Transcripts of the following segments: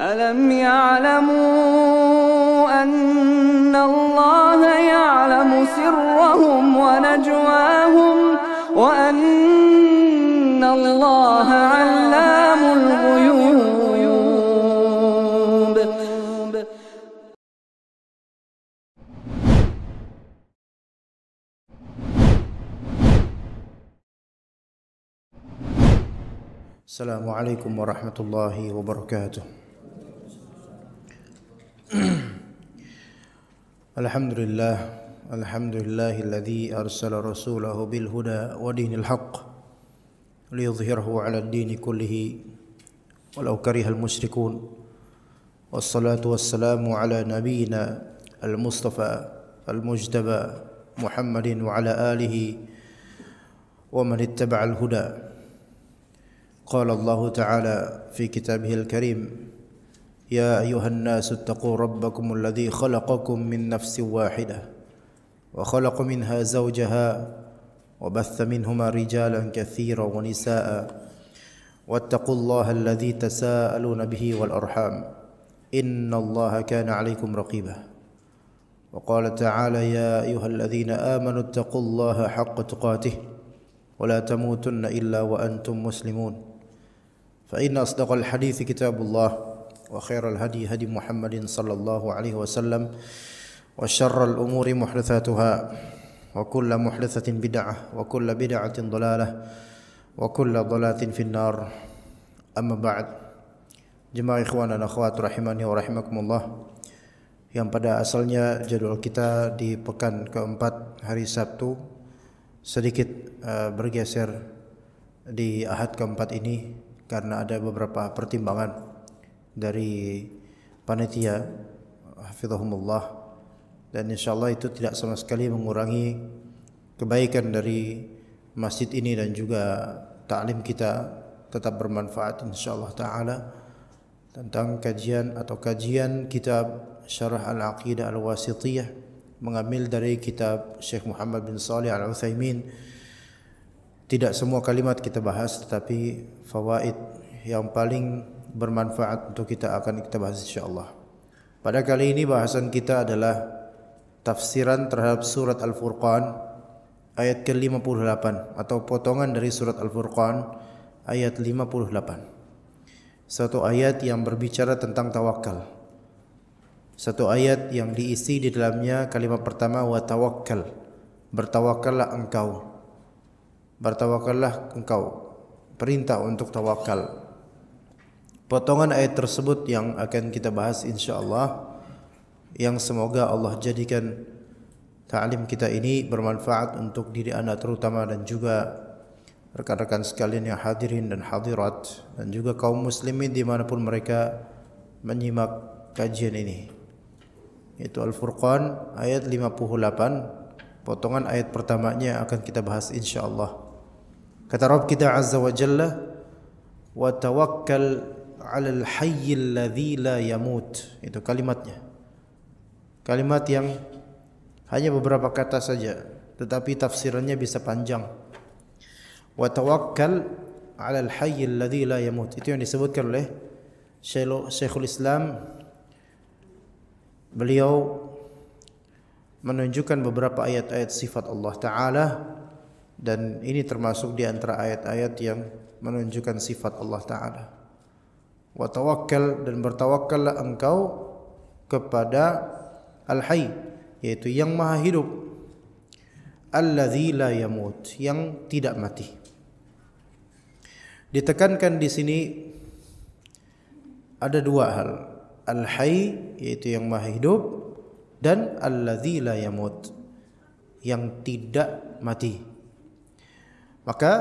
ألم يعلموا أن الله يعلم سرهم ونجواهم وأن الله علام الغيوب السلام عليكم ورحمة الله وبركاته الحمد لله الحمد لله الذي أرسل رسوله بالهدى ودين الحق ليظهره على الدين كله ولو كره المشركون والصلاة والسلام على نبينا المصطفى المجتبى محمد وعلى آله ومن اتبع الهدى قال الله تعالى في كتابه الكريم يا ايها الناس اتقوا ربكم الذي خلقكم من نفس واحده وخلق منها زوجها وبث منهما رجالا كثيرا ونساء واتقوا الله الذي تساءلون به والارحام ان الله كان عليكم رقيبا وقال تعالى يا ايها الذين امنوا اتقوا الله حق تقاته ولا تموتن الا وانتم مسلمون فان اصدق الحديث كتاب الله وخير الهدي هدي محمد صلى الله عليه وسلم وشر الأمور محدثاتها وكل محدثة بدعة وكل بدعة ضلالة وكل ضلالة في النار أما بعد جماعة إخواننا أخوات رحمني ورحمكم الله yang pada asalnya jadwal kita di pekan keempat hari Sabtu sedikit uh, bergeser di ahad keempat ini karena ada beberapa pertimbangan dari panitia hafizahumullah dan insyaallah itu tidak sama sekali mengurangi kebaikan dari masjid ini dan juga taklim kita tetap bermanfaat insyaallah taala tentang kajian atau kajian kitab Syarah Al-Aqidah Al-Wasitiyah mengambil dari kitab Syekh Muhammad bin Salih Al-Utsaimin tidak semua kalimat kita bahas tetapi fawaid yang paling bermanfaat untuk kita akan kita bahas Allah Pada kali ini bahasan kita adalah tafsiran terhadap surat Al-Furqan ayat ke-58 atau potongan dari surat Al-Furqan ayat 58. Satu ayat yang berbicara tentang tawakal. Satu ayat yang diisi di dalamnya kalimat pertama wa tawakkal. Bertawakallah engkau. Bertawakallah engkau. Perintah untuk tawakal Potongan ayat tersebut yang akan kita bahas insya Allah yang semoga Allah jadikan ta'lim kita ini bermanfaat untuk diri anda terutama dan juga rekan-rekan sekalian yang hadirin dan hadirat dan juga kaum muslimin dimanapun mereka menyimak kajian ini yaitu Al-Furqan ayat 58 potongan ayat pertamanya akan kita bahas insya Allah kata Rabb kita Azza wa Jalla wa tawakkal 'alal hayyil ladzi la yamut. Itu kalimatnya. Kalimat yang hanya beberapa kata saja, tetapi tafsirannya bisa panjang. Wa tawakkal 'alal hayyil ladzi la yamut. Itu yang disebutkan oleh Syekhul Islam beliau menunjukkan beberapa ayat-ayat sifat Allah taala dan ini termasuk di antara ayat-ayat yang menunjukkan sifat Allah taala. Watawakal dan bertawakallah engkau kepada al-hayy yaitu yang maha hidup Allah la yamut yang tidak mati ditekankan di sini ada dua hal al-hayy yaitu yang maha hidup dan Allah la yamut yang tidak mati maka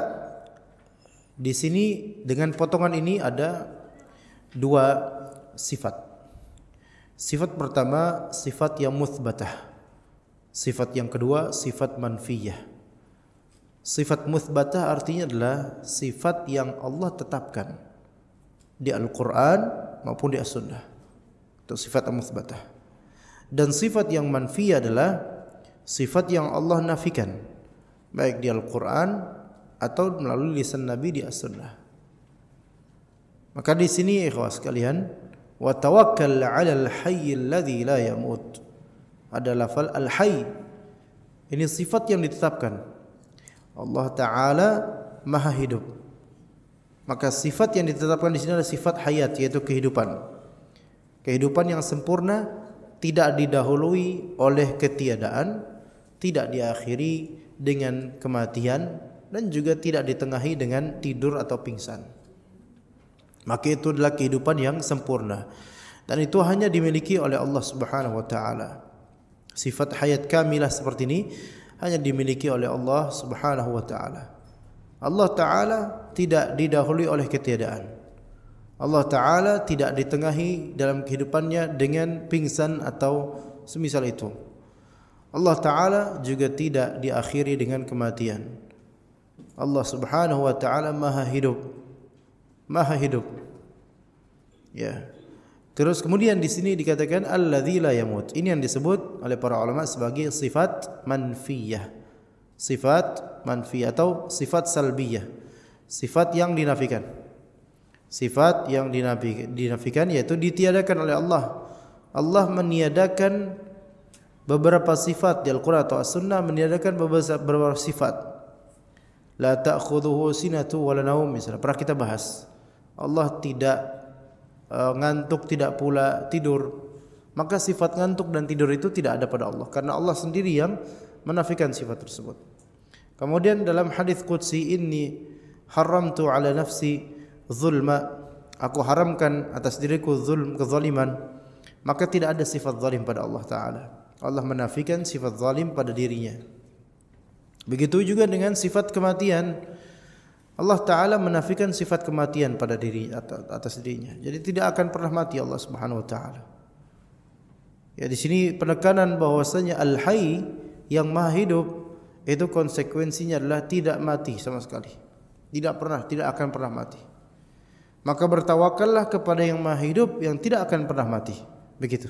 di sini dengan potongan ini ada dua sifat. Sifat pertama sifat yang muthbatah. Sifat yang kedua sifat manfiyah. Sifat muthbatah artinya adalah sifat yang Allah tetapkan di Al-Qur'an maupun di As-Sunnah. Itu sifat muthbatah. Dan sifat yang manfiyah adalah sifat yang Allah nafikan baik di Al-Qur'an atau melalui lisan Nabi di As-Sunnah. Maka di sini ikhwas kalian wa tawakkal 'alal hayy alladhi la yamut. Ada lafal al hayy. Ini sifat yang ditetapkan. Allah taala Maha hidup. Maka sifat yang ditetapkan di sini adalah sifat hayat yaitu kehidupan. Kehidupan yang sempurna tidak didahului oleh ketiadaan, tidak diakhiri dengan kematian dan juga tidak ditengahi dengan tidur atau pingsan. Maka itu adalah kehidupan yang sempurna dan itu hanya dimiliki oleh Allah Subhanahu wa taala. Sifat hayat kamilah seperti ini hanya dimiliki oleh Allah Subhanahu wa taala. Allah taala tidak didahului oleh ketiadaan. Allah taala tidak ditengahi dalam kehidupannya dengan pingsan atau semisal itu. Allah taala juga tidak diakhiri dengan kematian. Allah Subhanahu wa taala Maha hidup Maha hidup. Ya. Terus kemudian di sini dikatakan allazi la yamut. Ini yang disebut oleh para ulama sebagai sifat manfiyah. Sifat manfiyah atau sifat salbiyah. Sifat yang dinafikan. Sifat yang dinafikan yaitu ditiadakan oleh Allah. Allah meniadakan beberapa sifat di Al-Quran atau As-Sunnah meniadakan beberapa sifat. La ta'khuduhu sinatu wala naum misalnya. Pernah kita bahas. Allah tidak e, ngantuk tidak pula tidur maka sifat ngantuk dan tidur itu tidak ada pada Allah karena Allah sendiri yang menafikan sifat tersebut kemudian dalam hadis qudsi haram haramtu ala nafsi zulma aku haramkan atas diriku zulm kezaliman maka tidak ada sifat zalim pada Allah taala Allah menafikan sifat zalim pada dirinya begitu juga dengan sifat kematian Allah Taala menafikan sifat kematian pada diri atas dirinya. Jadi tidak akan pernah mati Allah Subhanahu Wa Taala. Ya di sini penekanan bahwasanya al Hayy yang maha hidup itu konsekuensinya adalah tidak mati sama sekali. Tidak pernah, tidak akan pernah mati. Maka bertawakallah kepada yang maha hidup yang tidak akan pernah mati. Begitu.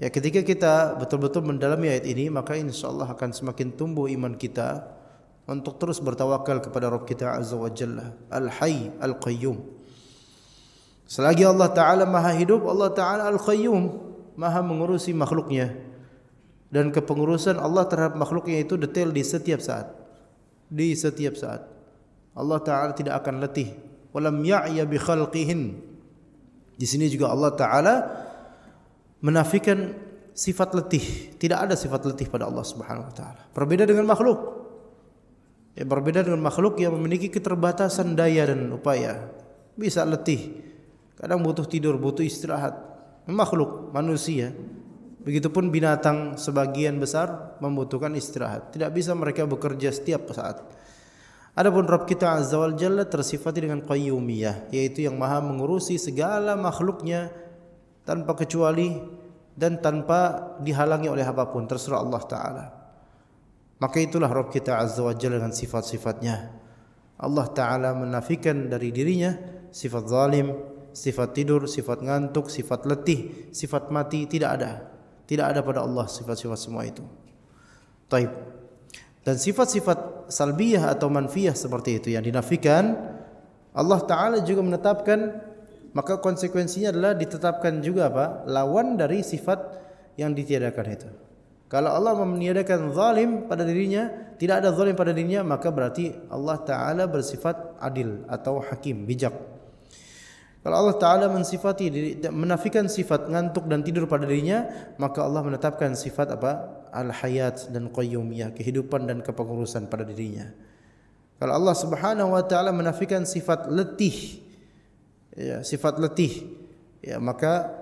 Ya ketika kita betul-betul mendalami ayat ini maka insya Allah akan semakin tumbuh iman kita. untuk terus bertawakal kepada Rabb kita Azza wa Jalla Al-Hayy Al-Qayyum Selagi Allah Ta'ala maha hidup Allah Ta'ala Al-Qayyum maha mengurusi makhluknya dan kepengurusan Allah terhadap makhluknya itu detail di setiap saat di setiap saat Allah Ta'ala tidak akan letih walam ya'ya bi khalqihin di sini juga Allah Ta'ala menafikan sifat letih tidak ada sifat letih pada Allah Subhanahu wa taala berbeda dengan makhluk Ya, berbeda dengan makhluk yang memiliki keterbatasan daya dan upaya. Bisa letih, kadang butuh tidur, butuh istirahat. Makhluk, manusia. Begitupun binatang sebagian besar membutuhkan istirahat. Tidak bisa mereka bekerja setiap saat. Adapun Rabb kita Azza wa Jalla tersifati dengan qayyumiyah, yaitu yang maha mengurusi segala makhluknya tanpa kecuali dan tanpa dihalangi oleh apapun. Terserah Allah Ta'ala. Maka itulah Rabb kita Azza wa Jalla dengan sifat-sifatnya. Allah Ta'ala menafikan dari dirinya sifat zalim, sifat tidur, sifat ngantuk, sifat letih, sifat mati, tidak ada. Tidak ada pada Allah sifat-sifat semua itu. Taib. Dan sifat-sifat salbiyah atau manfiyah seperti itu yang dinafikan, Allah Ta'ala juga menetapkan, maka konsekuensinya adalah ditetapkan juga apa? Lawan dari sifat yang ditiadakan itu. Kalau Allah meniadakan zalim pada dirinya, tidak ada zalim pada dirinya, maka berarti Allah Ta'ala bersifat adil atau hakim, bijak. Kalau Allah Ta'ala mensifati, menafikan sifat ngantuk dan tidur pada dirinya, maka Allah menetapkan sifat apa? Al-hayat dan qayyumiyah, kehidupan dan kepengurusan pada dirinya. Kalau Allah Subhanahu wa taala menafikan sifat letih ya sifat letih ya maka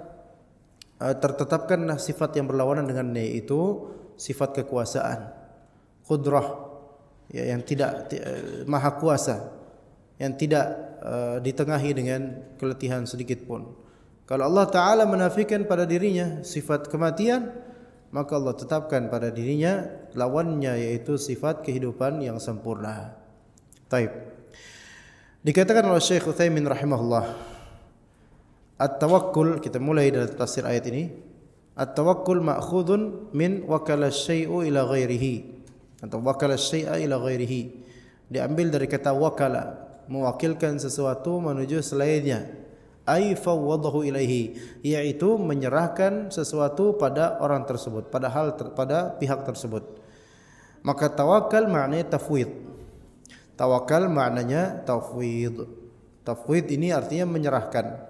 Eh, tertetapkan sifat yang berlawanan dengan ne itu sifat kekuasaan kudrah ya, yang tidak eh, maha kuasa yang tidak uh, ditengahi dengan keletihan sedikit pun kalau Allah taala menafikan pada dirinya sifat kematian maka Allah tetapkan pada dirinya lawannya yaitu sifat kehidupan yang sempurna taib dikatakan oleh Syekh Utsaimin rahimahullah At-tawakkul kita mulai dari tafsir ayat ini. At-tawakkul ma'khudun min wakala syai'u ila ghairihi. Atau wakala syai'a ila ghairihi. Diambil dari kata wakala, mewakilkan sesuatu menuju selainnya. Ai fawwadahu ilaihi, yaitu menyerahkan sesuatu pada orang tersebut, pada hal ter, pada pihak tersebut. Maka tawakal maknanya tafwid. Tawakal maknanya tafwid. Tafwid ini artinya menyerahkan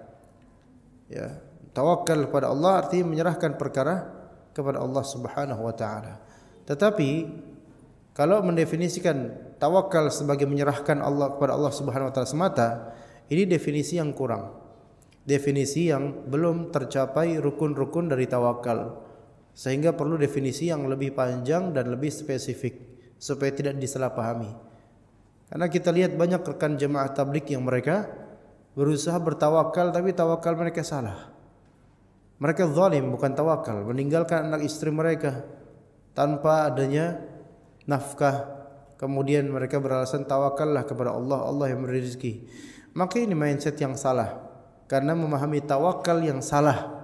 ya tawakal kepada Allah artinya menyerahkan perkara kepada Allah Subhanahu wa taala tetapi kalau mendefinisikan tawakal sebagai menyerahkan Allah kepada Allah Subhanahu wa taala semata ini definisi yang kurang definisi yang belum tercapai rukun-rukun dari tawakal sehingga perlu definisi yang lebih panjang dan lebih spesifik supaya tidak disalahpahami karena kita lihat banyak rekan jemaah tablik yang mereka berusaha bertawakal tapi tawakal mereka salah. Mereka zalim bukan tawakal, meninggalkan anak istri mereka tanpa adanya nafkah. Kemudian mereka beralasan tawakallah kepada Allah, Allah yang memberi rezeki. Maka ini mindset yang salah karena memahami tawakal yang salah.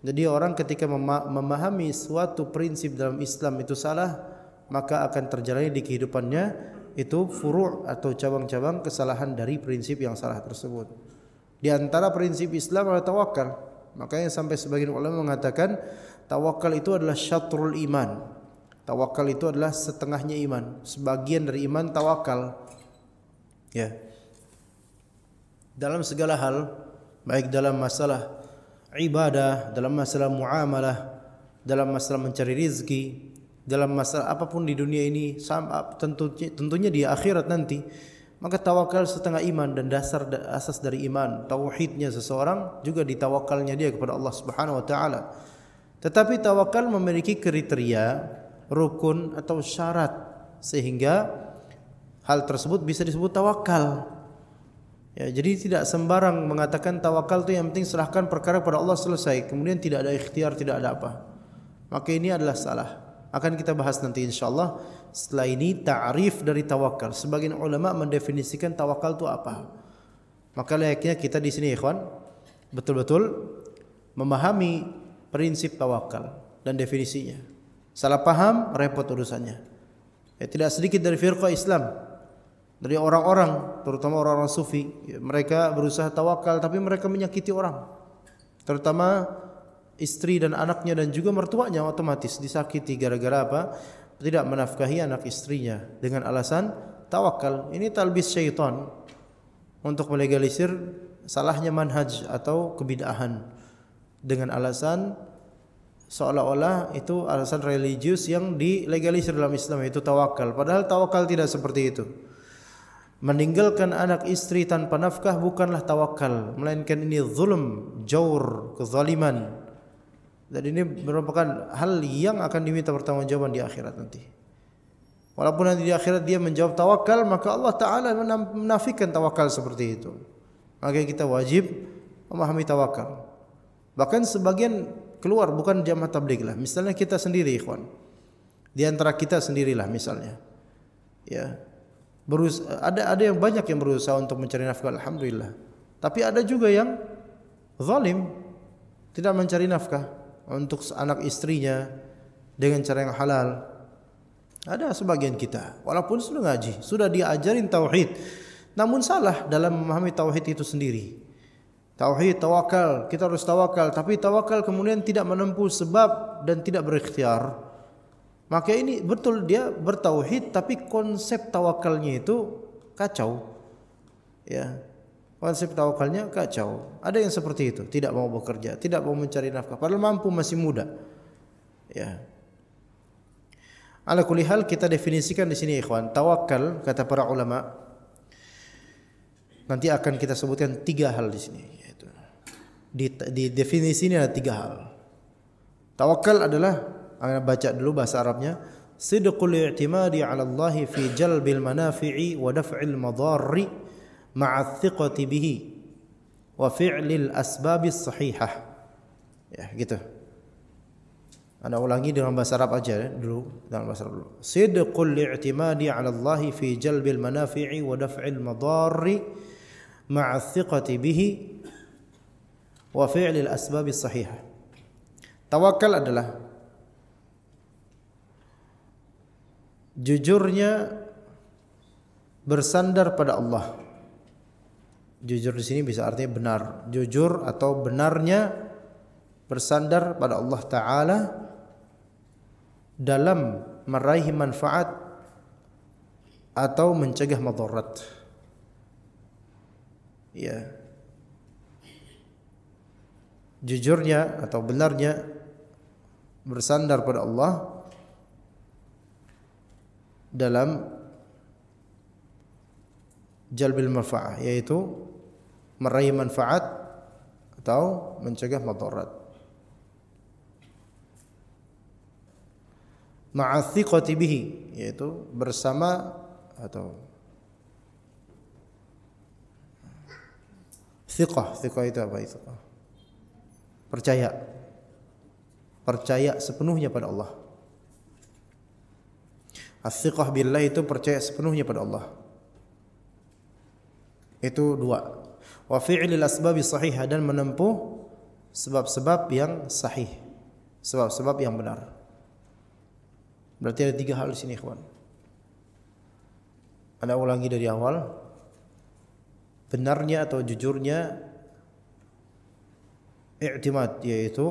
Jadi orang ketika memahami suatu prinsip dalam Islam itu salah, maka akan terjalani di kehidupannya itu furu' atau cabang-cabang kesalahan dari prinsip yang salah tersebut. Di antara prinsip Islam adalah tawakal. Makanya sampai sebagian ulama mengatakan tawakal itu adalah syatrul iman. Tawakal itu adalah setengahnya iman, sebagian dari iman tawakal. Ya. Dalam segala hal, baik dalam masalah ibadah, dalam masalah muamalah, dalam masalah mencari rizki, dalam masalah apapun di dunia ini sama tentunya tentunya di akhirat nanti maka tawakal setengah iman dan dasar asas dari iman tauhidnya seseorang juga ditawakalnya dia kepada Allah Subhanahu wa taala tetapi tawakal memiliki kriteria rukun atau syarat sehingga hal tersebut bisa disebut tawakal ya jadi tidak sembarang mengatakan tawakal itu yang penting serahkan perkara kepada Allah selesai kemudian tidak ada ikhtiar tidak ada apa maka ini adalah salah akan kita bahas nanti insya Allah. Setelah ini ta'rif dari tawakal. Sebagian ulama mendefinisikan tawakal itu apa. Maka layaknya kita di sini ikhwan betul-betul memahami prinsip tawakal dan definisinya. Salah paham repot urusannya. Ya, tidak sedikit dari firqah Islam dari orang-orang terutama orang-orang sufi ya, mereka berusaha tawakal tapi mereka menyakiti orang terutama istri dan anaknya dan juga mertuanya otomatis disakiti gara-gara apa? Tidak menafkahi anak istrinya dengan alasan tawakal. Ini talbis syaitan untuk melegalisir salahnya manhaj atau kebidahan dengan alasan seolah-olah itu alasan religius yang dilegalisir dalam Islam itu tawakal. Padahal tawakal tidak seperti itu. Meninggalkan anak istri tanpa nafkah bukanlah tawakal, melainkan ini zulm, jaur, kezaliman. Dan ini merupakan hal yang akan diminta pertanggungjawaban di akhirat nanti. Walaupun nanti di akhirat dia menjawab tawakal, maka Allah Ta'ala menafikan tawakal seperti itu. Maka kita wajib memahami tawakal. Bahkan sebagian keluar bukan jamaah tabligh lah. Misalnya kita sendiri ikhwan. Di antara kita sendirilah misalnya. Ya. Berus ada ada yang banyak yang berusaha untuk mencari nafkah alhamdulillah. Tapi ada juga yang zalim tidak mencari nafkah untuk anak istrinya dengan cara yang halal. Ada sebagian kita, walaupun sudah ngaji, sudah diajarin tauhid, namun salah dalam memahami tauhid itu sendiri. Tauhid, tawakal, kita harus tawakal, tapi tawakal kemudian tidak menempuh sebab dan tidak berikhtiar. Maka ini betul dia bertauhid tapi konsep tawakalnya itu kacau. Ya konsep tawakalnya kacau. Ada yang seperti itu, tidak mau bekerja, tidak mau mencari nafkah padahal mampu masih muda. Ya. Ala kulli hal kita definisikan di sini ikhwan, tawakal kata para ulama nanti akan kita sebutkan tiga hal di sini yaitu di, di definisi ini ada tiga hal. Tawakal adalah akan baca dulu bahasa Arabnya sidqul i'timadi 'ala Allah fi jalbil manafi'i wa daf'il madarri ma'athiqati bihi wa fi'lil asbabis sahihah ya gitu anda ulangi dengan bahasa Arab aja ya, dulu dalam bahasa Arab dulu sidqul i'timadi 'ala Allah fi jalbil manafi'i wa daf'il madari ma'athiqati bihi wa fi'lil asbabis sahihah tawakal adalah jujurnya bersandar pada Allah Jujur di sini bisa artinya benar, jujur atau benarnya bersandar pada Allah taala dalam meraih manfaat atau mencegah madarat. Ya. Jujurnya atau benarnya bersandar pada Allah dalam jalbil manfaat yaitu meraih manfaat atau mencegah madarat. Ma'athiqati bihi yaitu bersama atau thiqah, thiqah itu apa itu? Percaya. Percaya sepenuhnya pada Allah. As-thiqah billah itu percaya sepenuhnya pada Allah. Itu dua wa fi'lil asbabi sahihah dan menempuh sebab-sebab yang sahih, sebab-sebab yang benar. Berarti ada tiga hal di sini, ikhwan. Anda ulangi dari awal. Benarnya atau jujurnya i'timad yaitu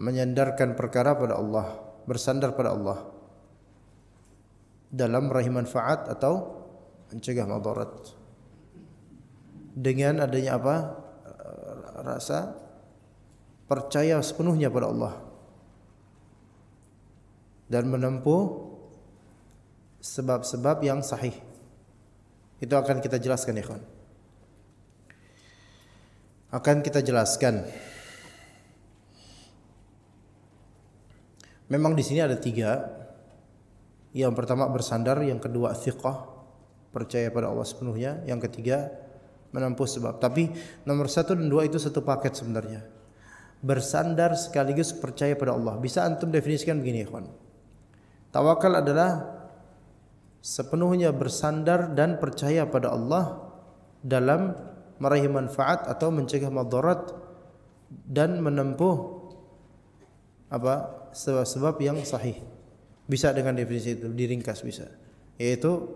menyandarkan perkara pada Allah, bersandar pada Allah dalam raih manfaat atau mencegah madarat dengan adanya apa? rasa percaya sepenuhnya pada Allah dan menempuh sebab-sebab yang sahih. Itu akan kita jelaskan ya kawan. Akan kita jelaskan. Memang di sini ada tiga. Yang pertama bersandar, yang kedua thiqah, percaya pada Allah sepenuhnya, yang ketiga menempuh sebab. Tapi nomor satu dan dua itu satu paket sebenarnya. Bersandar sekaligus percaya pada Allah. Bisa antum definisikan begini, ikhwan. Tawakal adalah sepenuhnya bersandar dan percaya pada Allah dalam meraih manfaat atau mencegah madarat dan menempuh apa sebab-sebab yang sahih. Bisa dengan definisi itu diringkas bisa. Yaitu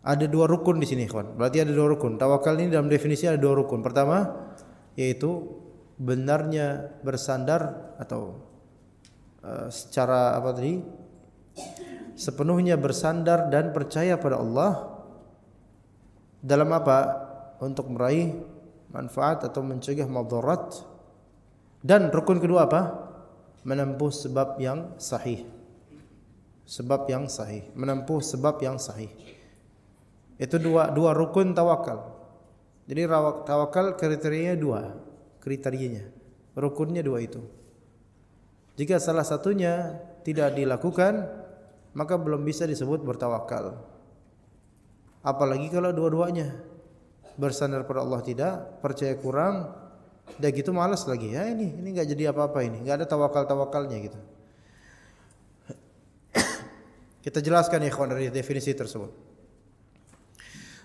ada dua rukun di sini, kawan. Berarti ada dua rukun. Tawakal ini dalam definisi ada dua rukun. Pertama yaitu benarnya bersandar atau uh, secara apa tadi? sepenuhnya bersandar dan percaya pada Allah dalam apa? Untuk meraih manfaat atau mencegah madarat. Dan rukun kedua apa? Menempuh sebab yang sahih. Sebab yang sahih, menempuh sebab yang sahih. Itu dua dua rukun tawakal. Jadi tawakal kriterianya dua, kriterianya. Rukunnya dua itu. Jika salah satunya tidak dilakukan, maka belum bisa disebut bertawakal. Apalagi kalau dua-duanya bersandar pada Allah tidak, percaya kurang, dan gitu malas lagi. Ya ini ini nggak jadi apa-apa ini, nggak ada tawakal-tawakalnya gitu. Kita jelaskan ya kawan dari definisi tersebut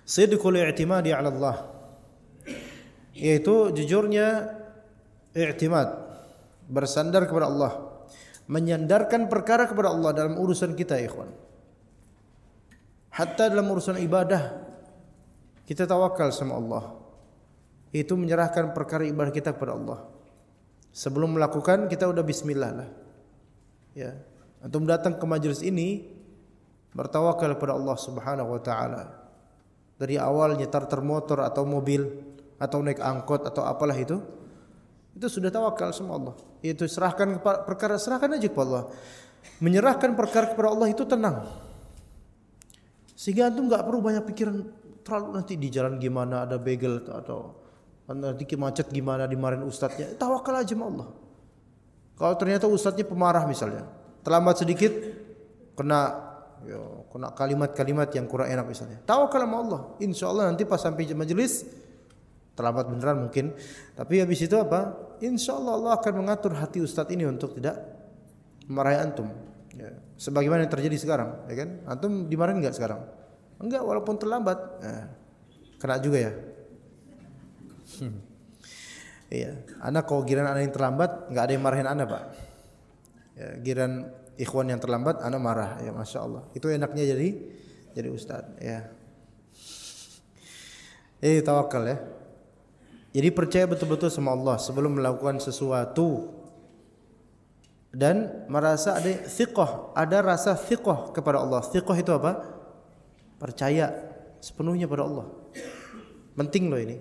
sidqul i'timadi 'ala Allah yaitu jujurnya i'timad bersandar kepada Allah menyandarkan perkara kepada Allah dalam urusan kita ikhwan hatta dalam urusan ibadah kita tawakal sama Allah itu menyerahkan perkara ibadah kita kepada Allah sebelum melakukan kita udah bismillah lah ya untuk datang ke majelis ini bertawakal kepada Allah Subhanahu wa taala dari awal nyetar termotor atau mobil atau naik angkot atau apalah itu itu sudah tawakal sama Allah itu serahkan perkara serahkan aja kepada Allah menyerahkan perkara kepada Allah itu tenang sehingga antum nggak perlu banyak pikiran terlalu nanti di jalan gimana ada begel atau, nanti macet gimana dimarin ustadznya tawakal aja sama Allah kalau ternyata ustadznya pemarah misalnya terlambat sedikit kena kalimat-kalimat yang kurang enak misalnya. Tawakal sama Allah. Insya Allah nanti pas sampai majelis terlambat beneran mungkin. Tapi habis itu apa? Insya Allah Allah akan mengatur hati ustadz ini untuk tidak memarahi antum. Ya. Sebagaimana yang terjadi sekarang, ya kan? Antum dimarahin nggak sekarang? Enggak, walaupun terlambat. Eh, kena juga ya. Iya, anak kau giran anak yang terlambat nggak ada yang marahin anak pak. Ya, giran ikhwan yang terlambat ana marah ya masya Allah itu enaknya jadi jadi Ustad. ya jadi tawakal ya jadi percaya betul-betul sama Allah sebelum melakukan sesuatu dan merasa ada thiqoh, ada rasa thiqoh kepada Allah. Thiqoh itu apa? Percaya sepenuhnya pada Allah. Penting loh ini.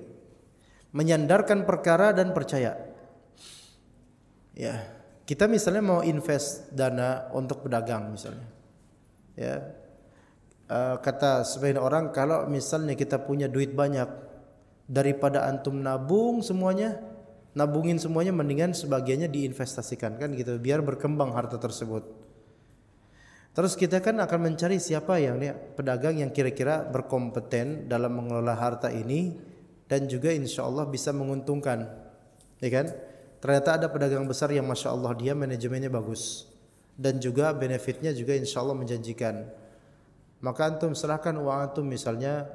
Menyandarkan perkara dan percaya. Ya kita misalnya mau invest dana untuk pedagang misalnya ya e, kata sebagian orang kalau misalnya kita punya duit banyak daripada antum nabung semuanya nabungin semuanya mendingan sebagiannya diinvestasikan kan gitu biar berkembang harta tersebut terus kita kan akan mencari siapa yang ya, pedagang yang kira-kira berkompeten dalam mengelola harta ini dan juga insya Allah bisa menguntungkan ya kan Ternyata ada pedagang besar yang masya Allah dia manajemennya bagus dan juga benefitnya juga insya Allah menjanjikan. Maka antum serahkan uang antum misalnya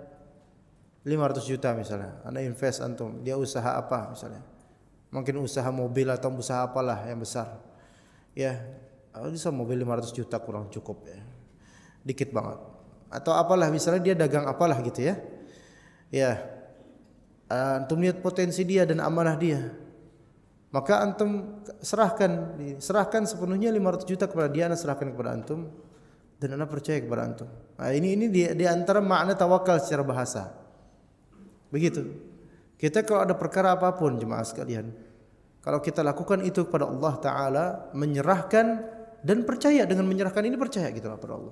500 juta misalnya, anda invest antum, dia usaha apa misalnya? Mungkin usaha mobil atau usaha apalah yang besar. Ya, oh, bisa mobil 500 juta kurang cukup ya. Dikit banget. Atau apalah misalnya dia dagang apalah gitu ya. Ya. Eh, antum lihat potensi dia dan amanah dia maka antum serahkan serahkan sepenuhnya 500 juta kepada dia, anak serahkan kepada antum dan anak percaya kepada antum. Nah, ini ini di, di antara makna tawakal secara bahasa. Begitu. Kita kalau ada perkara apapun jemaah sekalian, kalau kita lakukan itu kepada Allah taala, menyerahkan dan percaya dengan menyerahkan ini percaya gitu lah Allah.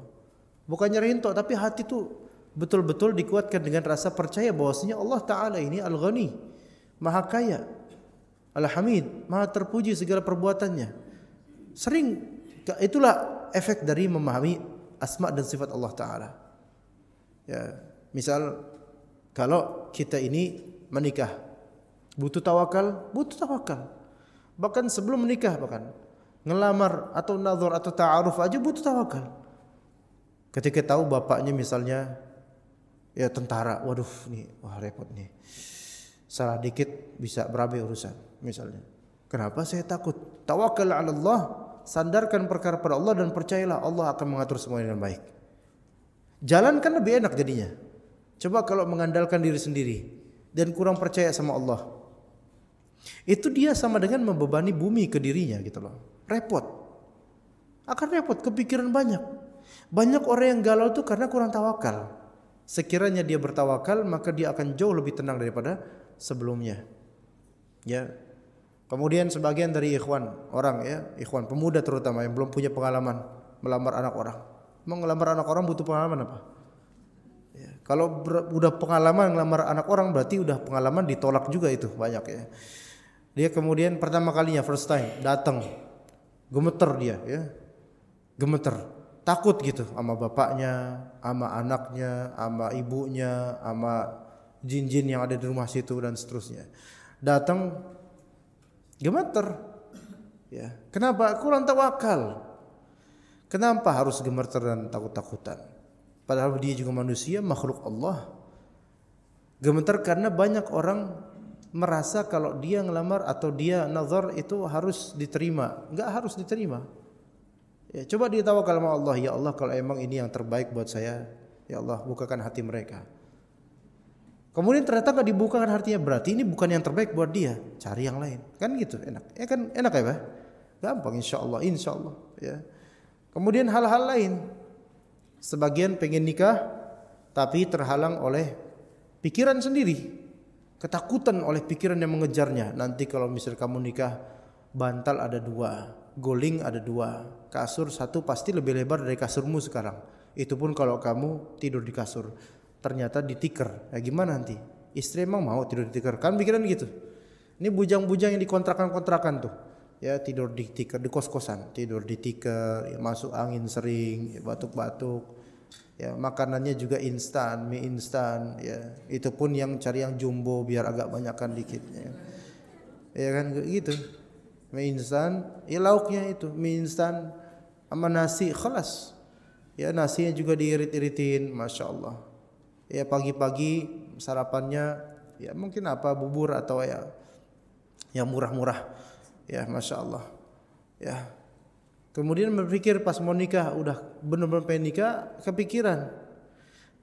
Bukan nyerahin tok tapi hati itu betul-betul dikuatkan dengan rasa percaya bahwasanya Allah taala ini al-ghani, maha kaya. Alhamid, Maha terpuji segala perbuatannya. Sering itulah efek dari memahami asma dan sifat Allah taala. Ya, misal kalau kita ini menikah butuh tawakal, butuh tawakal. Bahkan sebelum menikah bahkan ngelamar atau nazar atau ta'aruf aja butuh tawakal. Ketika tahu bapaknya misalnya ya tentara, waduh nih wah repot nih. Salah dikit bisa berabe urusan misalnya. Kenapa saya takut? Tawakal ala Allah, sandarkan perkara pada Allah dan percayalah Allah akan mengatur semuanya dengan baik. Jalankan lebih enak jadinya. Coba kalau mengandalkan diri sendiri dan kurang percaya sama Allah. Itu dia sama dengan membebani bumi ke dirinya gitu loh. Repot. Akan repot, kepikiran banyak. Banyak orang yang galau itu karena kurang tawakal. Sekiranya dia bertawakal, maka dia akan jauh lebih tenang daripada sebelumnya. Ya, Kemudian sebagian dari ikhwan orang ya, ikhwan pemuda terutama yang belum punya pengalaman melamar anak orang. Mengelamar anak orang butuh pengalaman apa? Ya, kalau ber, udah pengalaman ngelamar anak orang berarti udah pengalaman ditolak juga itu banyak ya. Dia kemudian pertama kalinya first time datang gemeter dia ya. Gemeter, takut gitu sama bapaknya, sama anaknya, sama ibunya, sama jin-jin yang ada di rumah situ dan seterusnya. Datang gemeter. Ya, ya. Kenapa? Kurang tawakal. Kenapa harus gemeter dan takut-takutan? Padahal dia juga manusia, makhluk Allah. Gemeter karena banyak orang merasa kalau dia ngelamar atau dia nazar itu harus diterima. Enggak harus diterima. Ya, coba ditawakal sama Allah, ya Allah kalau emang ini yang terbaik buat saya, ya Allah bukakan hati mereka. Kemudian ternyata nggak dibuka kan artinya berarti ini bukan yang terbaik buat dia. Cari yang lain. Kan gitu, enak. Ya kan enak ya, Pak? Gampang insya Allah, insya Allah. Ya. Kemudian hal-hal lain. Sebagian pengen nikah tapi terhalang oleh pikiran sendiri. Ketakutan oleh pikiran yang mengejarnya. Nanti kalau misal kamu nikah, bantal ada dua, guling ada dua, kasur satu pasti lebih lebar dari kasurmu sekarang. Itu pun kalau kamu tidur di kasur ternyata ditiker. Ya gimana nanti? Istri emang mau tidur ditiker? Kan pikiran gitu. Ini bujang-bujang yang dikontrakan-kontrakan tuh. Ya tidur di tiker, di kos-kosan, tidur di tiker, ya, masuk angin sering, ya, batuk-batuk. Ya, makanannya juga instan, mie instan, ya. Itu pun yang cari yang jumbo biar agak banyakkan dikit ya. Ya kan gitu. Mie instan, ya lauknya itu mie instan sama nasi, kelas. Ya nasinya juga diirit-iritin, masya Allah ya pagi-pagi sarapannya ya mungkin apa bubur atau ya yang murah-murah ya masya Allah ya kemudian berpikir pas mau nikah udah benar-benar pengen nikah kepikiran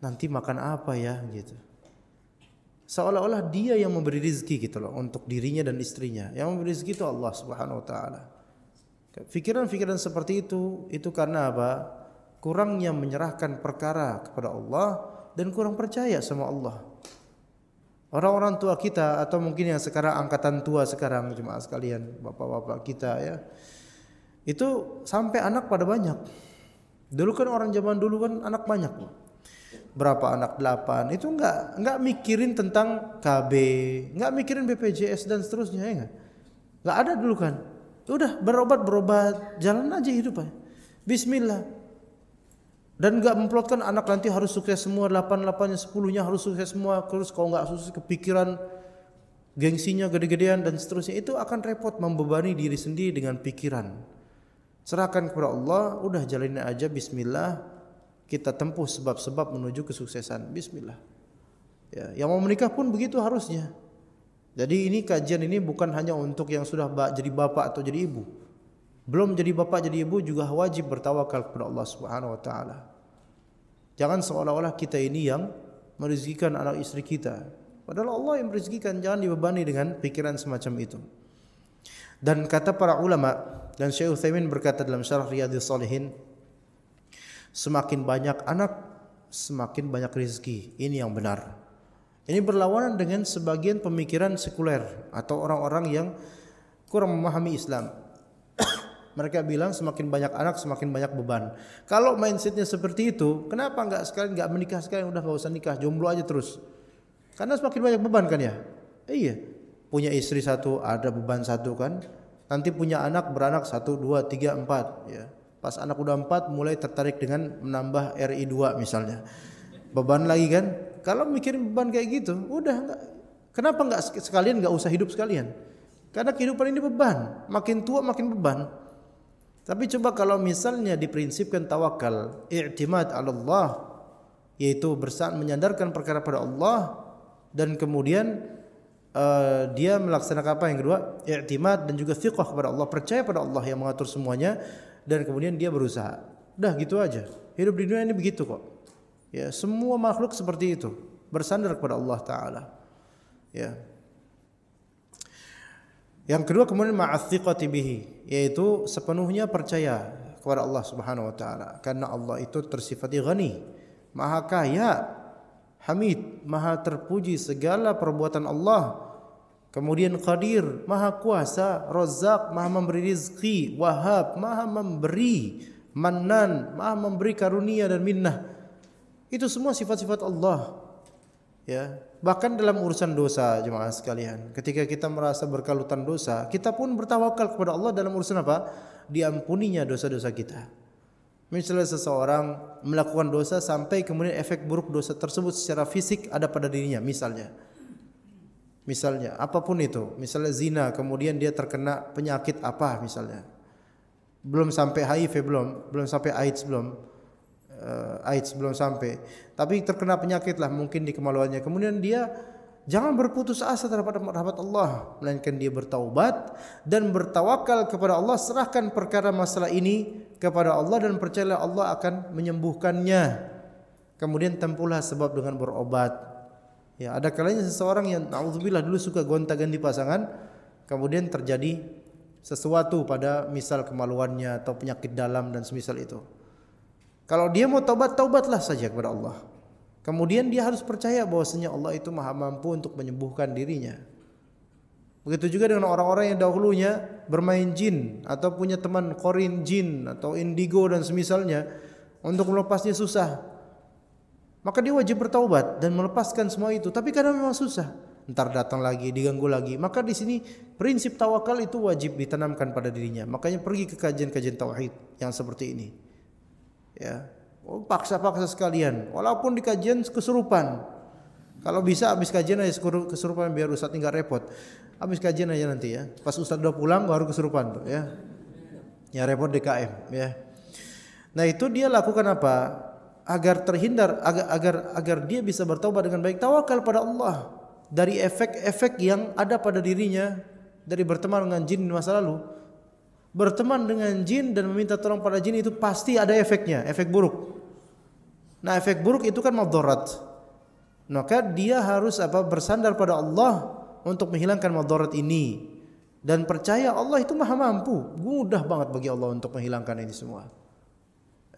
nanti makan apa ya gitu seolah-olah dia yang memberi rezeki gitu loh untuk dirinya dan istrinya yang memberi rezeki itu Allah subhanahu wa taala pikiran-pikiran seperti itu itu karena apa kurangnya menyerahkan perkara kepada Allah dan kurang percaya sama Allah. Orang-orang tua kita atau mungkin yang sekarang angkatan tua sekarang jemaah sekalian, bapak-bapak kita ya. Itu sampai anak pada banyak. Dulu kan orang zaman dulu kan anak banyak Berapa anak delapan itu enggak enggak mikirin tentang KB, enggak mikirin BPJS dan seterusnya ya enggak. Enggak ada dulu kan. Udah berobat berobat, jalan aja hidup aja. Ya. Bismillah dan nggak memplotkan anak nanti harus sukses semua 88-nya 10-nya harus sukses semua terus kalau nggak sukses kepikiran gengsinya gede-gedean dan seterusnya itu akan repot membebani diri sendiri dengan pikiran serahkan kepada Allah udah jalannya aja bismillah kita tempuh sebab-sebab menuju kesuksesan bismillah ya yang mau menikah pun begitu harusnya jadi ini kajian ini bukan hanya untuk yang sudah jadi bapak atau jadi ibu belum jadi bapak jadi ibu juga wajib bertawakal kepada Allah Subhanahu wa taala. Jangan seolah-olah kita ini yang merezekikan anak istri kita. Padahal Allah yang merezekikan, jangan dibebani dengan pikiran semacam itu. Dan kata para ulama dan Syekh Utsaimin berkata dalam Syarah Riyadhus Shalihin, semakin banyak anak, semakin banyak rezeki. Ini yang benar. Ini berlawanan dengan sebagian pemikiran sekuler atau orang-orang yang kurang memahami Islam. Mereka bilang semakin banyak anak semakin banyak beban. Kalau mindsetnya seperti itu, kenapa nggak sekalian nggak menikah sekalian udah nggak usah nikah, jomblo aja terus? Karena semakin banyak beban kan ya. Eh, iya, punya istri satu ada beban satu kan. Nanti punya anak beranak satu dua tiga empat ya. Pas anak udah empat mulai tertarik dengan menambah RI 2 misalnya. Beban lagi kan. Kalau mikirin beban kayak gitu, udah nggak. Kenapa nggak sekalian nggak usah hidup sekalian? Karena kehidupan ini beban, makin tua makin beban. Tapi coba kalau misalnya diprinsipkan tawakal, i'timad ala Allah, yaitu bersaat menyandarkan perkara pada Allah dan kemudian uh, dia melaksanakan apa yang kedua? I'timad dan juga thiqah kepada Allah, percaya pada Allah yang mengatur semuanya dan kemudian dia berusaha. Dah gitu aja. Hidup di dunia ini begitu kok. Ya, semua makhluk seperti itu, bersandar kepada Allah taala. Ya. Yang kedua kemudian ma'athiqati bihi yaitu sepenuhnya percaya kepada Allah Subhanahu wa taala karena Allah itu tersifati ghani, maha kaya, hamid, maha terpuji segala perbuatan Allah. Kemudian qadir, maha kuasa, rozak, maha memberi rizki, wahab, maha memberi, manan, maha memberi karunia dan minnah. Itu semua sifat-sifat Allah. Ya, Bahkan dalam urusan dosa jemaah sekalian, ketika kita merasa berkalutan dosa, kita pun bertawakal kepada Allah dalam urusan apa? Diampuninya dosa-dosa kita. Misalnya seseorang melakukan dosa sampai kemudian efek buruk dosa tersebut secara fisik ada pada dirinya, misalnya. Misalnya, apapun itu, misalnya zina, kemudian dia terkena penyakit apa misalnya. Belum sampai HIV belum, belum sampai AIDS belum uh, AIDS belum sampai tapi terkena penyakit lah mungkin di kemaluannya kemudian dia jangan berputus asa terhadap rahmat Allah melainkan dia bertaubat dan bertawakal kepada Allah serahkan perkara masalah ini kepada Allah dan percayalah Allah akan menyembuhkannya kemudian tempuhlah sebab dengan berobat ya ada kalanya seseorang yang alhamdulillah dulu suka gonta-ganti pasangan kemudian terjadi sesuatu pada misal kemaluannya atau penyakit dalam dan semisal itu kalau dia mau taubat, taubatlah saja kepada Allah. Kemudian dia harus percaya bahwasanya Allah itu maha mampu untuk menyembuhkan dirinya. Begitu juga dengan orang-orang yang dahulunya bermain jin atau punya teman korin jin atau indigo dan semisalnya untuk melepasnya susah. Maka dia wajib bertaubat dan melepaskan semua itu. Tapi kadang memang susah. Ntar datang lagi, diganggu lagi. Maka di sini prinsip tawakal itu wajib ditanamkan pada dirinya. Makanya pergi ke kajian-kajian tauhid yang seperti ini. Ya, oh, paksa-paksa sekalian. Walaupun di kajian kesurupan. Kalau bisa habis kajian aja kesurupan biar Ustaz tinggal repot. Habis kajian aja nanti ya. Pas Ustaz udah pulang baru kesurupan tuh ya. Ya repot DKM ya. Nah, itu dia lakukan apa? Agar terhindar agar agar agar dia bisa bertobat dengan baik tawakal pada Allah dari efek-efek yang ada pada dirinya dari berteman dengan jin di masa lalu berteman dengan jin dan meminta tolong pada jin itu pasti ada efeknya, efek buruk. Nah, efek buruk itu kan madharat. Maka dia harus apa bersandar pada Allah untuk menghilangkan madharat ini dan percaya Allah itu Maha mampu. Mudah banget bagi Allah untuk menghilangkan ini semua.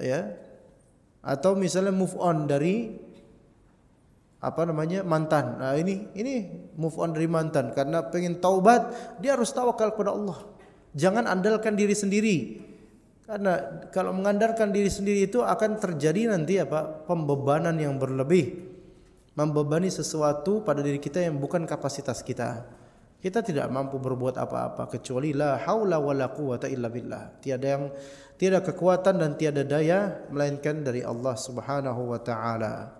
Ya. Atau misalnya move on dari apa namanya mantan. Nah, ini ini move on dari mantan karena pengen taubat, dia harus tawakal kepada Allah. Jangan andalkan diri sendiri. Karena kalau mengandalkan diri sendiri itu akan terjadi nanti apa? pembebanan yang berlebih. Membebani sesuatu pada diri kita yang bukan kapasitas kita. Kita tidak mampu berbuat apa-apa kecuali la haula wala quwata illa billah. Tiada yang tiada kekuatan dan tiada daya melainkan dari Allah Subhanahu wa taala.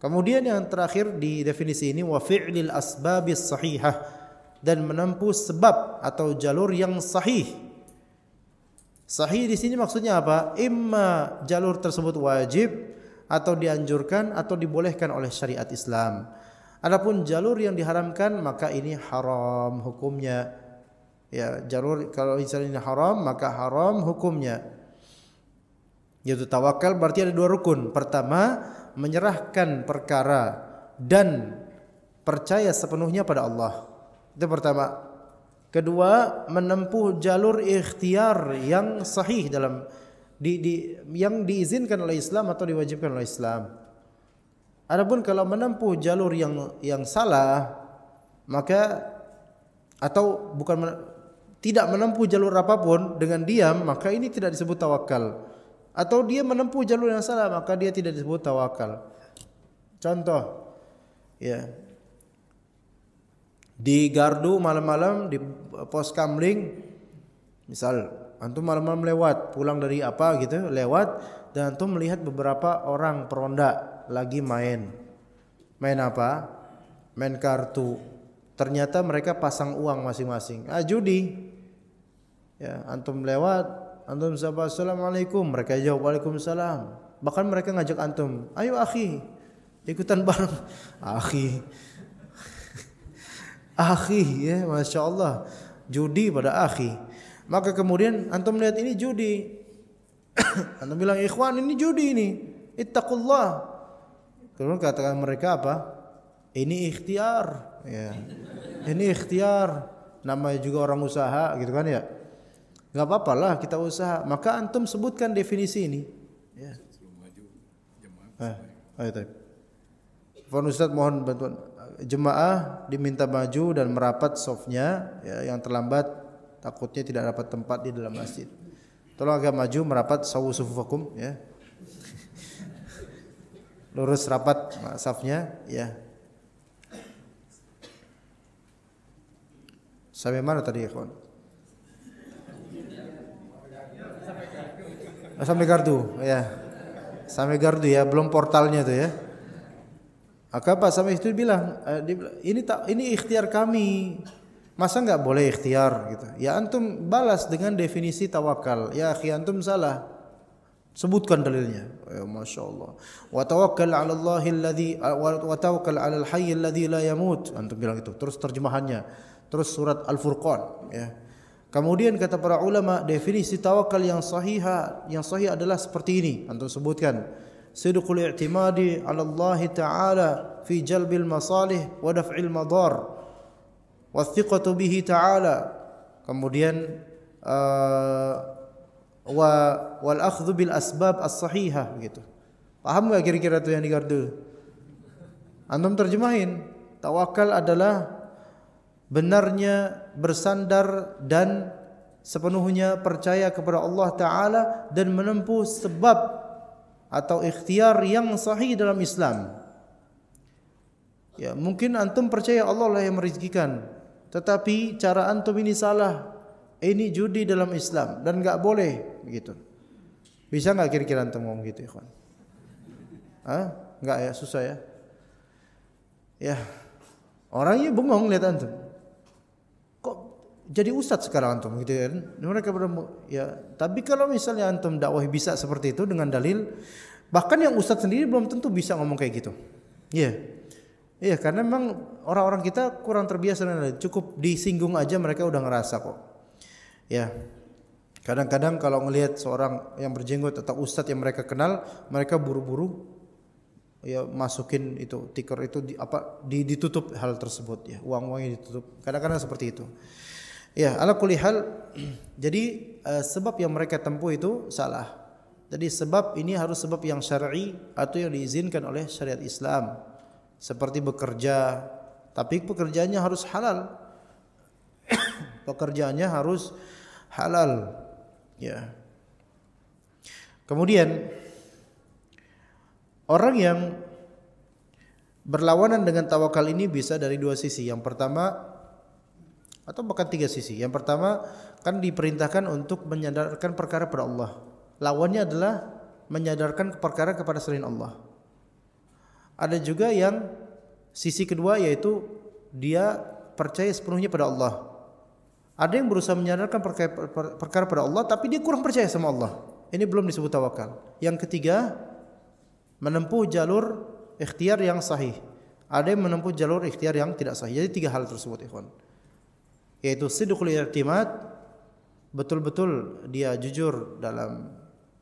Kemudian yang terakhir di definisi ini wa fi'lil asbabis sahihah dan menempuh sebab atau jalur yang sahih. Sahih di sini maksudnya apa? Imma jalur tersebut wajib atau dianjurkan atau dibolehkan oleh syariat Islam. Adapun jalur yang diharamkan maka ini haram hukumnya. Ya, jalur kalau misalnya ini haram maka haram hukumnya. Yaitu tawakal berarti ada dua rukun. Pertama, menyerahkan perkara dan percaya sepenuhnya pada Allah. Itu pertama. Kedua, menempuh jalur ikhtiar yang sahih dalam di, di yang diizinkan oleh Islam atau diwajibkan oleh Islam. Adapun kalau menempuh jalur yang yang salah, maka atau bukan men, tidak menempuh jalur apapun dengan diam, maka ini tidak disebut tawakal. Atau dia menempuh jalur yang salah, maka dia tidak disebut tawakal. Contoh, ya, di gardu malam-malam di eh, pos kamling misal antum malam-malam lewat pulang dari apa gitu lewat dan antum melihat beberapa orang peronda lagi main main apa main kartu ternyata mereka pasang uang masing-masing ah judi ya antum lewat antum sapa assalamualaikum mereka jawab waalaikumsalam bahkan mereka ngajak antum ayo akhi ikutan bareng akhi akhi ya masya Allah judi pada akhi maka kemudian antum lihat ini judi antum bilang ikhwan ini judi ini ittaqullah kemudian katakan mereka apa ini ikhtiar ya ini ikhtiar namanya juga orang usaha gitu kan ya Gak apa-apa lah kita usaha maka antum sebutkan definisi ini ya. Eh, ayo, Pak Ustaz mohon bantuan jemaah diminta maju dan merapat sofnya ya, yang terlambat takutnya tidak dapat tempat di dalam masjid. Tolong agak maju merapat sawu ya. Lurus rapat safnya ya. Sampai mana tadi ya kawan? Sampai gardu ya. Sampai gardu ya, belum portalnya tuh ya. Maka Pak Samih itu eh, bilang, ini tak ini ikhtiar kami. Masa nggak boleh ikhtiar gitu. Ya antum balas dengan definisi tawakal. Ya akhi antum salah. Sebutkan dalilnya. Ya Masya Allah. Wa tawakkal ala Allahi alladhi, wa tawakkal ala al-hayy alladhi la yamut. Antum bilang itu. Terus terjemahannya. Terus surat Al-Furqan. Ya. Kemudian kata para ulama, definisi tawakal yang sahih yang sahih adalah seperti ini. Antum sebutkan. 'ala Allah ta'ala fi jalbil masalih wa daf'il madar wa thiqatu bihi Taala kemudian uh, wa wal akhdhu bil asbab as sahihah gitu. Paham enggak kira-kira tuh yang di gardu Antum terjemahin. Tawakal adalah benarnya bersandar dan sepenuhnya percaya kepada Allah taala dan menempuh sebab atau ikhtiar yang sahih dalam Islam. Ya, mungkin antum percaya Allah lah yang merizkikan, tetapi cara antum ini salah. Ini judi dalam Islam dan enggak boleh begitu. Bisa enggak kira-kira antum ngomong gitu, ikhwan? Hah? Enggak ya, susah ya. Ya. Orangnya bengong lihat antum jadi ustadz sekarang antum gitu kan. Mereka berdua, ya. Tapi kalau misalnya antum dakwah bisa seperti itu dengan dalil, bahkan yang ustadz sendiri belum tentu bisa ngomong kayak gitu. Iya. Yeah. Iya, yeah, karena memang orang-orang kita kurang terbiasa dan Cukup disinggung aja mereka udah ngerasa kok. Ya. Yeah. Kadang-kadang kalau ngelihat seorang yang berjenggot atau ustadz yang mereka kenal, mereka buru-buru ya masukin itu tikar itu di, apa ditutup hal tersebut ya uang-uangnya ditutup kadang-kadang seperti itu Ya, ala kulihal jadi uh, sebab yang mereka tempuh itu salah. Jadi sebab ini harus sebab yang syar'i atau yang diizinkan oleh syariat Islam. Seperti bekerja, tapi pekerjaannya harus halal. pekerjaannya harus halal. Ya. Kemudian orang yang berlawanan dengan tawakal ini bisa dari dua sisi. Yang pertama atau bahkan tiga sisi. Yang pertama kan diperintahkan untuk menyadarkan perkara pada Allah. Lawannya adalah menyadarkan perkara kepada selain Allah. Ada juga yang sisi kedua yaitu dia percaya sepenuhnya pada Allah. Ada yang berusaha menyadarkan perkara, perkara pada Allah tapi dia kurang percaya sama Allah. Ini belum disebut tawakal. Yang ketiga menempuh jalur ikhtiar yang sahih. Ada yang menempuh jalur ikhtiar yang tidak sahih. Jadi tiga hal tersebut ikhwan yaitu sidqul i'timad betul-betul dia jujur dalam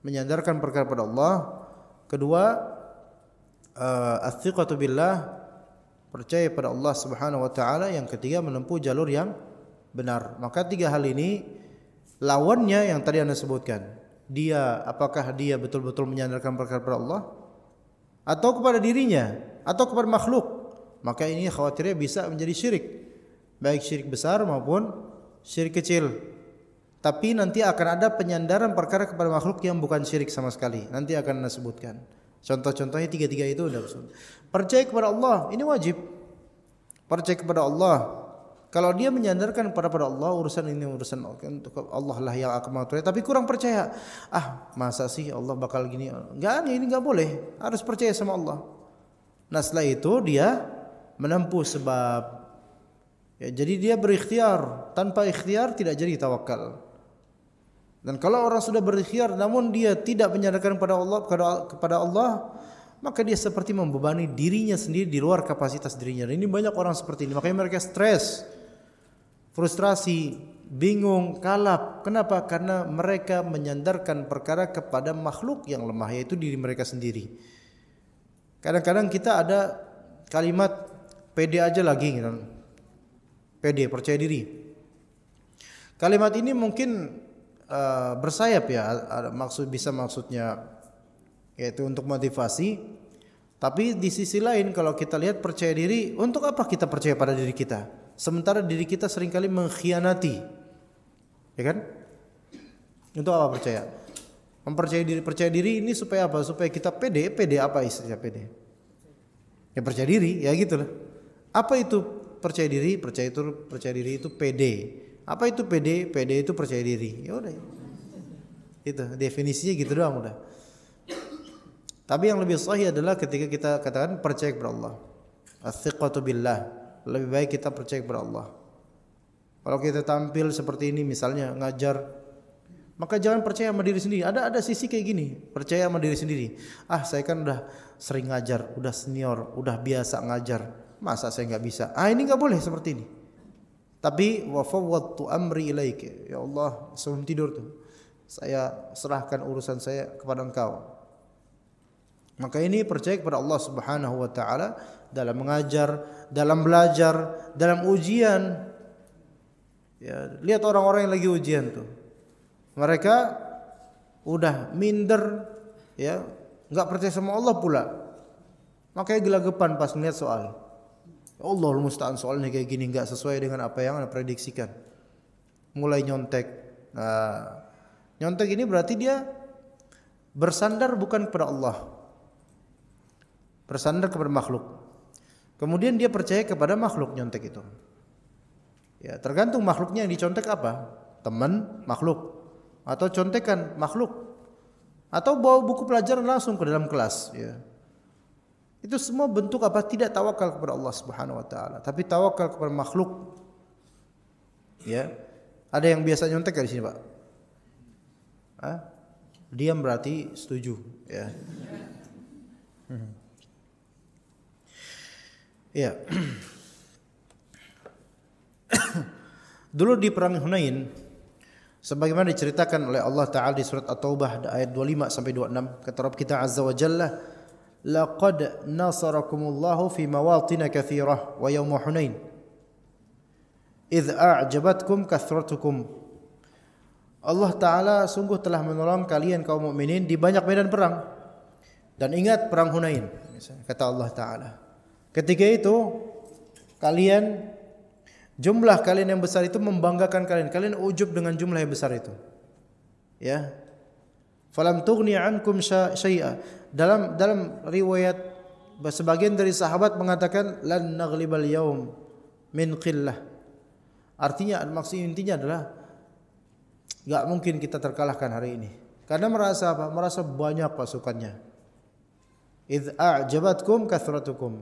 menyandarkan perkara pada Allah kedua uh, eh, athiqatu billah percaya pada Allah Subhanahu wa taala yang ketiga menempuh jalur yang benar maka tiga hal ini lawannya yang tadi Anda sebutkan dia apakah dia betul-betul menyandarkan perkara pada Allah atau kepada dirinya atau kepada makhluk maka ini khawatirnya bisa menjadi syirik baik syirik besar maupun syirik kecil. Tapi nanti akan ada penyandaran perkara kepada makhluk yang bukan syirik sama sekali. Nanti akan Anda sebutkan. Contoh-contohnya tiga-tiga itu sudah Percaya kepada Allah, ini wajib. Percaya kepada Allah. Kalau dia menyandarkan kepada pada Allah urusan ini urusan Allah lah yang akan mengaturnya. Tapi kurang percaya. Ah, masa sih Allah bakal gini? Enggak, ini enggak boleh. Harus percaya sama Allah. Nah, setelah itu dia menempuh sebab Ya, jadi dia berikhtiar, tanpa ikhtiar tidak jadi tawakal. Dan kalau orang sudah berikhtiar namun dia tidak menyadarkan kepada Allah kepada Allah, maka dia seperti membebani dirinya sendiri di luar kapasitas dirinya. Dan ini banyak orang seperti ini, makanya mereka stres, frustrasi, bingung, kalap. Kenapa? Karena mereka menyandarkan perkara kepada makhluk yang lemah yaitu diri mereka sendiri. Kadang-kadang kita ada kalimat pede aja lagi gitu pede percaya diri. Kalimat ini mungkin uh, bersayap ya, maksud bisa maksudnya yaitu untuk motivasi. Tapi di sisi lain kalau kita lihat percaya diri, untuk apa kita percaya pada diri kita? Sementara diri kita seringkali mengkhianati. Ya kan? Untuk apa percaya? Mempercaya diri, percaya diri ini supaya apa? Supaya kita pede, pede apa istilahnya pede? Ya percaya diri, ya gitulah. Apa itu percaya diri, percaya itu percaya diri itu PD. Apa itu PD? PD itu percaya diri. Ya udah. Itu definisinya gitu doang udah. Tapi yang lebih sahih adalah ketika kita katakan percaya kepada Allah. as billah. Lebih baik kita percaya kepada Allah. Kalau kita tampil seperti ini misalnya ngajar maka jangan percaya sama diri sendiri. Ada ada sisi kayak gini, percaya sama diri sendiri. Ah, saya kan udah sering ngajar, udah senior, udah biasa ngajar. Masa saya nggak bisa? Ah ini nggak boleh seperti ini. Tapi wafawwatu amri ilaike Ya Allah, sebelum tidur tuh saya serahkan urusan saya kepada Engkau. Maka ini percaya kepada Allah Subhanahu wa taala dalam mengajar, dalam belajar, dalam ujian. Ya, lihat orang-orang yang lagi ujian tuh. Mereka udah minder ya, nggak percaya sama Allah pula. Makanya gelagapan pas melihat soal. Allah musta'an soalnya kayak gini nggak sesuai dengan apa yang anda prediksikan. Mulai nyontek. Nah, nyontek ini berarti dia bersandar bukan kepada Allah. Bersandar kepada makhluk. Kemudian dia percaya kepada makhluk nyontek itu. Ya, tergantung makhluknya yang dicontek apa? Teman, makhluk. Atau contekan makhluk. Atau bawa buku pelajaran langsung ke dalam kelas, ya. Itu semua bentuk apa? Tidak tawakal kepada Allah Subhanahu wa taala, tapi tawakal kepada makhluk. Ya. Ada yang biasa nyontek dari sini, Pak? Hah? Diam berarti setuju, ya. Hmm. Ya. Dulu di perang Hunain sebagaimana diceritakan oleh Allah taala di surat At-Taubah ayat 25 sampai 26 kata Rabb kita azza wa jalla laqad nasarakumullahu fi mawatin kathirah wa yawm hunain idh a'jabatkum kathratukum Allah taala sungguh telah menolong kalian kaum mukminin di banyak medan perang dan ingat perang Hunain kata Allah taala ketika itu kalian jumlah kalian yang besar itu membanggakan kalian kalian ujub dengan jumlah yang besar itu ya falam tughni ankum syai'a dalam dalam riwayat sebagian dari sahabat mengatakan lan naghlibal yaum min qillah. Artinya maksud intinya adalah enggak mungkin kita terkalahkan hari ini. Karena merasa apa? Merasa banyak pasukannya. Idh a'jabatkum kathratukum.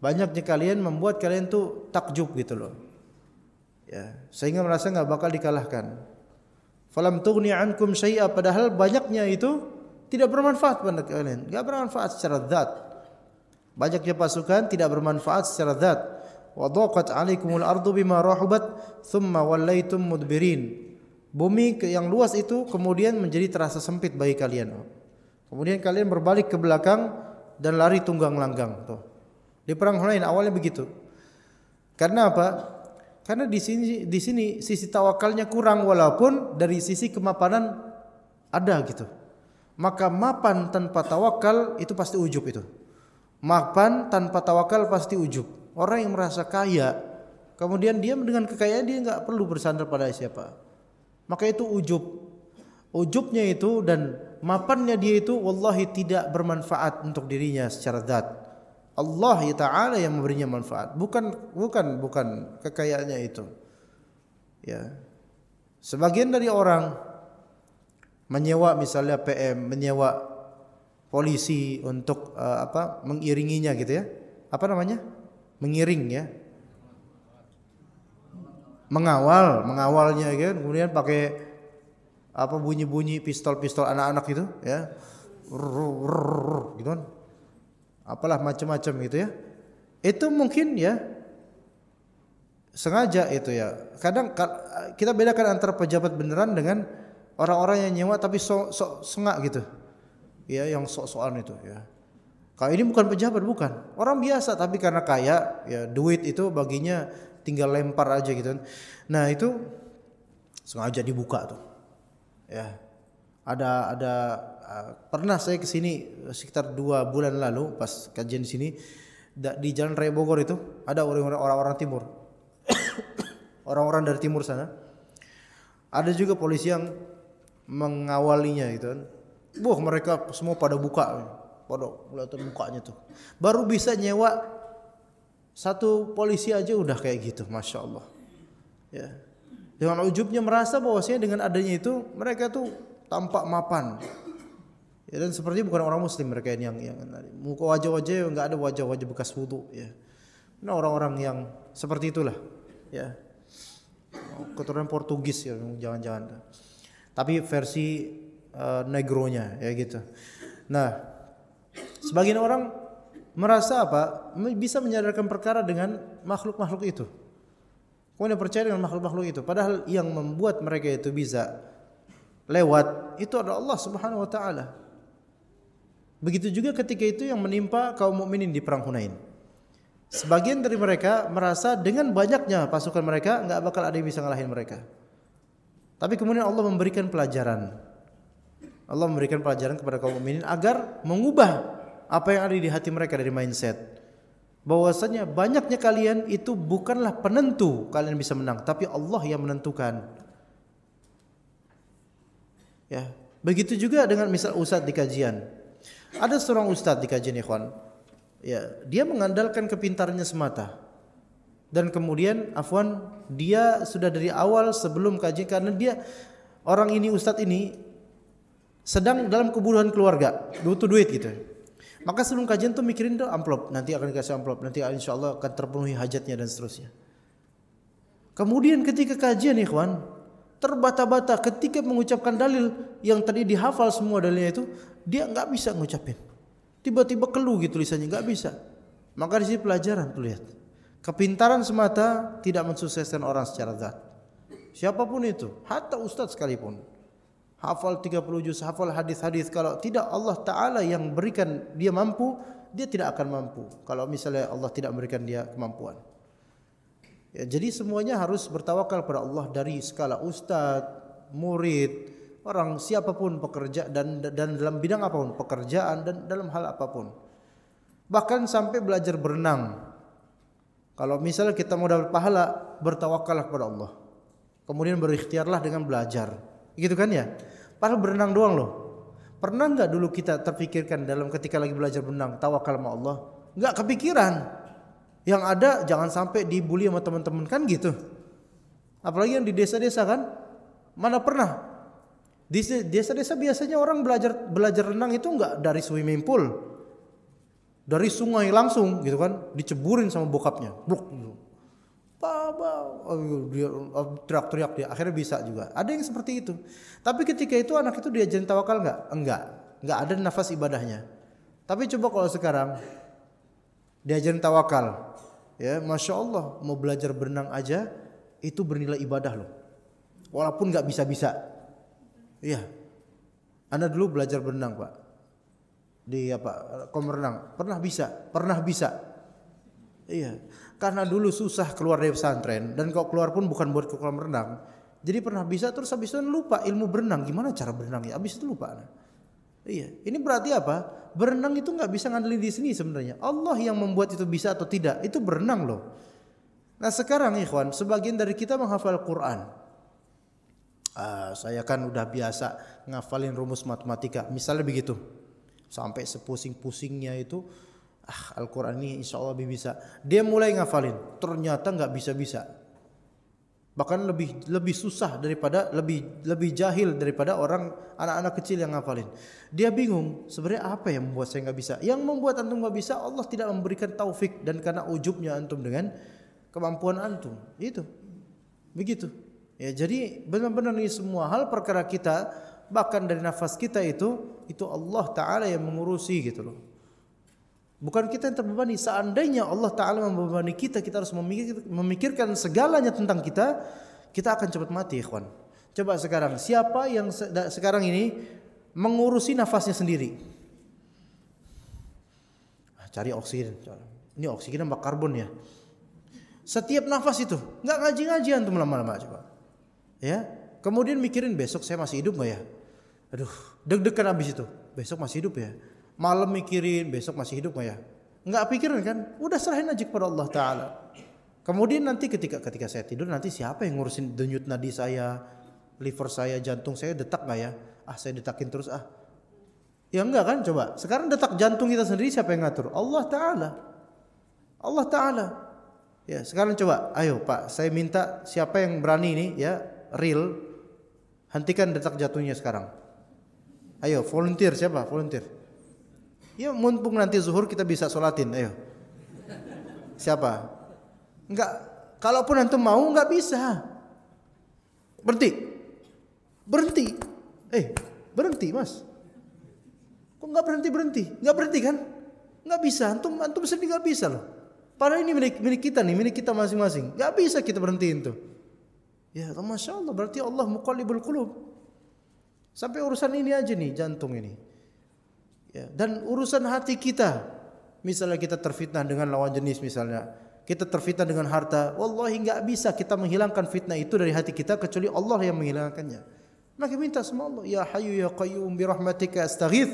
Banyaknya kalian membuat kalian tuh takjub gitu loh. Ya, sehingga merasa enggak bakal dikalahkan. Falam tughni ankum syai'a padahal banyaknya itu tidak bermanfaat pada kalian. Tidak bermanfaat secara zat. Banyaknya pasukan tidak bermanfaat secara zat. Wa dhaqat 'alaikumul ardu bima rahubat thumma wallaitum mudbirin. Bumi yang luas itu kemudian menjadi terasa sempit bagi kalian. Kemudian kalian berbalik ke belakang dan lari tunggang langgang tuh. Di perang Hunain awalnya begitu. Karena apa? Karena di sini di sini sisi tawakalnya kurang walaupun dari sisi kemapanan ada gitu maka mapan tanpa tawakal itu pasti ujub itu. Mapan tanpa tawakal pasti ujub. Orang yang merasa kaya, kemudian dia dengan kekayaan dia nggak perlu bersandar pada siapa. Maka itu ujub. Ujubnya itu dan mapannya dia itu wallahi tidak bermanfaat untuk dirinya secara zat. Allah ya taala yang memberinya manfaat, bukan bukan bukan kekayaannya itu. Ya. Sebagian dari orang menyewa misalnya PM, menyewa polisi untuk uh, apa mengiringinya gitu ya. Apa namanya? Mengiring ya. Mengawal, mengawalnya gitu. Ya. Kemudian pakai apa bunyi-bunyi pistol-pistol anak-anak gitu ya. gitu kan. Apalah macam-macam gitu ya. Itu mungkin ya sengaja itu ya. Kadang kita bedakan antara pejabat beneran dengan Orang-orang yang nyewa tapi sok sok sengak gitu. Ya, yang sok-sokan itu ya. Kalau ini bukan pejabat bukan, orang biasa tapi karena kaya ya duit itu baginya tinggal lempar aja gitu. Kan. Nah, itu sengaja dibuka tuh. Ya. Ada ada pernah saya ke sini eh, sekitar dua bulan lalu pas kajian di sini di Jalan Raya Bogor itu ada orang-orang timur. Orang-orang dari timur sana. Ada juga polisi yang mengawalinya gitu kan. Wah mereka semua pada buka, pada kelihatan mukanya tuh. Baru bisa nyewa satu polisi aja udah kayak gitu, masya Allah. Ya. Dengan ujubnya merasa bahwasanya dengan adanya itu mereka tuh tampak mapan. Ya, dan seperti bukan orang muslim mereka yang yang muka wajah-wajah nggak ada wajah-wajah bekas wudhu ya. Nah orang-orang yang seperti itulah ya. Keturunan Portugis ya jangan-jangan tapi versi uh, negronya ya gitu. Nah, sebagian orang merasa apa? Bisa menyadarkan perkara dengan makhluk-makhluk itu. Kemudian percaya dengan makhluk-makhluk itu. Padahal yang membuat mereka itu bisa lewat itu adalah Allah Subhanahu wa taala. Begitu juga ketika itu yang menimpa kaum mukminin di perang Hunain. Sebagian dari mereka merasa dengan banyaknya pasukan mereka nggak bakal ada yang bisa ngalahin mereka. Tapi kemudian Allah memberikan pelajaran. Allah memberikan pelajaran kepada kaum mukminin agar mengubah apa yang ada di hati mereka dari mindset. Bahwasanya banyaknya kalian itu bukanlah penentu kalian bisa menang, tapi Allah yang menentukan. Ya, begitu juga dengan misal ustadz di kajian. Ada seorang ustadz di kajian ikhwan. Ya, dia mengandalkan kepintarannya semata dan kemudian Afwan dia sudah dari awal sebelum kajian karena dia orang ini ustadz ini sedang dalam kebutuhan keluarga butuh duit gitu maka sebelum kajian tuh mikirin tuh amplop nanti akan dikasih amplop nanti insya Allah akan terpenuhi hajatnya dan seterusnya kemudian ketika kajian ikhwan terbata-bata ketika mengucapkan dalil yang tadi dihafal semua dalilnya itu dia nggak bisa ngucapin tiba-tiba keluh gitu tulisannya nggak bisa maka di sini pelajaran tuh lihat Kepintaran semata tidak mensukseskan orang secara zat. Siapapun itu, hatta ustadz sekalipun. Hafal 30 juz, hafal hadis-hadis. Kalau tidak Allah Ta'ala yang berikan dia mampu, dia tidak akan mampu. Kalau misalnya Allah tidak memberikan dia kemampuan. Ya, jadi semuanya harus bertawakal kepada Allah dari skala ustadz, murid, orang siapapun pekerja dan dan dalam bidang apapun pekerjaan dan dalam hal apapun. Bahkan sampai belajar berenang kalau misalnya kita mau dapat pahala, bertawakallah kepada Allah. Kemudian berikhtiarlah dengan belajar. Gitu kan ya? Padahal berenang doang loh. Pernah nggak dulu kita terpikirkan dalam ketika lagi belajar berenang, tawakal sama Allah? Nggak kepikiran. Yang ada jangan sampai dibully sama teman-teman kan gitu. Apalagi yang di desa-desa kan? Mana pernah? Di desa-desa biasanya orang belajar belajar renang itu nggak dari swimming pool dari sungai langsung gitu kan diceburin sama bokapnya bruk gitu. Baba, oh, gitu. dia oh, teriak-teriak dia akhirnya bisa juga. Ada yang seperti itu. Tapi ketika itu anak itu diajarin tawakal nggak? Enggak, nggak ada nafas ibadahnya. Tapi coba kalau sekarang diajarin tawakal, ya masya Allah mau belajar berenang aja itu bernilai ibadah loh. Walaupun nggak bisa-bisa, iya. Anda dulu belajar berenang pak, di apa kolam renang pernah bisa pernah bisa iya karena dulu susah keluar dari pesantren dan kok keluar pun bukan buat ke kolam renang jadi pernah bisa terus habis itu lupa ilmu berenang gimana cara berenang ya habis itu lupa iya ini berarti apa berenang itu nggak bisa ngandelin di sini sebenarnya Allah yang membuat itu bisa atau tidak itu berenang loh nah sekarang ikhwan sebagian dari kita menghafal Quran Uh, saya kan udah biasa ngafalin rumus matematika, misalnya begitu sampai sepusing-pusingnya itu ah Al-Quran ini insya Allah bisa dia mulai ngafalin ternyata nggak bisa-bisa bahkan lebih lebih susah daripada lebih lebih jahil daripada orang anak-anak kecil yang ngafalin dia bingung sebenarnya apa yang membuat saya nggak bisa yang membuat antum nggak bisa Allah tidak memberikan taufik dan karena ujubnya antum dengan kemampuan antum itu begitu ya jadi benar-benar ini semua hal perkara kita bahkan dari nafas kita itu itu Allah taala yang mengurusi gitu loh. Bukan kita yang terbebani. Seandainya Allah taala membebani kita, kita harus memikirkan segalanya tentang kita, kita akan cepat mati, ikhwan. Coba sekarang, siapa yang sekarang ini mengurusi nafasnya sendiri? Ah, cari oksigen. Ini oksigen sama karbon ya. Setiap nafas itu, nggak ngaji ngajian tuh lama-lama coba. Ya. Kemudian mikirin besok saya masih hidup nggak ya? Aduh, deg-degan abis itu. Besok masih hidup ya? Malam mikirin, besok masih hidup gak ya? nggak pikirin kan? Udah serahin aja kepada Allah Ta'ala. Kemudian nanti ketika ketika saya tidur nanti siapa yang ngurusin denyut nadi saya, liver saya, jantung saya detak gak ya? Ah saya detakin terus ah. Ya enggak kan coba. Sekarang detak jantung kita sendiri siapa yang ngatur? Allah Taala. Allah Taala. Ya sekarang coba. Ayo Pak, saya minta siapa yang berani ini ya real hentikan detak jantungnya sekarang. Ayo volunteer siapa? Volunteer. Ya mumpung nanti zuhur kita bisa solatin. Ayo. Siapa? Enggak. Kalaupun nanti mau enggak bisa. Berhenti. Berhenti. Eh, berhenti mas. Kok enggak berhenti berhenti? Enggak berhenti kan? Enggak bisa. Antum antum sendiri enggak bisa loh. Para ini milik milik kita nih, milik kita masing-masing. Enggak bisa kita berhentiin tuh. Ya, masya Allah. Berarti Allah muqallibul qulub. Sampai urusan ini aja nih jantung ini. Ya, dan urusan hati kita. Misalnya kita terfitnah dengan lawan jenis misalnya. Kita terfitnah dengan harta. Wallahi enggak bisa kita menghilangkan fitnah itu dari hati kita kecuali Allah yang menghilangkannya. Maka minta sama Allah. Ya hayu ya qayyum bi rahmatika astaghith.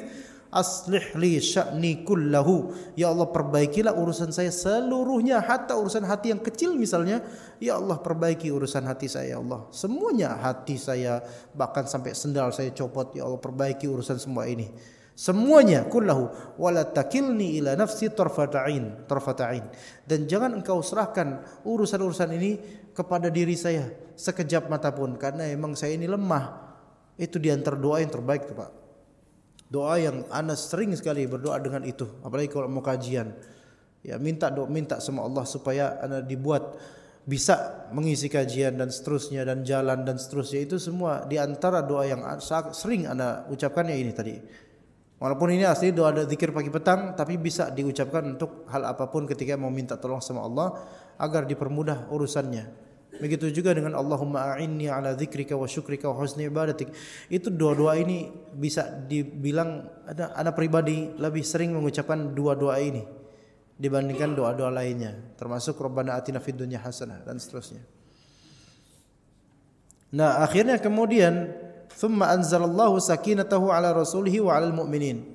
aslih li sya'ni kullahu ya Allah perbaikilah urusan saya seluruhnya hatta urusan hati yang kecil misalnya ya Allah perbaiki urusan hati saya ya Allah semuanya hati saya bahkan sampai sendal saya copot ya Allah perbaiki urusan semua ini semuanya kullahu wala takilni ila nafsi tarfata'in tarfata'in dan jangan engkau serahkan urusan-urusan ini kepada diri saya sekejap mata pun karena emang saya ini lemah itu diantar doa yang terbaik tuh Pak doa yang ana sering sekali berdoa dengan itu apalagi kalau mau kajian ya minta doa minta sama Allah supaya Anda dibuat bisa mengisi kajian dan seterusnya dan jalan dan seterusnya itu semua di antara doa yang sering Anda ucapkannya ini tadi walaupun ini asli doa ada zikir pagi petang tapi bisa diucapkan untuk hal apapun ketika mau minta tolong sama Allah agar dipermudah urusannya Begitu juga dengan Allahumma a'inni ala dzikrika wa syukrika wa husni ibadatik. Itu doa-doa ini bisa dibilang ada anak pribadi lebih sering mengucapkan dua doa ini dibandingkan doa-doa lainnya, termasuk Rabbana atina fid hasanah dan seterusnya. Nah, akhirnya kemudian thumma anzalallahu sakinatahu ala rasulihi wa ala mu'minin.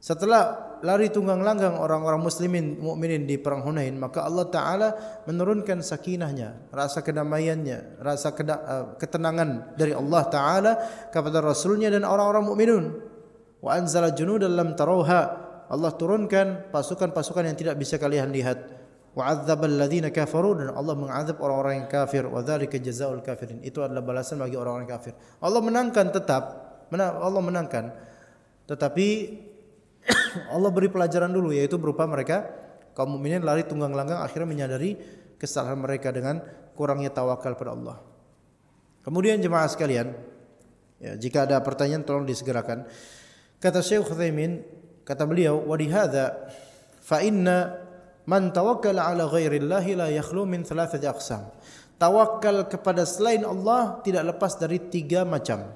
Setelah lari tunggang langgang orang-orang muslimin mukminin di perang Hunain, maka Allah taala menurunkan sakinahnya, rasa kedamaiannya, rasa keda uh, ketenangan dari Allah taala kepada rasulnya dan orang-orang mukminun. Wa anzala junudan lam tarauha. Allah turunkan pasukan-pasukan yang tidak bisa kalian lihat. wa'adzabal ladzina kafaru dan Allah mengazab orang-orang yang kafir wa dzalika jazaul kafirin itu adalah balasan bagi orang-orang kafir Allah menangkan tetap Allah menangkan tetapi Allah beri pelajaran dulu yaitu berupa mereka kaum mukminin lari tunggang-langgang akhirnya menyadari kesalahan mereka dengan kurangnya tawakal pada Allah. Kemudian jemaah sekalian, ya, jika ada pertanyaan tolong disegerakan. Kata Syekh Utsaimin, kata beliau, "Wa lihadza fa inna man tawakkala ala ghairillahi la yakhlu min thalathati aqsam." Tawakal kepada selain Allah tidak lepas dari tiga macam.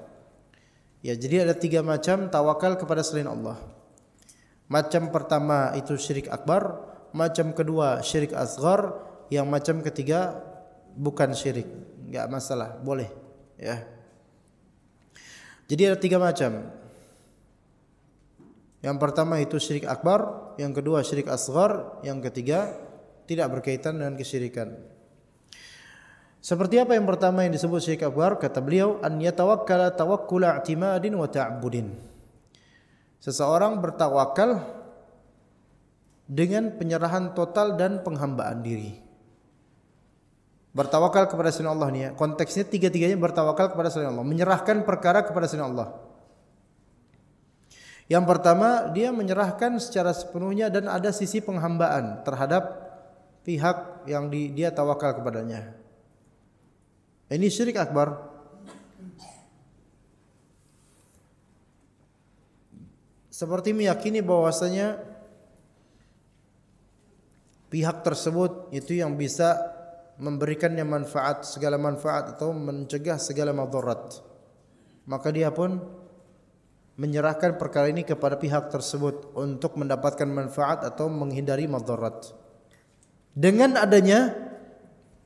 Ya, jadi ada tiga macam tawakal kepada selain Allah. Macam pertama itu syirik akbar, macam kedua syirik asgar, yang macam ketiga bukan syirik. Enggak masalah, boleh. Ya. Jadi ada tiga macam. Yang pertama itu syirik akbar, yang kedua syirik asgar, yang ketiga tidak berkaitan dengan kesyirikan. Seperti apa yang pertama yang disebut syirik akbar? Kata beliau, an yatawakkala tawakkula i'timadin wa ta'budin. Seseorang bertawakal dengan penyerahan total dan penghambaan diri. Bertawakal kepada selain Allah nih ya. Konteksnya tiga-tiganya bertawakal kepada selain Allah, menyerahkan perkara kepada selain Allah. Yang pertama, dia menyerahkan secara sepenuhnya dan ada sisi penghambaan terhadap pihak yang dia tawakal kepadanya. Ini syirik akbar. seperti meyakini bahwasanya pihak tersebut itu yang bisa memberikannya manfaat segala manfaat atau mencegah segala madarat maka dia pun menyerahkan perkara ini kepada pihak tersebut untuk mendapatkan manfaat atau menghindari madarat dengan adanya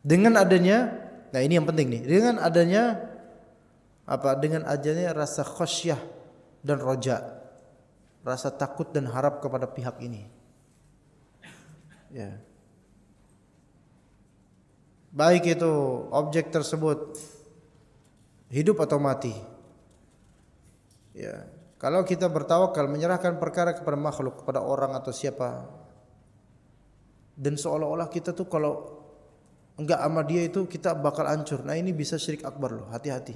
dengan adanya nah ini yang penting nih dengan adanya apa dengan adanya rasa khasyah dan roja rasa takut dan harap kepada pihak ini. Ya. Baik itu objek tersebut hidup atau mati. Ya. Kalau kita bertawakal menyerahkan perkara kepada makhluk, kepada orang atau siapa dan seolah-olah kita tuh kalau enggak sama dia itu kita bakal hancur. Nah, ini bisa syirik akbar loh, hati-hati.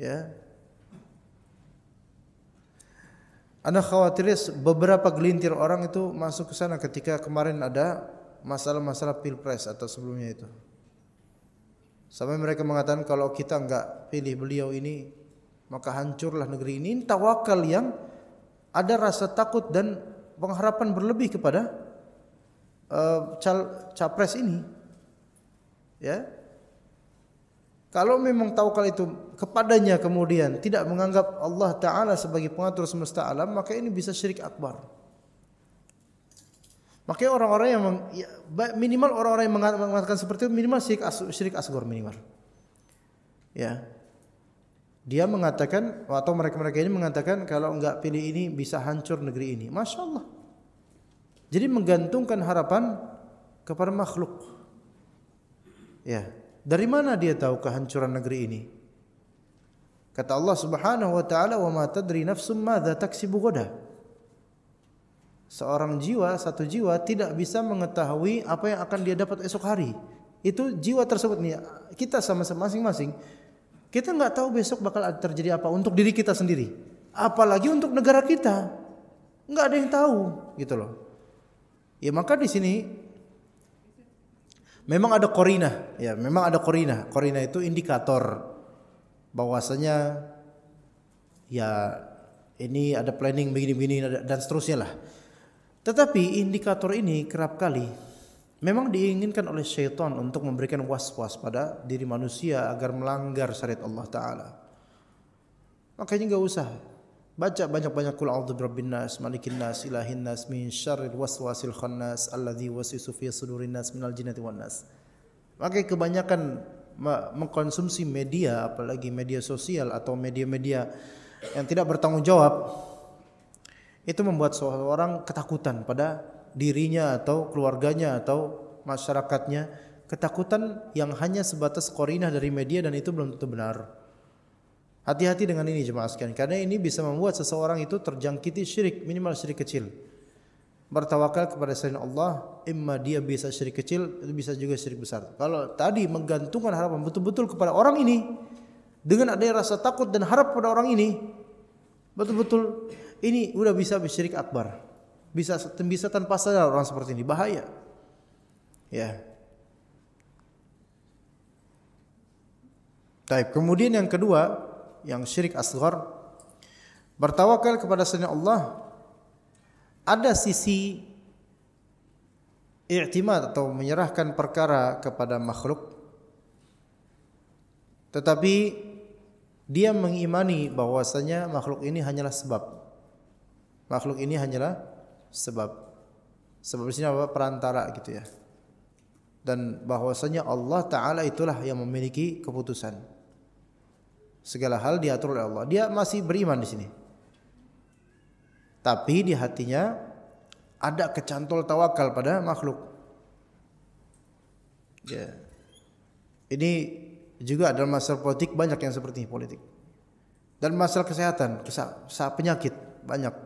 Ya, Anda khawatir ya, beberapa gelintir orang itu masuk ke sana ketika kemarin ada masalah-masalah pilpres atau sebelumnya itu. Sampai mereka mengatakan kalau kita nggak pilih beliau ini maka hancurlah negeri ini. Ini tawakal yang ada rasa takut dan pengharapan berlebih kepada uh, cal, capres ini. Ya. Kalau memang tawakal itu kepadanya kemudian tidak menganggap Allah Ta'ala sebagai pengatur semesta alam, maka ini bisa syirik akbar. Maka orang-orang yang meng, ya, minimal orang-orang yang mengatakan seperti itu minimal syirik, as, syirik asgor minimal. Ya. Dia mengatakan atau mereka-mereka ini mengatakan kalau enggak pilih ini bisa hancur negeri ini. Masya Allah. Jadi menggantungkan harapan kepada makhluk. Ya, dari mana dia tahu kehancuran negeri ini? Kata Allah Subhanahu wa taala, "Wa ma tadri nafsum madza taksibu ghadan." Seorang jiwa, satu jiwa tidak bisa mengetahui apa yang akan dia dapat esok hari. Itu jiwa tersebut nih, kita sama-sama masing-masing. Kita nggak tahu besok bakal terjadi apa untuk diri kita sendiri, apalagi untuk negara kita. Nggak ada yang tahu, gitu loh. Ya maka di sini Memang ada korina, ya memang ada korina. Korina itu indikator bahwasanya ya ini ada planning begini-begini dan seterusnya lah. Tetapi indikator ini kerap kali memang diinginkan oleh syaitan untuk memberikan was-was pada diri manusia agar melanggar syariat Allah Ta'ala. Makanya gak usah Baca banyak-banyak kul a'udzu birabbin nas, malikin nas, ilahin nas min syarril waswasil khannas alladzi waswisu fi sudurin nas minal jinnati wan nas. Maka kebanyakan mengkonsumsi media apalagi media sosial atau media-media yang tidak bertanggung jawab itu membuat seorang ketakutan pada dirinya atau keluarganya atau masyarakatnya ketakutan yang hanya sebatas korinah dari media dan itu belum tentu benar Hati-hati dengan ini jemaah sekalian karena ini bisa membuat seseorang itu terjangkiti syirik minimal syirik kecil. Bertawakal kepada selain Allah, imma dia bisa syirik kecil, itu bisa juga syirik besar. Kalau tadi menggantungkan harapan betul-betul kepada orang ini dengan adanya rasa takut dan harap pada orang ini, betul-betul ini udah bisa syirik akbar. Bisa bisa tanpa sadar orang seperti ini bahaya. Ya. Baik, Kemudian yang kedua, yang syirik asghar bertawakal kepada selain Allah ada sisi i'timad atau menyerahkan perkara kepada makhluk tetapi dia mengimani bahwasanya makhluk ini hanyalah sebab. Makhluk ini hanyalah sebab. Sebab sini apa? Perantara gitu ya. Dan bahwasanya Allah Taala itulah yang memiliki keputusan. Segala hal diatur oleh Allah. Dia masih beriman di sini. Tapi di hatinya ada kecantol tawakal pada makhluk. Ya. Ini juga dalam masalah politik banyak yang seperti politik. Dan masalah kesehatan, kesa penyakit banyak,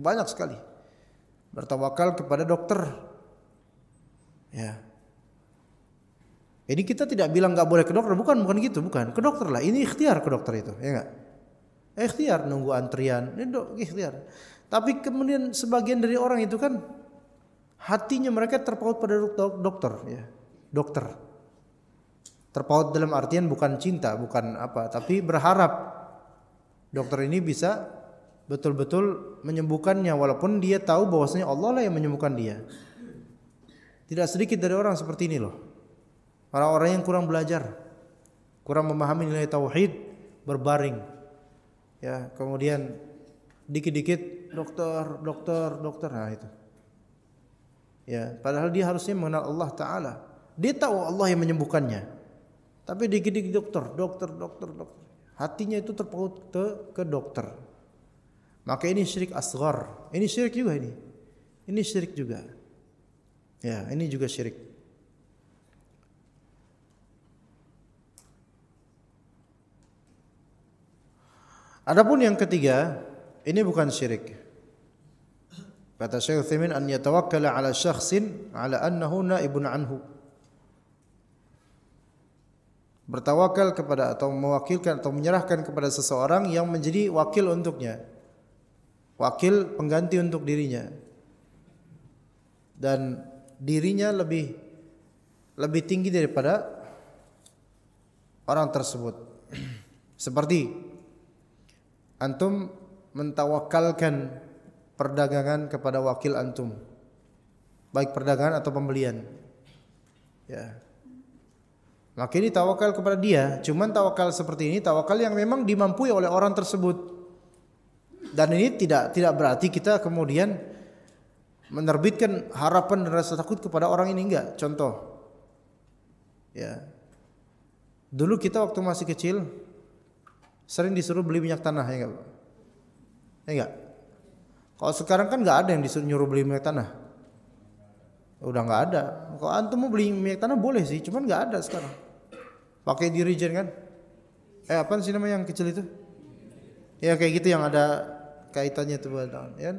banyak sekali. Bertawakal kepada dokter. Ya, ini kita tidak bilang nggak boleh ke dokter, bukan bukan gitu, bukan. Ke dokter lah, ini ikhtiar ke dokter itu, ya enggak? Eh, ikhtiar nunggu antrian, ini dok, ikhtiar. Tapi kemudian sebagian dari orang itu kan hatinya mereka terpaut pada dokter, ya. Dokter. Terpaut dalam artian bukan cinta, bukan apa, tapi berharap dokter ini bisa betul-betul menyembuhkannya walaupun dia tahu bahwasanya Allah lah yang menyembuhkan dia. Tidak sedikit dari orang seperti ini loh. Orang-orang yang kurang belajar, kurang memahami nilai tauhid, berbaring. Ya, kemudian dikit-dikit dokter, dokter, dokter. Nah, itu. Ya, padahal dia harusnya mengenal Allah taala. Dia tahu Allah yang menyembuhkannya. Tapi dikit-dikit dokter, dokter, dokter, dokter. Hatinya itu terpaut ke, ke dokter. Maka ini syirik asgar. Ini syirik juga ini. Ini syirik juga. Ya, ini juga syirik. Adapun yang ketiga, ini bukan syirik. Kata Syekh Utsaimin an yatawakkala ala syakhsin ala annahu naibun anhu. Bertawakal kepada atau mewakilkan atau menyerahkan kepada seseorang yang menjadi wakil untuknya. Wakil pengganti untuk dirinya. Dan dirinya lebih lebih tinggi daripada orang tersebut. Seperti antum mentawakalkan perdagangan kepada wakil antum baik perdagangan atau pembelian ya maka ini tawakal kepada dia cuman tawakal seperti ini tawakal yang memang dimampui oleh orang tersebut dan ini tidak tidak berarti kita kemudian menerbitkan harapan dan rasa takut kepada orang ini enggak contoh ya dulu kita waktu masih kecil Sering disuruh beli minyak tanah ya enggak? Ya enggak? Kalau sekarang kan nggak ada yang disuruh nyuruh beli minyak tanah. Udah nggak ada. Kalau antum mau beli minyak tanah boleh sih, cuman nggak ada sekarang. Pakai dirijen kan? Eh apa sih nama yang kecil itu? Ya kayak gitu yang ada kaitannya tuh ya. Kan?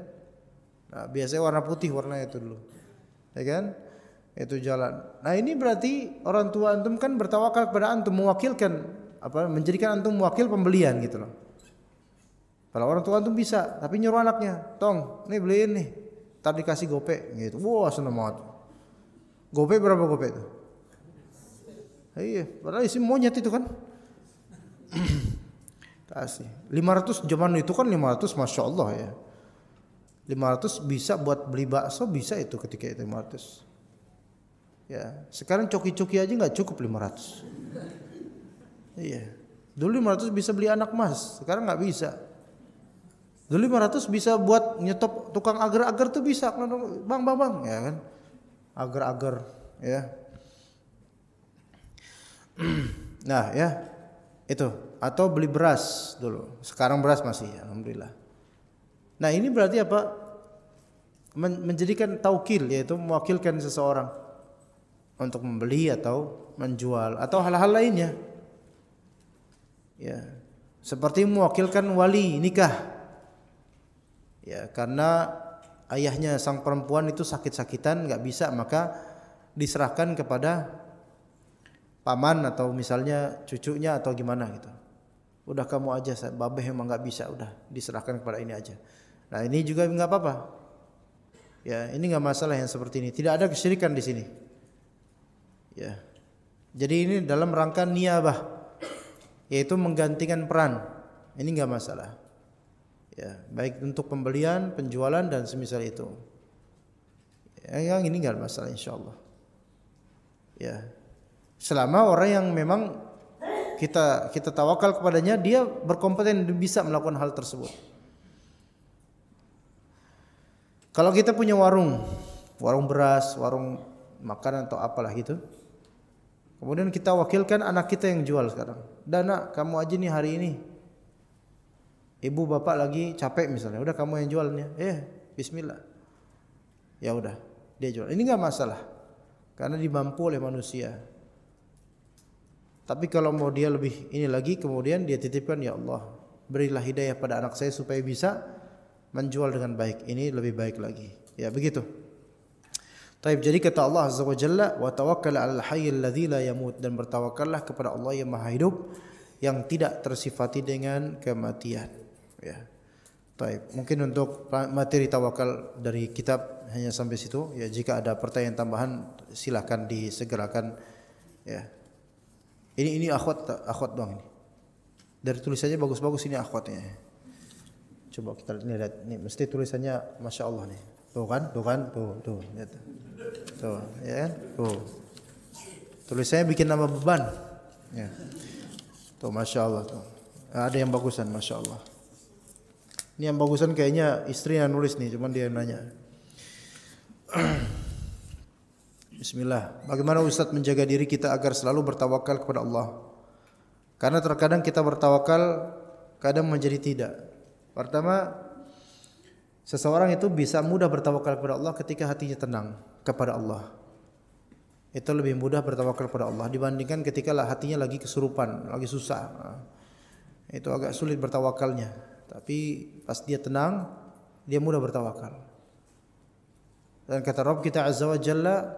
Nah, biasanya warna putih warna itu dulu. Ya kan? Itu jalan. Nah, ini berarti orang tua antum kan bertawakal kepada antum mewakilkan apa menjadikan antum wakil pembelian gitu loh. Kalau orang tua antum bisa, tapi nyuruh anaknya, "Tong, nih beliin nih." Ntar dikasih gope gitu. Wah, seneng banget. Gope berapa gope itu? Iya, padahal isi monyet itu kan. Kasih. 500 zaman itu kan 500 Masya Allah ya. 500 bisa buat beli bakso bisa itu ketika itu 500. Ya, sekarang coki-coki aja nggak cukup 500. Iya. Dulu 500 bisa beli anak emas, sekarang nggak bisa. Dulu 500 bisa buat nyetop tukang agar-agar tuh bisa. Bang, bang, bang, ya kan? Agar-agar, ya. nah, ya. Itu atau beli beras dulu. Sekarang beras masih, alhamdulillah. Nah, ini berarti apa? Men menjadikan taukil yaitu mewakilkan seseorang untuk membeli atau menjual atau hal-hal lainnya ya seperti mewakilkan wali nikah ya karena ayahnya sang perempuan itu sakit-sakitan nggak bisa maka diserahkan kepada paman atau misalnya cucunya atau gimana gitu udah kamu aja babe emang nggak bisa udah diserahkan kepada ini aja nah ini juga nggak apa-apa ya ini nggak masalah yang seperti ini tidak ada kesyirikan di sini ya jadi ini dalam rangka niabah yaitu menggantikan peran. Ini enggak masalah. Ya, baik untuk pembelian, penjualan dan semisal itu. Ya, yang ini enggak masalah insyaallah Ya, selama orang yang memang kita kita tawakal kepadanya dia berkompeten dan bisa melakukan hal tersebut. Kalau kita punya warung, warung beras, warung makanan atau apalah gitu. Kemudian kita wakilkan anak kita yang jual sekarang Dah nak, kamu aja nih hari ini. Ibu bapak lagi capek misalnya, udah kamu yang jualnya. Eh, bismillah. Ya udah, dia jual. Ini enggak masalah. Karena dimampu oleh manusia. Tapi kalau mau dia lebih ini lagi kemudian dia titipkan ya Allah, berilah hidayah pada anak saya supaya bisa menjual dengan baik. Ini lebih baik lagi. Ya begitu. Taib jadi kata Allah Azza wa Jalla wa tawakkal 'alal hayyil ladzi la yamut dan bertawakallah kepada Allah yang Maha Hidup yang tidak tersifati dengan kematian. Ya. Taib. Mungkin untuk materi tawakal dari kitab hanya sampai situ. Ya, jika ada pertanyaan tambahan silahkan disegerakan ya. Ini ini akhwat akhwat doang ini. Dari tulisannya bagus-bagus ini akhwatnya. Coba kita lihat ini mesti tulisannya Masya Allah nih. Tuh kan, tuh kan, tuh, tuh, Tuh, ya kan? Tuh. Tulisannya bikin nama beban. Ya. Tuh, Masya Allah tuh. Ada yang bagusan, Masya Allah. Ini yang bagusan kayaknya istri yang nulis nih, cuman dia nanya. Bismillah. Bagaimana Ustadz menjaga diri kita agar selalu bertawakal kepada Allah? Karena terkadang kita bertawakal, kadang menjadi tidak. Pertama, Seseorang itu bisa mudah bertawakal kepada Allah ketika hatinya tenang kepada Allah. Itu lebih mudah bertawakal kepada Allah dibandingkan ketika hatinya lagi kesurupan, lagi susah. Nah, itu agak sulit bertawakalnya. Tapi pas dia tenang, dia mudah bertawakal. Dan kata Rabb kita Azza wa Jalla,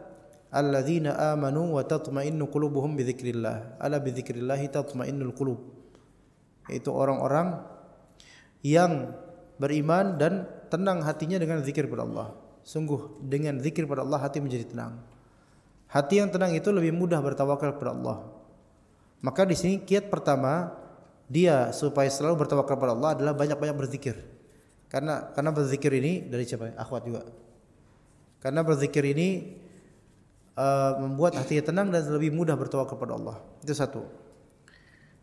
"Alladzina amanu wa tatma'innu qulubuhum bi dzikrillah." Ala bi dzikrillah tatma'innul qulub. Itu orang-orang yang beriman dan tenang hatinya dengan zikir kepada Allah. Sungguh dengan zikir kepada Allah hati menjadi tenang. Hati yang tenang itu lebih mudah bertawakal kepada Allah. Maka di sini kiat pertama dia supaya selalu bertawakal kepada Allah adalah banyak-banyak berzikir. Karena karena berzikir ini dari siapa? Akhwat juga. Karena berzikir ini uh, membuat hatinya tenang dan lebih mudah bertawakal kepada Allah. Itu satu.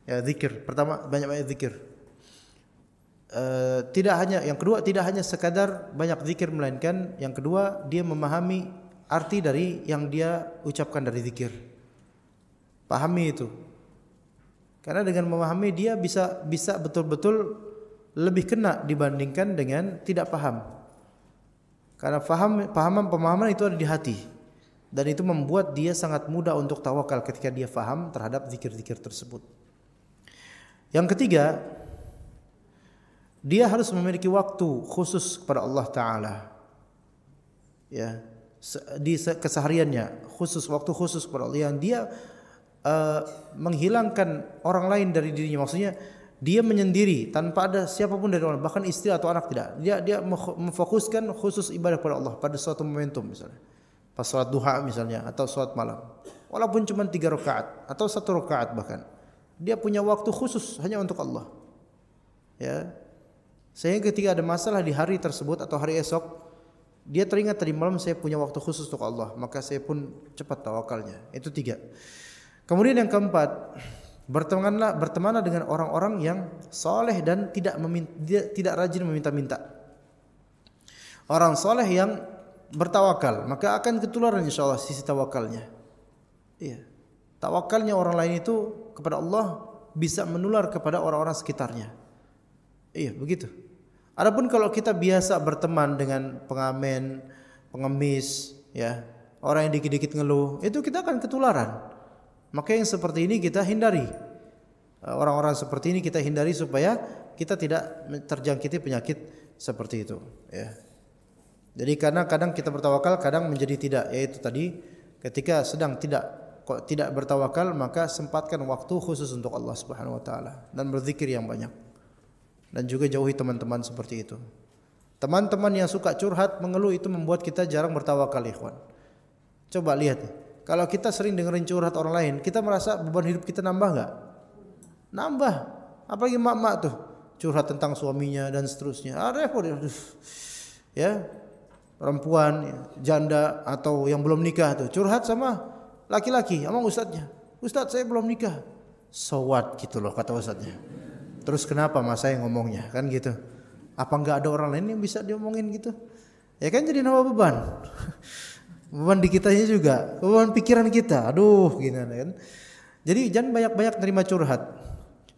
Ya, zikir. Pertama banyak-banyak zikir. Eh, tidak hanya yang kedua tidak hanya sekadar banyak zikir melainkan yang kedua dia memahami arti dari yang dia ucapkan dari zikir. Pahami itu. Karena dengan memahami dia bisa bisa betul-betul lebih kena dibandingkan dengan tidak paham. Karena paham pahaman pemahaman itu ada di hati dan itu membuat dia sangat mudah untuk tawakal ketika dia paham terhadap zikir-zikir tersebut. Yang ketiga, dia harus memiliki waktu khusus kepada Allah taala. Ya, di kesehariannya khusus waktu khusus kepada Allah yang dia uh, menghilangkan orang lain dari dirinya maksudnya dia menyendiri tanpa ada siapapun dari orang bahkan istri atau anak tidak dia dia memfokuskan khusus ibadah kepada Allah pada suatu momentum misalnya pas sholat duha misalnya atau sholat malam walaupun cuma tiga rakaat atau satu rakaat bahkan dia punya waktu khusus hanya untuk Allah ya sehingga ketika ada masalah di hari tersebut atau hari esok, dia teringat tadi malam saya punya waktu khusus untuk Allah, maka saya pun cepat tawakalnya. Itu tiga. Kemudian yang keempat, bertemanlah bertemanlah dengan orang-orang yang soleh dan tidak meminta, tidak rajin meminta-minta. Orang soleh yang bertawakal, maka akan ketularan insya Allah sisi tawakalnya. Iya. Tawakalnya orang lain itu kepada Allah bisa menular kepada orang-orang sekitarnya. Iya, begitu. Adapun kalau kita biasa berteman dengan pengamen, pengemis, ya, orang yang dikit-dikit ngeluh, itu kita akan ketularan. Maka yang seperti ini kita hindari. Eh, orang-orang seperti ini kita hindari supaya kita tidak terjangkiti penyakit seperti itu, ya. Jadi karena kadang kita bertawakal, kadang menjadi tidak, yaitu tadi ketika sedang tidak kok tidak bertawakal maka sempatkan waktu khusus untuk Allah Subhanahu wa taala dan berzikir yang banyak dan juga jauhi teman-teman seperti itu. Teman-teman yang suka curhat, mengeluh itu membuat kita jarang bertawakal, ikhwan. Coba lihat, kalau kita sering dengerin curhat orang lain, kita merasa beban hidup kita nambah nggak? Nambah. Apalagi mak-mak tuh curhat tentang suaminya dan seterusnya. Aduh, repot, ya. aduh. Ya, perempuan, ya, janda atau yang belum nikah tuh curhat sama laki-laki, sama ustadznya. Ustadz saya belum nikah. Sowat gitu loh kata ustadznya. Terus kenapa mas saya ngomongnya kan gitu? Apa nggak ada orang lain yang bisa diomongin gitu? Ya kan jadi nama beban. beban di kitanya juga, beban pikiran kita. Aduh, gini kan? Jadi jangan banyak-banyak nerima curhat.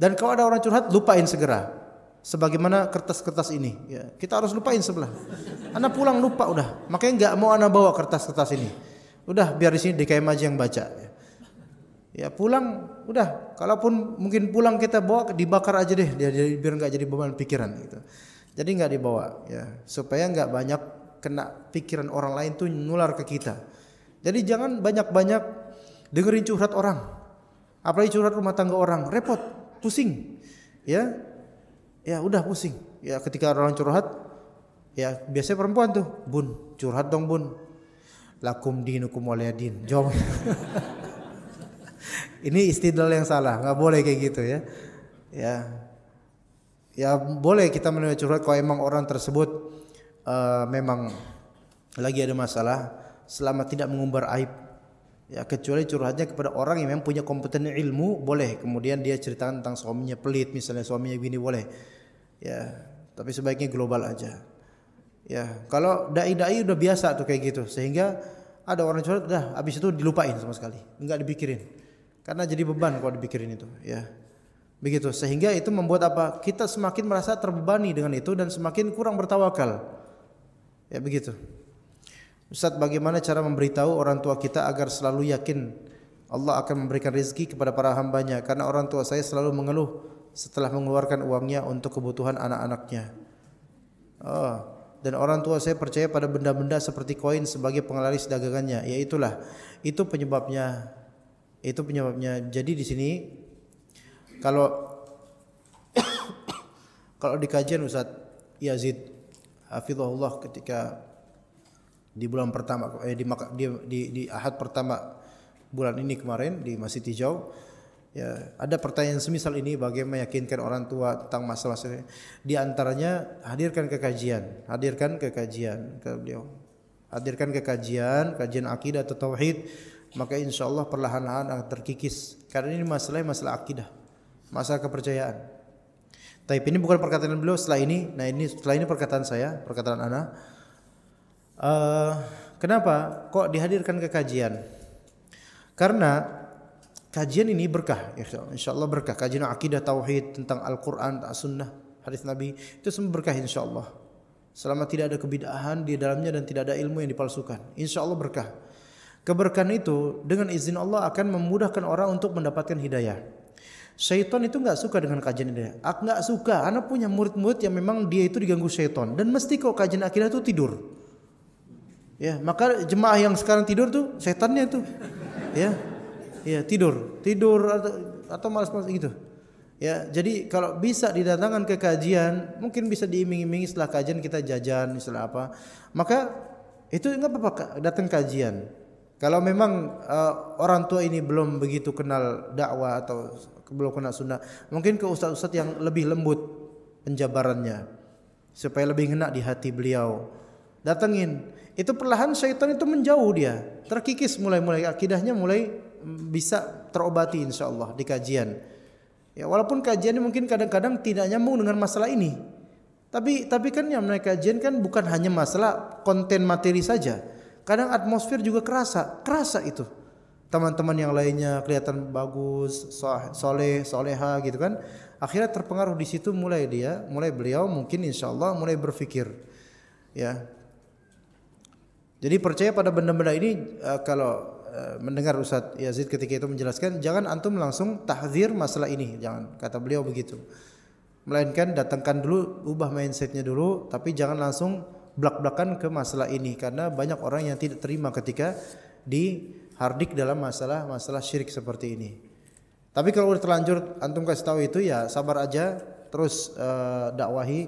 Dan kalau ada orang curhat, lupain segera. Sebagaimana kertas-kertas ini, ya, kita harus lupain sebelah. Anak pulang lupa udah, makanya nggak mau anak bawa kertas-kertas ini. Udah biar di sini DKM aja yang baca. Ya. Ya pulang, udah. Kalaupun mungkin pulang kita bawa dibakar aja deh, dia jadi biar nggak jadi beban pikiran gitu. Jadi nggak dibawa, ya supaya nggak banyak kena pikiran orang lain tuh nular ke kita. Jadi jangan banyak-banyak dengerin curhat orang, apalagi curhat rumah tangga orang, repot, pusing, ya, ya udah pusing. Ya ketika orang curhat, ya biasanya perempuan tuh, bun, curhat dong bun, lakum dinukum waliyadin, jawab. Ini istidlal yang salah, nggak boleh kayak gitu ya. Ya, ya boleh kita menerima curhat kalau emang orang tersebut uh, memang lagi ada masalah, selama tidak mengumbar aib. Ya kecuali curhatnya kepada orang yang memang punya kompeten ilmu boleh. Kemudian dia ceritakan tentang suaminya pelit, misalnya suaminya gini boleh. Ya, tapi sebaiknya global aja. Ya, kalau dai-dai udah biasa tuh kayak gitu sehingga ada orang curhat dah habis itu dilupain sama sekali, nggak dipikirin. Karena jadi beban kalau dipikirin itu, ya. Begitu. Sehingga itu membuat apa? Kita semakin merasa terbebani dengan itu dan semakin kurang bertawakal. Ya begitu. Ustaz, bagaimana cara memberitahu orang tua kita agar selalu yakin Allah akan memberikan rezeki kepada para hambanya? Karena orang tua saya selalu mengeluh setelah mengeluarkan uangnya untuk kebutuhan anak-anaknya. Oh, dan orang tua saya percaya pada benda-benda seperti koin sebagai penglaris dagangannya. Ya itulah, itu penyebabnya. Itu penyebabnya. Jadi di sini kalau kalau di kajian Ustaz Yazid Hafizullah ketika di bulan pertama eh, di, di di di ahad pertama bulan ini kemarin di Masjid Hijau ya ada pertanyaan semisal ini bagaimana meyakinkan orang tua tentang masalah ini di antaranya hadirkan ke kajian hadirkan ke kajian ke beliau hadirkan ke kajian kajian akidah atau tauhid maka insya Allah perlahan-lahan akan terkikis. Karena ini masalah masalah akidah, masalah kepercayaan. Tapi ini bukan perkataan beliau setelah ini. Nah ini setelah ini perkataan saya, perkataan Ana. Uh, kenapa kok dihadirkan ke kajian? Karena kajian ini berkah, ya, insya Allah berkah. Kajian akidah tauhid tentang Al-Quran, As-Sunnah, hadis Nabi itu semua berkah insya Allah. Selama tidak ada kebidahan di dalamnya dan tidak ada ilmu yang dipalsukan, insya Allah berkah. Keberkahan itu dengan izin Allah akan memudahkan orang untuk mendapatkan hidayah. Syaitan itu nggak suka dengan kajian hidayah. Aku nggak suka. Anak punya murid-murid yang memang dia itu diganggu syaitan dan mesti kok kajian akidah itu tidur. Ya, maka jemaah yang sekarang tidur tuh setannya tuh. Ya. Ya, tidur. Tidur atau atau malas-malas gitu. Ya, jadi kalau bisa didatangkan ke kajian, mungkin bisa diiming-imingi setelah kajian kita jajan, setelah apa. Maka itu enggak apa-apa datang kajian. Kalau memang uh, orang tua ini belum begitu kenal dakwah atau belum kenal sunnah, mungkin ke ustadz-ustadz yang lebih lembut penjabarannya supaya lebih ngena di hati beliau. Datengin, itu perlahan syaitan itu menjauh dia, terkikis mulai-mulai akidahnya mulai mm, bisa terobati insya Allah di kajian. Ya walaupun kajian ini mungkin kadang-kadang tidak nyambung dengan masalah ini. Tapi tapi kan yang mereka kajian kan bukan hanya masalah konten materi saja Kadang atmosfer juga kerasa, kerasa itu. Teman-teman yang lainnya kelihatan bagus, soleh, soleha gitu kan. Akhirnya terpengaruh di situ mulai dia, mulai beliau mungkin insya Allah mulai berpikir. Ya. Jadi percaya pada benda-benda ini eh, kalau eh, mendengar Ustaz Yazid ketika itu menjelaskan jangan antum langsung tahzir masalah ini jangan kata beliau begitu melainkan datangkan dulu ubah mindsetnya dulu tapi jangan langsung belak-belakan ke masalah ini karena banyak orang yang tidak terima ketika dihardik dalam masalah-masalah syirik seperti ini. Tapi kalau udah terlanjur antum kasih tahu itu ya sabar aja terus uh, dakwahi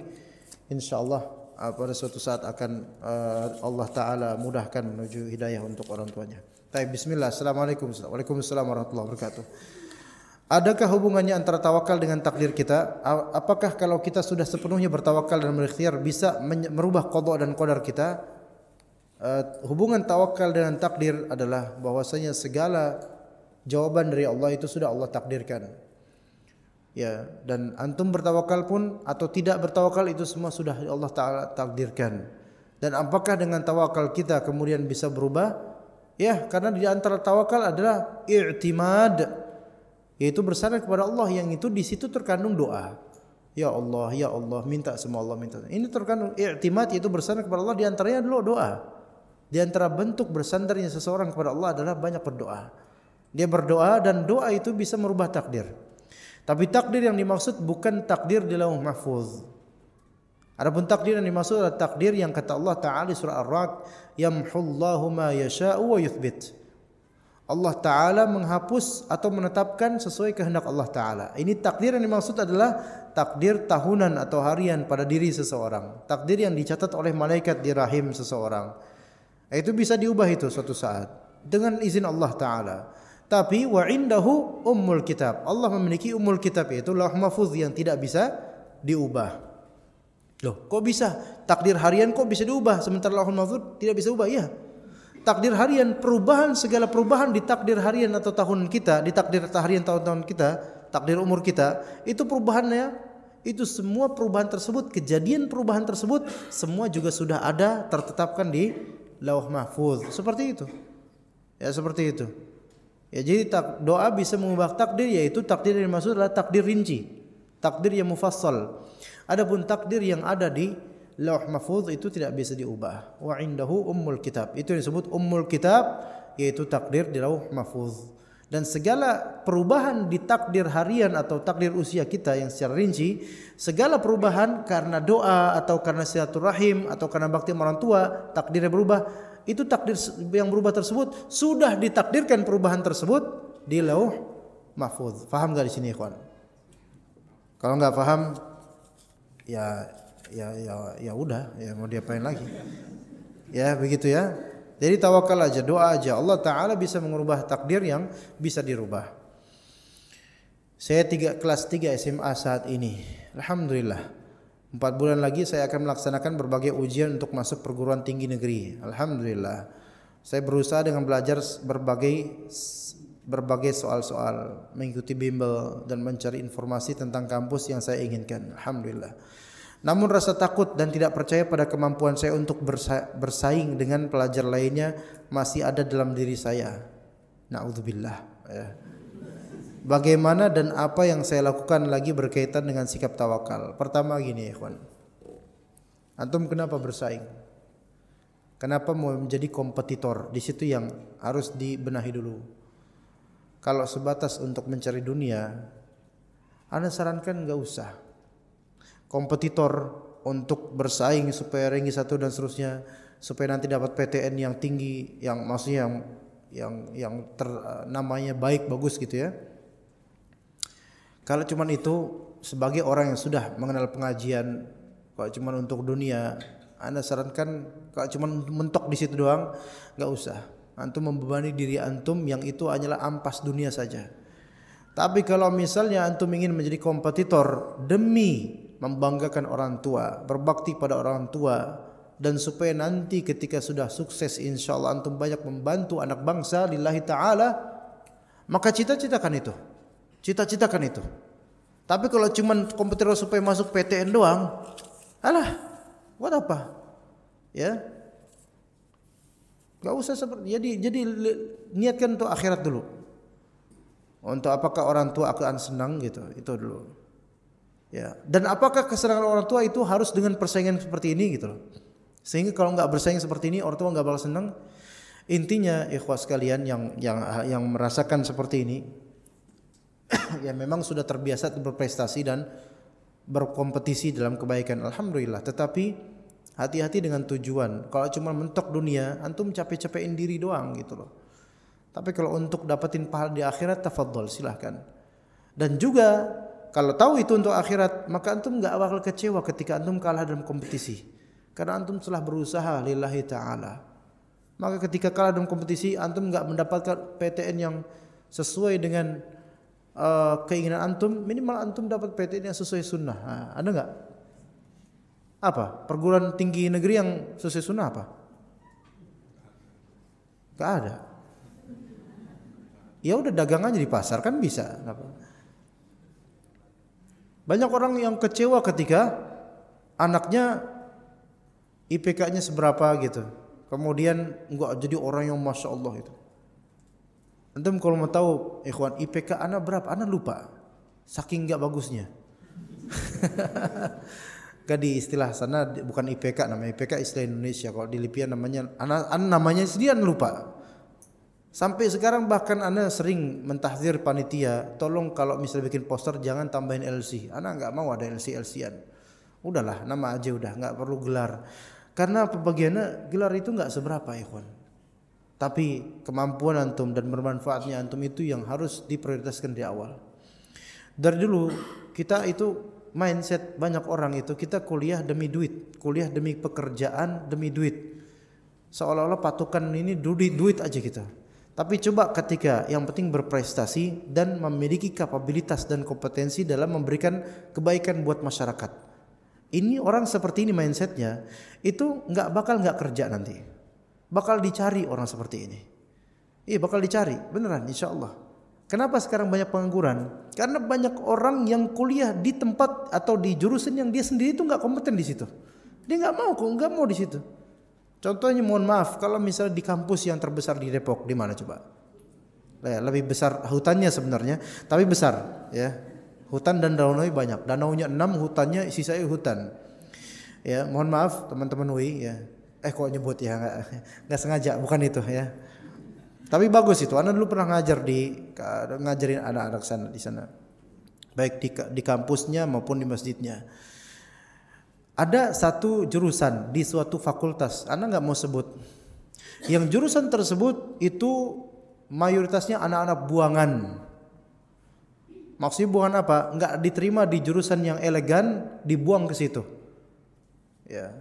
insyaallah uh, pada suatu saat akan uh, Allah taala mudahkan menuju hidayah untuk orang tuanya. Baik, bismillah. Assalamualaikum. Waalaikumsalam warahmatullahi wabarakatuh. Adakah hubungannya antara tawakal dengan takdir kita? Apakah kalau kita sudah sepenuhnya bertawakal dan berikhtiar bisa merubah kodok dan kodar kita? Uh, hubungan tawakal dengan takdir adalah bahwasanya segala jawaban dari Allah itu sudah Allah takdirkan. Ya, dan antum bertawakal pun atau tidak bertawakal itu semua sudah Allah taala takdirkan. Dan apakah dengan tawakal kita kemudian bisa berubah? Ya, karena di antara tawakal adalah i'timad yaitu bersandar kepada Allah yang itu di situ terkandung doa. Ya Allah, ya Allah, minta semua Allah minta. Ini terkandung i'timad yaitu bersandar kepada Allah di antaranya adalah doa. Di antara bentuk bersandarnya seseorang kepada Allah adalah banyak berdoa. Dia berdoa dan doa itu bisa merubah takdir. Tapi takdir yang dimaksud bukan takdir di lauh mahfuz. Adapun takdir yang dimaksud adalah takdir yang kata Allah Ta'ala surah Ar-Ra'd, "Yamhullahu ma yasha'u wa yuthbit." Allah Ta'ala menghapus atau menetapkan sesuai kehendak Allah Ta'ala. Ini takdir yang dimaksud adalah takdir tahunan atau harian pada diri seseorang. Takdir yang dicatat oleh malaikat di rahim seseorang. Itu bisa diubah itu suatu saat dengan izin Allah Ta'ala. Tapi wa indahu ummul kitab. Allah memiliki ummul kitab yaitu lauh mahfuz yang tidak bisa diubah. Loh, kok bisa? Takdir harian kok bisa diubah sementara lauh mahfuz tidak bisa ubah? Iya takdir harian perubahan segala perubahan di takdir harian atau tahun kita di takdir harian tahun-tahun kita takdir umur kita itu perubahannya itu semua perubahan tersebut kejadian perubahan tersebut semua juga sudah ada tertetapkan di lauh mahfuz seperti itu ya seperti itu ya jadi tak, doa bisa mengubah takdir yaitu takdir yang dimaksud adalah takdir rinci takdir yang mufassal adapun takdir yang ada di lauh mahfuz itu tidak bisa diubah. Wa indahu ummul kitab. Itu yang disebut ummul kitab yaitu takdir di lauh mahfuz. Dan segala perubahan di takdir harian atau takdir usia kita yang secara rinci, segala perubahan karena doa atau karena silaturahim atau karena bakti orang tua, takdirnya berubah. Itu takdir yang berubah tersebut sudah ditakdirkan perubahan tersebut di lauh mahfuz. Faham gak di sini, ikhwan? Kalau nggak paham, ya ya ya ya udah ya mau diapain lagi ya begitu ya jadi tawakal aja doa aja Allah Taala bisa mengubah takdir yang bisa dirubah saya tiga, kelas 3 SMA saat ini Alhamdulillah Empat bulan lagi saya akan melaksanakan berbagai ujian untuk masuk perguruan tinggi negeri Alhamdulillah Saya berusaha dengan belajar berbagai berbagai soal-soal Mengikuti bimbel dan mencari informasi tentang kampus yang saya inginkan Alhamdulillah namun rasa takut dan tidak percaya pada kemampuan saya untuk bersa bersaing dengan pelajar lainnya masih ada dalam diri saya. Nauzubillah. Ya. Bagaimana dan apa yang saya lakukan lagi berkaitan dengan sikap tawakal. Pertama gini, ikhwan. Antum kenapa bersaing? Kenapa mau menjadi kompetitor? Di situ yang harus dibenahi dulu. Kalau sebatas untuk mencari dunia, Anda sarankan nggak usah kompetitor untuk bersaing supaya ringi satu dan seterusnya supaya nanti dapat PTN yang tinggi yang maksudnya yang yang yang ter, namanya baik bagus gitu ya kalau cuman itu sebagai orang yang sudah mengenal pengajian kalau cuman untuk dunia anda sarankan kalau cuman mentok di situ doang nggak usah antum membebani diri antum yang itu hanyalah ampas dunia saja tapi kalau misalnya antum ingin menjadi kompetitor demi membanggakan orang tua, berbakti pada orang tua dan supaya nanti ketika sudah sukses insya Allah antum banyak membantu anak bangsa lillahi taala maka cita-citakan itu. Cita-citakan itu. Tapi kalau cuma komputer supaya masuk PTN doang, alah, buat apa? Ya. Gak usah seperti jadi jadi niatkan untuk akhirat dulu. Untuk apakah orang tua akan senang gitu, itu dulu. Ya. Dan apakah kesenangan orang tua itu harus dengan persaingan seperti ini gitu loh. Sehingga kalau nggak bersaing seperti ini orang tua nggak bakal senang. Intinya ikhwas sekalian yang yang yang merasakan seperti ini ya memang sudah terbiasa berprestasi dan berkompetisi dalam kebaikan alhamdulillah. Tetapi hati-hati dengan tujuan. Kalau cuma mentok dunia, antum capek-capekin diri doang gitu loh. Tapi kalau untuk dapetin pahala di akhirat tafadhol silahkan. Dan juga kalau tahu itu untuk akhirat, maka antum nggak bakal kecewa ketika antum kalah dalam kompetisi. Karena antum telah berusaha lillahi taala. Maka ketika kalah dalam kompetisi, antum nggak mendapatkan PTN yang sesuai dengan uh, keinginan antum, minimal antum dapat PTN yang sesuai sunnah. Nah, ada nggak? Apa? Perguruan tinggi negeri yang sesuai sunnah apa? Gak ada. Ya udah dagang aja di pasar kan bisa. apa? Banyak orang yang kecewa ketika anaknya IPK-nya seberapa gitu. Kemudian enggak jadi orang yang masya Allah itu. Antum kalau mau tahu, ikhwan IPK anak berapa? Anak lupa. Saking enggak bagusnya. gak di istilah sana bukan IPK namanya IPK istilah Indonesia kalau di Libya namanya anak anak namanya sendirian lupa Sampai sekarang bahkan Anda sering mentahdir panitia, tolong kalau misalnya bikin poster jangan tambahin LC. Anda nggak mau ada lc LCan. Udahlah, nama aja udah, nggak perlu gelar. Karena pembagiannya gelar itu nggak seberapa, ikhwan. Tapi kemampuan antum dan bermanfaatnya antum itu yang harus diprioritaskan di awal. Dari dulu kita itu mindset banyak orang itu kita kuliah demi duit, kuliah demi pekerjaan, demi duit. Seolah-olah patokan ini duit duit aja kita tapi coba ketika yang penting berprestasi dan memiliki kapabilitas dan kompetensi dalam memberikan kebaikan buat masyarakat. Ini orang seperti ini mindsetnya itu nggak bakal nggak kerja nanti. Bakal dicari orang seperti ini. Iya bakal dicari beneran insya Allah. Kenapa sekarang banyak pengangguran? Karena banyak orang yang kuliah di tempat atau di jurusan yang dia sendiri itu nggak kompeten di situ. Dia nggak mau kok nggak mau di situ. Contohnya mohon maaf, kalau misalnya di kampus yang terbesar di Depok, di mana coba? Ya, lebih besar hutannya sebenarnya, tapi besar ya. Hutan dan danau banyak. Danaunya enam hutannya sisanya hutan. Ya, mohon maaf teman-teman UI ya. Eh kok nyebut ya nggak sengaja, bukan itu ya. Tapi bagus itu. Anda dulu pernah ngajar di ngajarin anak-anak sana di sana. Baik di, di kampusnya maupun di masjidnya. Ada satu jurusan di suatu fakultas, Anak nggak mau sebut. Yang jurusan tersebut itu mayoritasnya anak-anak buangan. Maksudnya buangan apa? Nggak diterima di jurusan yang elegan, dibuang ke situ. Ya,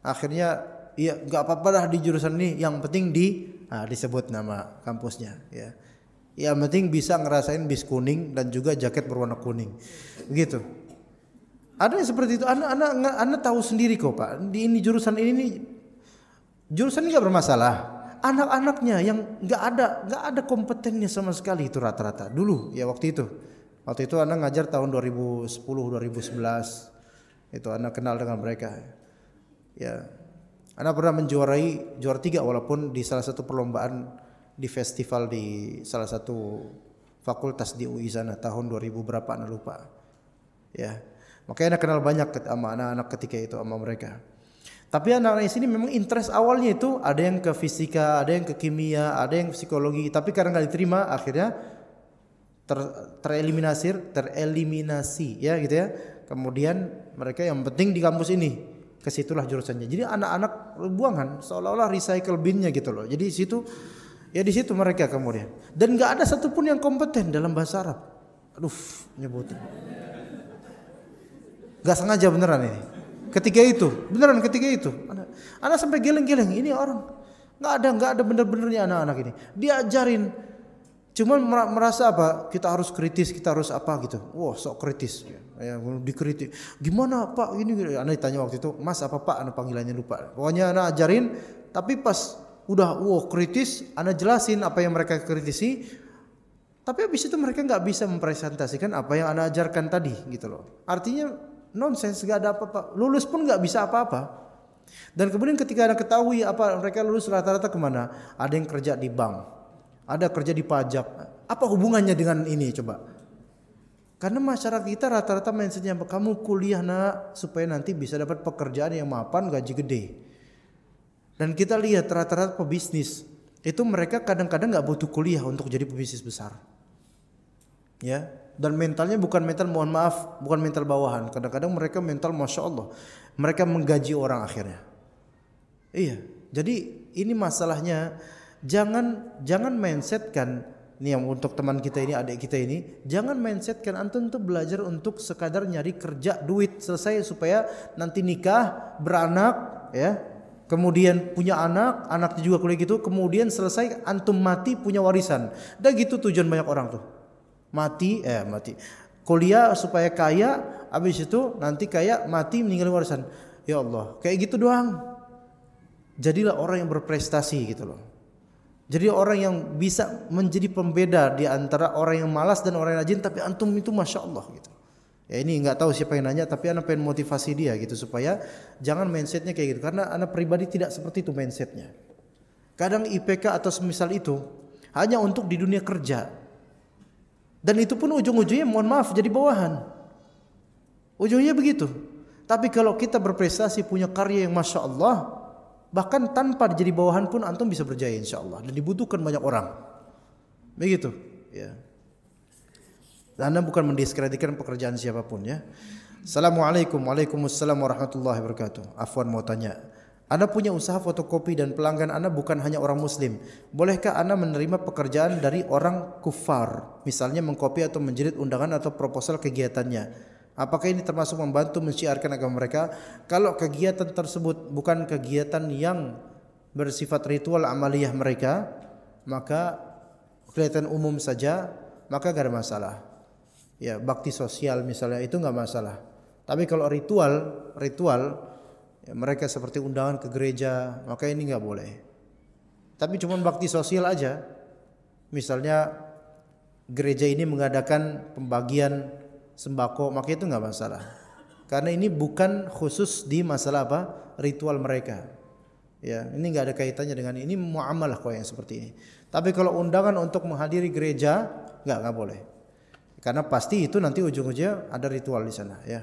akhirnya ya nggak apa-apa lah di jurusan ini. Yang penting di nah, disebut nama kampusnya. Ya, yang penting bisa ngerasain bis kuning dan juga jaket berwarna kuning. Begitu. Ada yang seperti itu. Anda, anda, anda tahu sendiri kok Pak. Di ini jurusan ini, ini jurusan ini nggak bermasalah. Anak-anaknya yang nggak ada nggak ada kompetennya sama sekali itu rata-rata. Dulu ya waktu itu. Waktu itu anda ngajar tahun 2010 2011 itu anda kenal dengan mereka. Ya, anda pernah menjuarai juara tiga walaupun di salah satu perlombaan di festival di salah satu fakultas di UI sana tahun 2000 berapa anda lupa. Ya, Makanya anak kenal banyak sama anak-anak ketika itu sama mereka. Tapi anak-anak di sini memang interest awalnya itu ada yang ke fisika, ada yang ke kimia, ada yang psikologi. Tapi karena nggak diterima, akhirnya ter, tereliminasi, ya gitu ya. Kemudian mereka yang penting di kampus ini, ke situlah jurusannya. Jadi anak-anak buangan, seolah-olah recycle binnya gitu loh. Jadi situ, ya di situ mereka kemudian. Dan nggak ada satupun yang kompeten dalam bahasa Arab. Aduh, nyebutin. Gak sengaja beneran ini. Ketiga itu, beneran ketiga itu. Anak, anak sampai geleng-geleng, ini orang nggak ada nggak ada bener-benernya anak-anak ini. Diajarin, cuman merasa apa? Kita harus kritis, kita harus apa gitu. Wah, sok kritis. Ya, dikritik. Gimana Pak ini? Anak ditanya waktu itu, Mas apa Pak? Anak panggilannya lupa. Pokoknya anak ajarin, tapi pas udah wow kritis, anak jelasin apa yang mereka kritisi, tapi habis itu mereka nggak bisa mempresentasikan apa yang anak ajarkan tadi gitu loh. Artinya nonsense gak ada apa-apa lulus pun gak bisa apa-apa dan kemudian ketika ada ketahui apa mereka lulus rata-rata kemana ada yang kerja di bank ada kerja di pajak apa hubungannya dengan ini coba karena masyarakat kita rata-rata mindsetnya kamu kuliah nak supaya nanti bisa dapat pekerjaan yang mapan gaji gede. Dan kita lihat rata-rata pebisnis itu mereka kadang-kadang nggak -kadang butuh kuliah untuk jadi pebisnis besar. Ya, dan mentalnya bukan mental mohon maaf bukan mental bawahan kadang-kadang mereka mental masya Allah mereka menggaji orang akhirnya iya jadi ini masalahnya jangan jangan mindsetkan nih yang untuk teman kita ini adik kita ini jangan mindsetkan antum tuh belajar untuk sekadar nyari kerja duit selesai supaya nanti nikah beranak ya kemudian punya anak anaknya juga kuliah gitu kemudian selesai antum mati punya warisan dan gitu tujuan banyak orang tuh mati eh mati kuliah supaya kaya habis itu nanti kaya mati meninggal warisan ya Allah kayak gitu doang jadilah orang yang berprestasi gitu loh jadi orang yang bisa menjadi pembeda di antara orang yang malas dan orang yang rajin tapi antum itu masya Allah gitu ya ini nggak tahu siapa yang nanya tapi anak pengen motivasi dia gitu supaya jangan mindsetnya kayak gitu karena anak pribadi tidak seperti itu mindsetnya kadang IPK atau semisal itu hanya untuk di dunia kerja Dan itu pun ujung-ujungnya mohon maaf jadi bawahan. Ujungnya begitu. Tapi kalau kita berprestasi punya karya yang masya Allah, bahkan tanpa jadi bawahan pun antum bisa berjaya insya Allah. Dan dibutuhkan banyak orang. Begitu. Ya. Anda bukan mendiskreditkan pekerjaan siapapun ya. Assalamualaikum, waalaikumsalam warahmatullahi wabarakatuh. Afwan mau tanya, Anda punya usaha fotokopi dan pelanggan Anda bukan hanya orang muslim. Bolehkah Anda menerima pekerjaan dari orang kufar? Misalnya mengkopi atau menjerit undangan atau proposal kegiatannya. Apakah ini termasuk membantu menciarkan agama mereka? Kalau kegiatan tersebut bukan kegiatan yang bersifat ritual amaliyah mereka, maka kelihatan umum saja, maka gak ada masalah. Ya, bakti sosial misalnya itu nggak masalah. Tapi kalau ritual, ritual mereka seperti undangan ke gereja, maka ini nggak boleh. Tapi cuma bakti sosial aja. Misalnya gereja ini mengadakan pembagian sembako, maka itu nggak masalah. Karena ini bukan khusus di masalah apa ritual mereka. Ya, ini nggak ada kaitannya dengan ini muamalah kok yang seperti ini. Tapi kalau undangan untuk menghadiri gereja, nggak nggak boleh. Karena pasti itu nanti ujung-ujungnya ada ritual di sana, ya.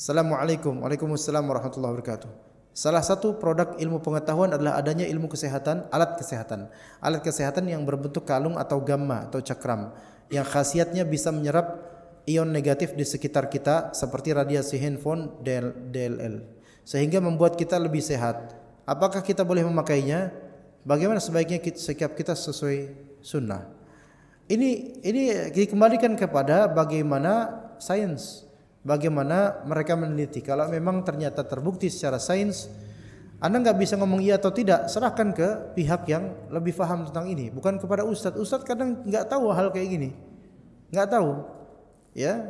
Assalamualaikum. Waalaikumsalam warahmatullahi wabarakatuh. Salah satu produk ilmu pengetahuan adalah adanya ilmu kesehatan, alat kesehatan. Alat kesehatan yang berbentuk kalung atau gamma atau cakram yang khasiatnya bisa menyerap ion negatif di sekitar kita seperti radiasi handphone DLL sehingga membuat kita lebih sehat. Apakah kita boleh memakainya? Bagaimana sebaiknya kita, sikap kita sesuai sunnah? Ini ini dikembalikan kepada bagaimana sains Bagaimana mereka meneliti? Kalau memang ternyata terbukti secara sains, Anda nggak bisa ngomong iya atau tidak, serahkan ke pihak yang lebih paham tentang ini, bukan kepada ustadz. Ustadz kadang nggak tahu hal kayak gini, nggak tahu, ya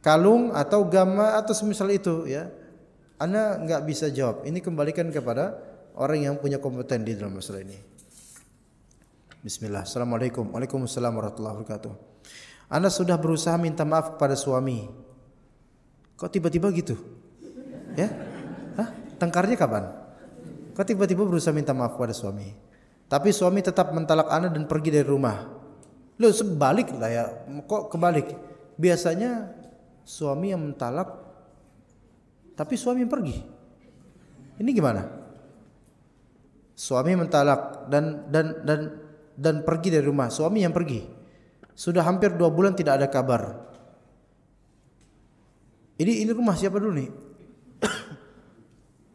kalung atau gamma atau semisal itu, ya. Anda nggak bisa jawab. Ini kembalikan kepada orang yang punya kompeten di dalam masalah ini. Bismillah. Assalamualaikum. Waalaikumsalam warahmatullahi wabarakatuh. Anda sudah berusaha minta maaf kepada suami Kok tiba-tiba gitu? Ya? Hah? Tengkarnya kapan? Kok tiba-tiba berusaha minta maaf pada suami? Tapi suami tetap mentalak Anda dan pergi dari rumah. Lo sebalik lah ya. Kok kebalik? Biasanya suami yang mentalak tapi suami yang pergi. Ini gimana? Suami mentalak dan dan dan dan pergi dari rumah. Suami yang pergi. Sudah hampir dua bulan tidak ada kabar. Ini ini rumah siapa dulu nih?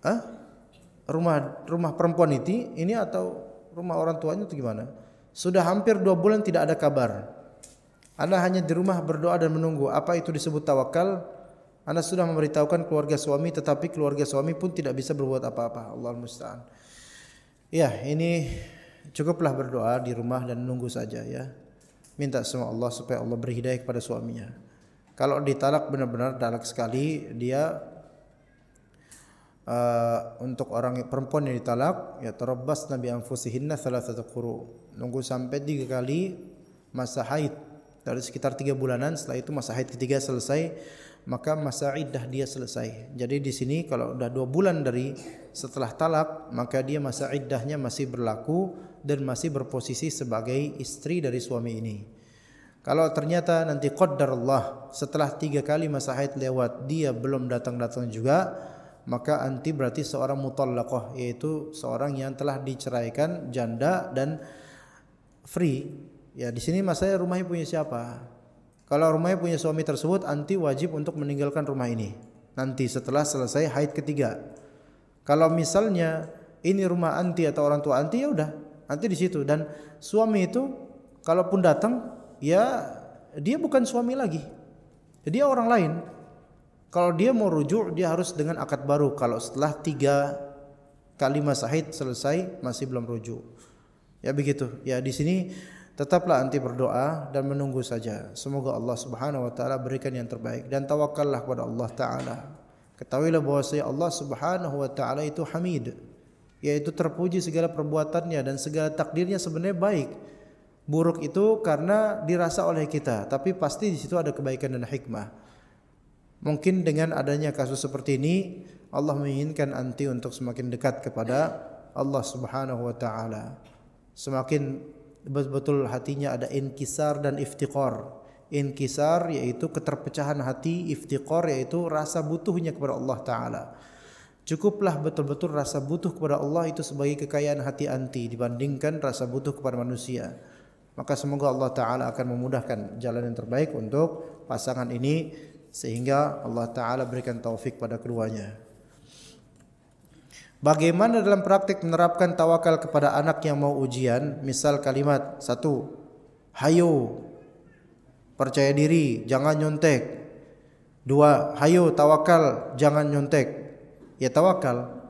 Hah? Rumah rumah perempuan itu ini atau rumah orang tuanya itu gimana? Sudah hampir dua bulan tidak ada kabar. Anda hanya di rumah berdoa dan menunggu. Apa itu disebut tawakal? Anda sudah memberitahukan keluarga suami tetapi keluarga suami pun tidak bisa berbuat apa-apa. Allah musta'an. Ya, ini cukuplah berdoa di rumah dan menunggu saja ya. Minta sama Allah supaya Allah berhidayah kepada suaminya. Kalau ditalak benar-benar talak sekali, dia uh, untuk orang perempuan yang ditalak, ya terobos nabi anfusihinna satu kuru Nunggu sampai tiga kali masa haid. Dari sekitar tiga bulanan, setelah itu masa haid ketiga selesai, maka masa iddah dia selesai. Jadi di sini kalau udah dua bulan dari setelah talak, maka dia masa iddahnya masih berlaku dan masih berposisi sebagai istri dari suami ini. Kalau ternyata nanti Allah setelah tiga kali masa haid lewat dia belum datang-datang juga, maka anti berarti seorang mutallaqah yaitu seorang yang telah diceraikan janda dan free. Ya di sini masanya rumahnya punya siapa? Kalau rumahnya punya suami tersebut, anti wajib untuk meninggalkan rumah ini nanti setelah selesai haid ketiga. Kalau misalnya ini rumah anti atau orang tua anti ya udah, anti di situ dan suami itu kalaupun datang ya dia bukan suami lagi. Dia orang lain. Kalau dia mau rujuk dia harus dengan akad baru. Kalau setelah tiga kali masahid selesai masih belum rujuk. Ya begitu. Ya di sini tetaplah anti berdoa dan menunggu saja. Semoga Allah Subhanahu wa taala berikan yang terbaik dan tawakallah kepada Allah taala. Ketahuilah bahwasanya Allah Subhanahu wa taala itu Hamid, yaitu terpuji segala perbuatannya dan segala takdirnya sebenarnya baik. Buruk itu karena dirasa oleh kita, tapi pasti di situ ada kebaikan dan hikmah. Mungkin dengan adanya kasus seperti ini, Allah menginginkan anti untuk semakin dekat kepada Allah Subhanahu wa taala. Semakin betul-betul hatinya ada inkisar dan iftiqor. Inkisar yaitu keterpecahan hati, iftiqor yaitu rasa butuhnya kepada Allah taala. Cukuplah betul-betul rasa butuh kepada Allah itu sebagai kekayaan hati anti dibandingkan rasa butuh kepada manusia maka semoga Allah taala akan memudahkan jalan yang terbaik untuk pasangan ini sehingga Allah taala berikan taufik pada keduanya. Bagaimana dalam praktik menerapkan tawakal kepada anak yang mau ujian? Misal kalimat satu, hayo percaya diri, jangan nyontek. Dua, hayo tawakal, jangan nyontek. Ya tawakal.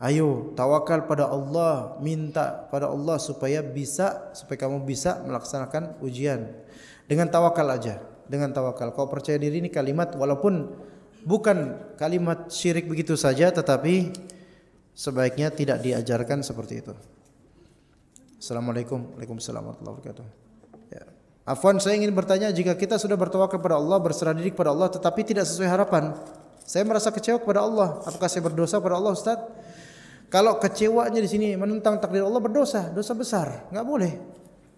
Ayo tawakal pada Allah, minta pada Allah supaya bisa supaya kamu bisa melaksanakan ujian. Dengan tawakal aja, dengan tawakal. Kau percaya diri ini kalimat walaupun bukan kalimat syirik begitu saja tetapi sebaiknya tidak diajarkan seperti itu. Assalamualaikum Waalaikumsalam warahmatullahi wabarakatuh. Ya. Afwan, saya ingin bertanya jika kita sudah bertawakal kepada Allah, berserah diri kepada Allah tetapi tidak sesuai harapan. Saya merasa kecewa kepada Allah. Apakah saya berdosa kepada Allah, Ustaz? Kalau kecewanya di sini menentang takdir Allah berdosa, dosa besar, nggak boleh.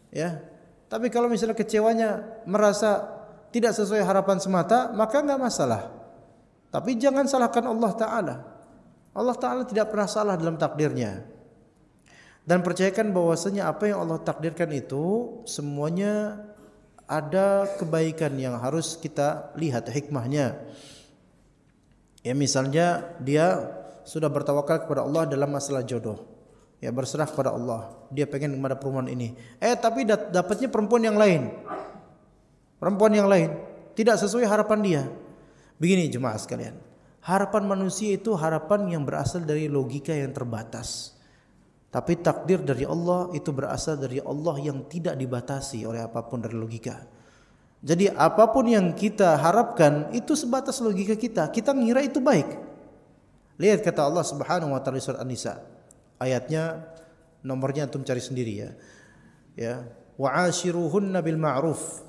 Ya. Tapi kalau misalnya kecewanya merasa tidak sesuai harapan semata, maka nggak masalah. Tapi jangan salahkan Allah Taala. Allah Taala tidak pernah salah dalam takdirnya. Dan percayakan bahwasanya apa yang Allah takdirkan itu semuanya ada kebaikan yang harus kita lihat hikmahnya. Ya misalnya dia sudah bertawakal kepada Allah dalam masalah jodoh. Ya berserah kepada Allah. Dia pengen kepada perempuan ini. Eh tapi dapatnya perempuan yang lain. Perempuan yang lain tidak sesuai harapan dia. Begini jemaah sekalian. Harapan manusia itu harapan yang berasal dari logika yang terbatas. Tapi takdir dari Allah itu berasal dari Allah yang tidak dibatasi oleh apapun dari logika. Jadi apapun yang kita harapkan itu sebatas logika kita. Kita ngira itu baik. Lihat kata Allah Subhanahu wa taala surah An-Nisa. Ayatnya nomornya antum cari sendiri ya. Ya, wa ashiruhunna bil ma'ruf.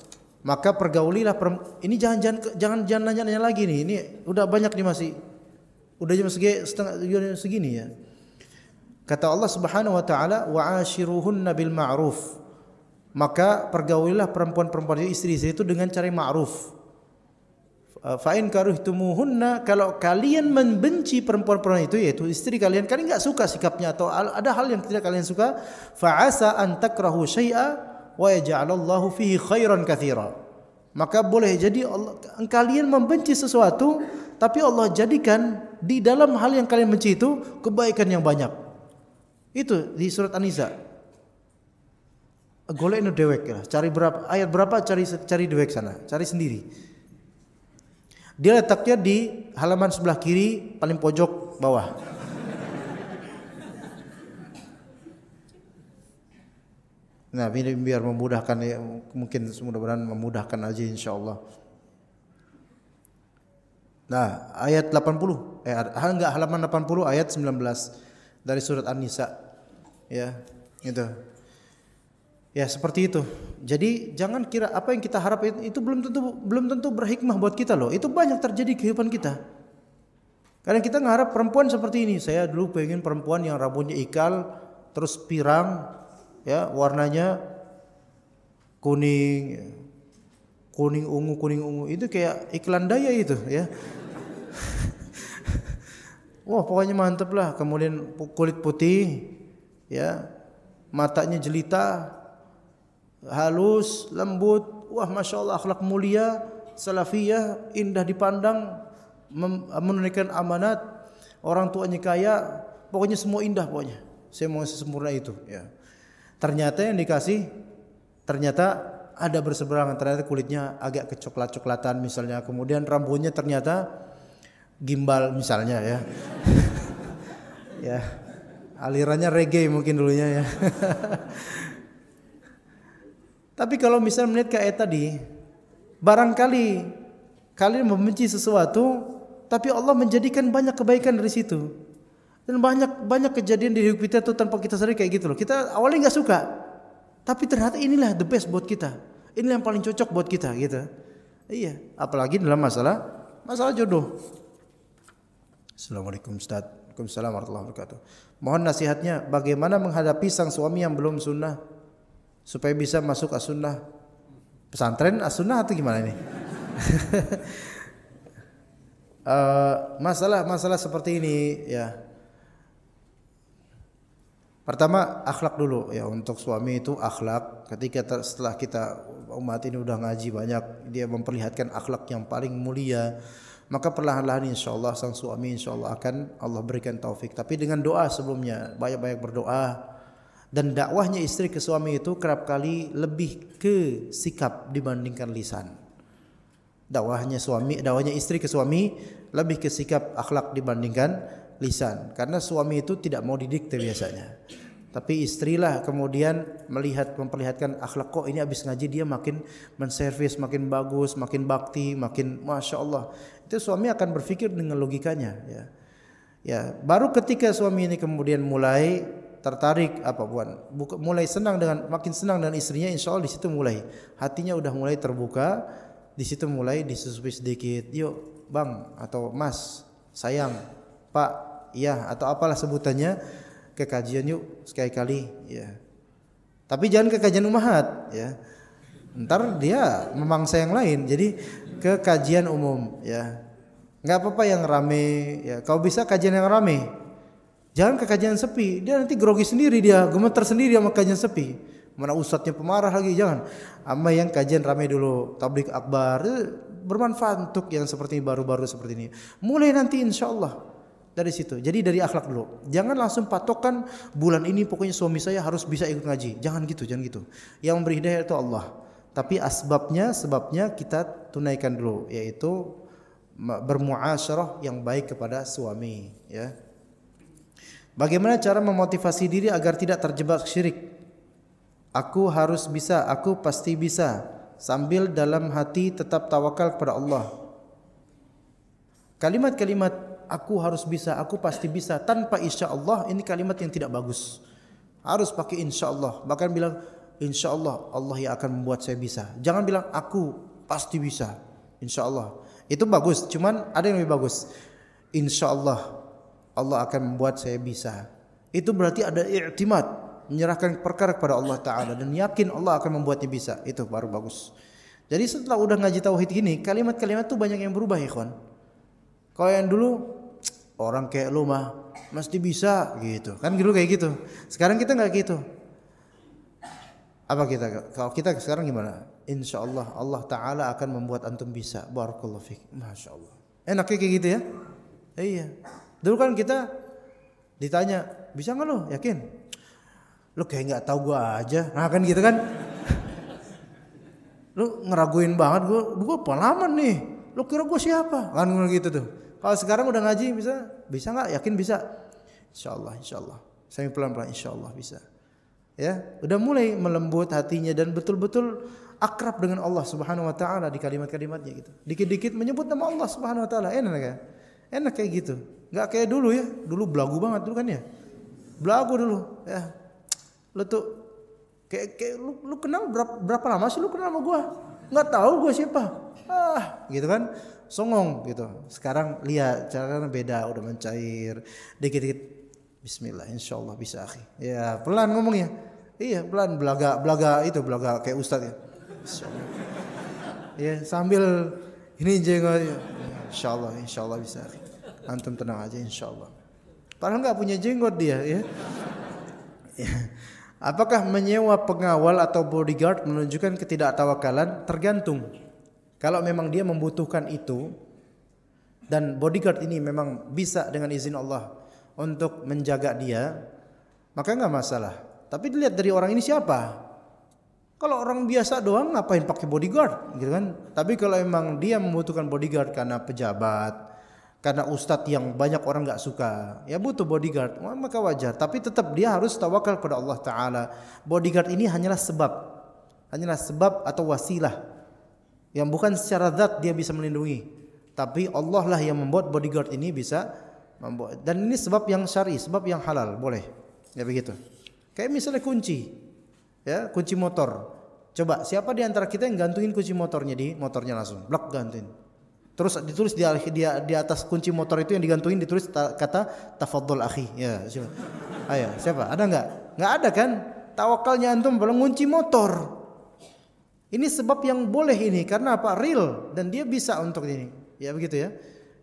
Maka pergaulilah ini jangan jangan jangan jangan nanya-nanya lagi nih. Ini udah banyak nih masih udah jam segi setengah jam segini ya. Kata Allah Subhanahu wa taala wa ashiruhunna bil ma'ruf. Maka pergaulilah perempuan-perempuan istri-istri itu dengan cara ma'ruf. Eh, fa'in karuh karuhtumuhunna kalau kalian membenci perempuan-perempuan itu yaitu istri kalian kalian nggak suka sikapnya atau ada hal yang tidak kalian suka fa'asa an takrahu syai'a wa yaj'alallahu fihi khairan katsira maka boleh jadi Allah, kalian membenci sesuatu tapi Allah jadikan di dalam hal yang kalian benci itu kebaikan yang banyak itu di surat An-Nisa golek dewek ya. cari berapa ayat berapa cari cari dewek sana cari sendiri dia letaknya di halaman sebelah kiri paling pojok bawah. Nah, ini biar memudahkan ya, mungkin mudah-mudahan memudahkan aja insya Allah. Nah, ayat 80 eh enggak halaman 80 ayat 19 dari surat An-Nisa. Ya, itu. Ya seperti itu. Jadi jangan kira apa yang kita harap itu belum tentu belum tentu berhikmah buat kita loh. Itu banyak terjadi kehidupan kita. Karena kita ngarap perempuan seperti ini. Saya dulu pengen perempuan yang rambutnya ikal, terus pirang, ya warnanya kuning, ya. kuning ungu, kuning ungu. Itu kayak iklan daya itu, ya. Wah pokoknya mantep lah. Kemudian kulit putih, ya matanya jelita, halus, lembut, wah masya Allah akhlak mulia, salafiyah, indah dipandang, menunaikan amanat, orang tuanya kaya, pokoknya semua indah pokoknya. Saya mau sesempurna itu. Ya. Ternyata yang dikasih, ternyata ada berseberangan. Ternyata kulitnya agak kecoklat-coklatan misalnya. Kemudian rambutnya ternyata gimbal misalnya ya. ya alirannya reggae mungkin dulunya ya. Tapi kalau misalnya melihat kayak tadi, barangkali kalian membenci sesuatu, tapi Allah menjadikan banyak kebaikan dari situ. Dan banyak banyak kejadian di hidup kita itu tanpa kita sadari kayak gitu loh. Kita awalnya nggak suka, tapi ternyata inilah the best buat kita. Inilah yang paling cocok buat kita gitu. Iya, apalagi dalam masalah masalah jodoh. Assalamualaikum Ustaz. Waalaikumsalam warahmatullahi wabarakatuh. Mohon nasihatnya bagaimana menghadapi sang suami yang belum sunnah supaya bisa masuk asunah pesantren asunah atau gimana ini uh, masalah masalah seperti ini ya pertama akhlak dulu ya untuk suami itu akhlak ketika setelah kita umat ini udah ngaji banyak dia memperlihatkan akhlak yang paling mulia maka perlahan-lahan insya Allah sang suami insya Allah akan Allah berikan taufik tapi dengan doa sebelumnya banyak-banyak berdoa dan dakwahnya istri ke suami itu kerap kali lebih ke sikap dibandingkan lisan. Dakwahnya suami, dakwahnya istri ke suami lebih ke sikap akhlak dibandingkan lisan karena suami itu tidak mau didikte biasanya. Tapi istrilah kemudian melihat memperlihatkan akhlak kok ini habis ngaji dia makin menservis, makin bagus, makin bakti, makin masya Allah. Itu suami akan berpikir dengan logikanya. Ya, ya baru ketika suami ini kemudian mulai tertarik apa buan? mulai senang dengan makin senang dengan istrinya insya Allah di situ mulai hatinya udah mulai terbuka di situ mulai disusupi sedikit yuk bang atau mas sayang pak iya atau apalah sebutannya ke yuk sekali-kali ya tapi jangan kekajian kajian umahat ya ntar dia memangsa yang lain jadi kekajian umum ya nggak apa-apa yang rame ya kau bisa kajian yang rame Jangan ke kajian sepi, dia nanti grogi sendiri dia, gemeter sendiri sama kajian sepi. Mana ustadznya pemarah lagi, jangan. Ama yang kajian ramai dulu, tablik akbar, bermanfaat untuk yang seperti baru-baru seperti ini. Mulai nanti insya Allah dari situ. Jadi dari akhlak dulu. Jangan langsung patokan bulan ini pokoknya suami saya harus bisa ikut ngaji. Jangan gitu, jangan gitu. Yang memberi hidayah itu Allah. Tapi asbabnya, sebabnya kita tunaikan dulu, yaitu bermuasyarah yang baik kepada suami, ya. Bagaimana cara memotivasi diri agar tidak terjebak syirik? Aku harus bisa, aku pasti bisa. Sambil dalam hati tetap tawakal kepada Allah. Kalimat-kalimat aku harus bisa, aku pasti bisa tanpa insya Allah ini kalimat yang tidak bagus. Harus pakai insya Allah. Bahkan bilang insya Allah Allah yang akan membuat saya bisa. Jangan bilang aku pasti bisa. Insya Allah itu bagus. Cuman ada yang lebih bagus. Insya Allah Allah akan membuat saya bisa. Itu berarti ada i'timad, menyerahkan perkara kepada Allah taala dan yakin Allah akan membuatnya bisa. Itu baru bagus. Jadi setelah udah ngaji tauhid gini, kalimat-kalimat tuh banyak yang berubah, ikhwan. Kalau yang dulu orang kayak lu mah mesti bisa gitu. Kan dulu kayak gitu. Sekarang kita nggak gitu. Apa kita kalau kita sekarang gimana? Insya Allah Allah Taala akan membuat antum bisa. Barakallahu fiq. Masya Allah. Enaknya kayak gitu ya. Iya. Dulu kan kita ditanya, bisa nggak lo? Yakin? Lo kayak nggak tahu gue aja. Nah kan gitu kan? lo ngeraguin banget gue gue pengalaman nih. Lo kira gue siapa? Kan gitu tuh. Kalau sekarang udah ngaji bisa, bisa nggak? Yakin bisa? Insya Allah, insya Allah. Saya pelan-pelan, insya Allah bisa. Ya, udah mulai melembut hatinya dan betul-betul akrab dengan Allah Subhanahu wa taala di kalimat-kalimatnya gitu. Dikit-dikit menyebut nama Allah Subhanahu wa taala. Enak ya? Enak kayak gitu. Nggak kayak dulu ya. Dulu belagu banget dulu kan ya. Belagu dulu ya. Lu tuh kayak, kayak lu, lu kenal berapa, berapa lama sih lu kenal sama gua? Nggak tahu gua siapa. Ah, gitu kan. Songong gitu. Sekarang lihat caranya beda, udah mencair. Dikit-dikit bismillah insyaallah bisa akhi. Ya, pelan ngomongnya. Iya, pelan belaga belaga itu belaga kayak ustaz ya. Ya, sambil ini jenggot. Ya. Insyaallah, insyaallah bisa akhi. Antum tenang aja insya Allah. Padahal nggak punya jenggot dia ya. ya. Apakah menyewa pengawal atau bodyguard menunjukkan ketidaktawakalan? Tergantung. Kalau memang dia membutuhkan itu dan bodyguard ini memang bisa dengan izin Allah untuk menjaga dia, maka nggak masalah. Tapi dilihat dari orang ini siapa. Kalau orang biasa doang ngapain pakai bodyguard gitu kan? Tapi kalau memang dia membutuhkan bodyguard karena pejabat, karena ustadz yang banyak orang nggak suka ya butuh bodyguard maka wajar tapi tetap dia harus tawakal kepada Allah Taala bodyguard ini hanyalah sebab hanyalah sebab atau wasilah yang bukan secara zat dia bisa melindungi tapi Allah lah yang membuat bodyguard ini bisa membuat dan ini sebab yang syari sebab yang halal boleh ya begitu kayak misalnya kunci ya kunci motor coba siapa di antara kita yang gantungin kunci motornya di motornya langsung blok gantungin Terus ditulis di, di, di atas kunci motor itu yang digantungin ditulis ta, kata tafadhol akhi. Ya, siapa? Ayo, siapa? Ada nggak? Nggak ada kan? Tawakalnya antum belum kunci motor. Ini sebab yang boleh ini karena apa? Real dan dia bisa untuk ini. Ya begitu ya.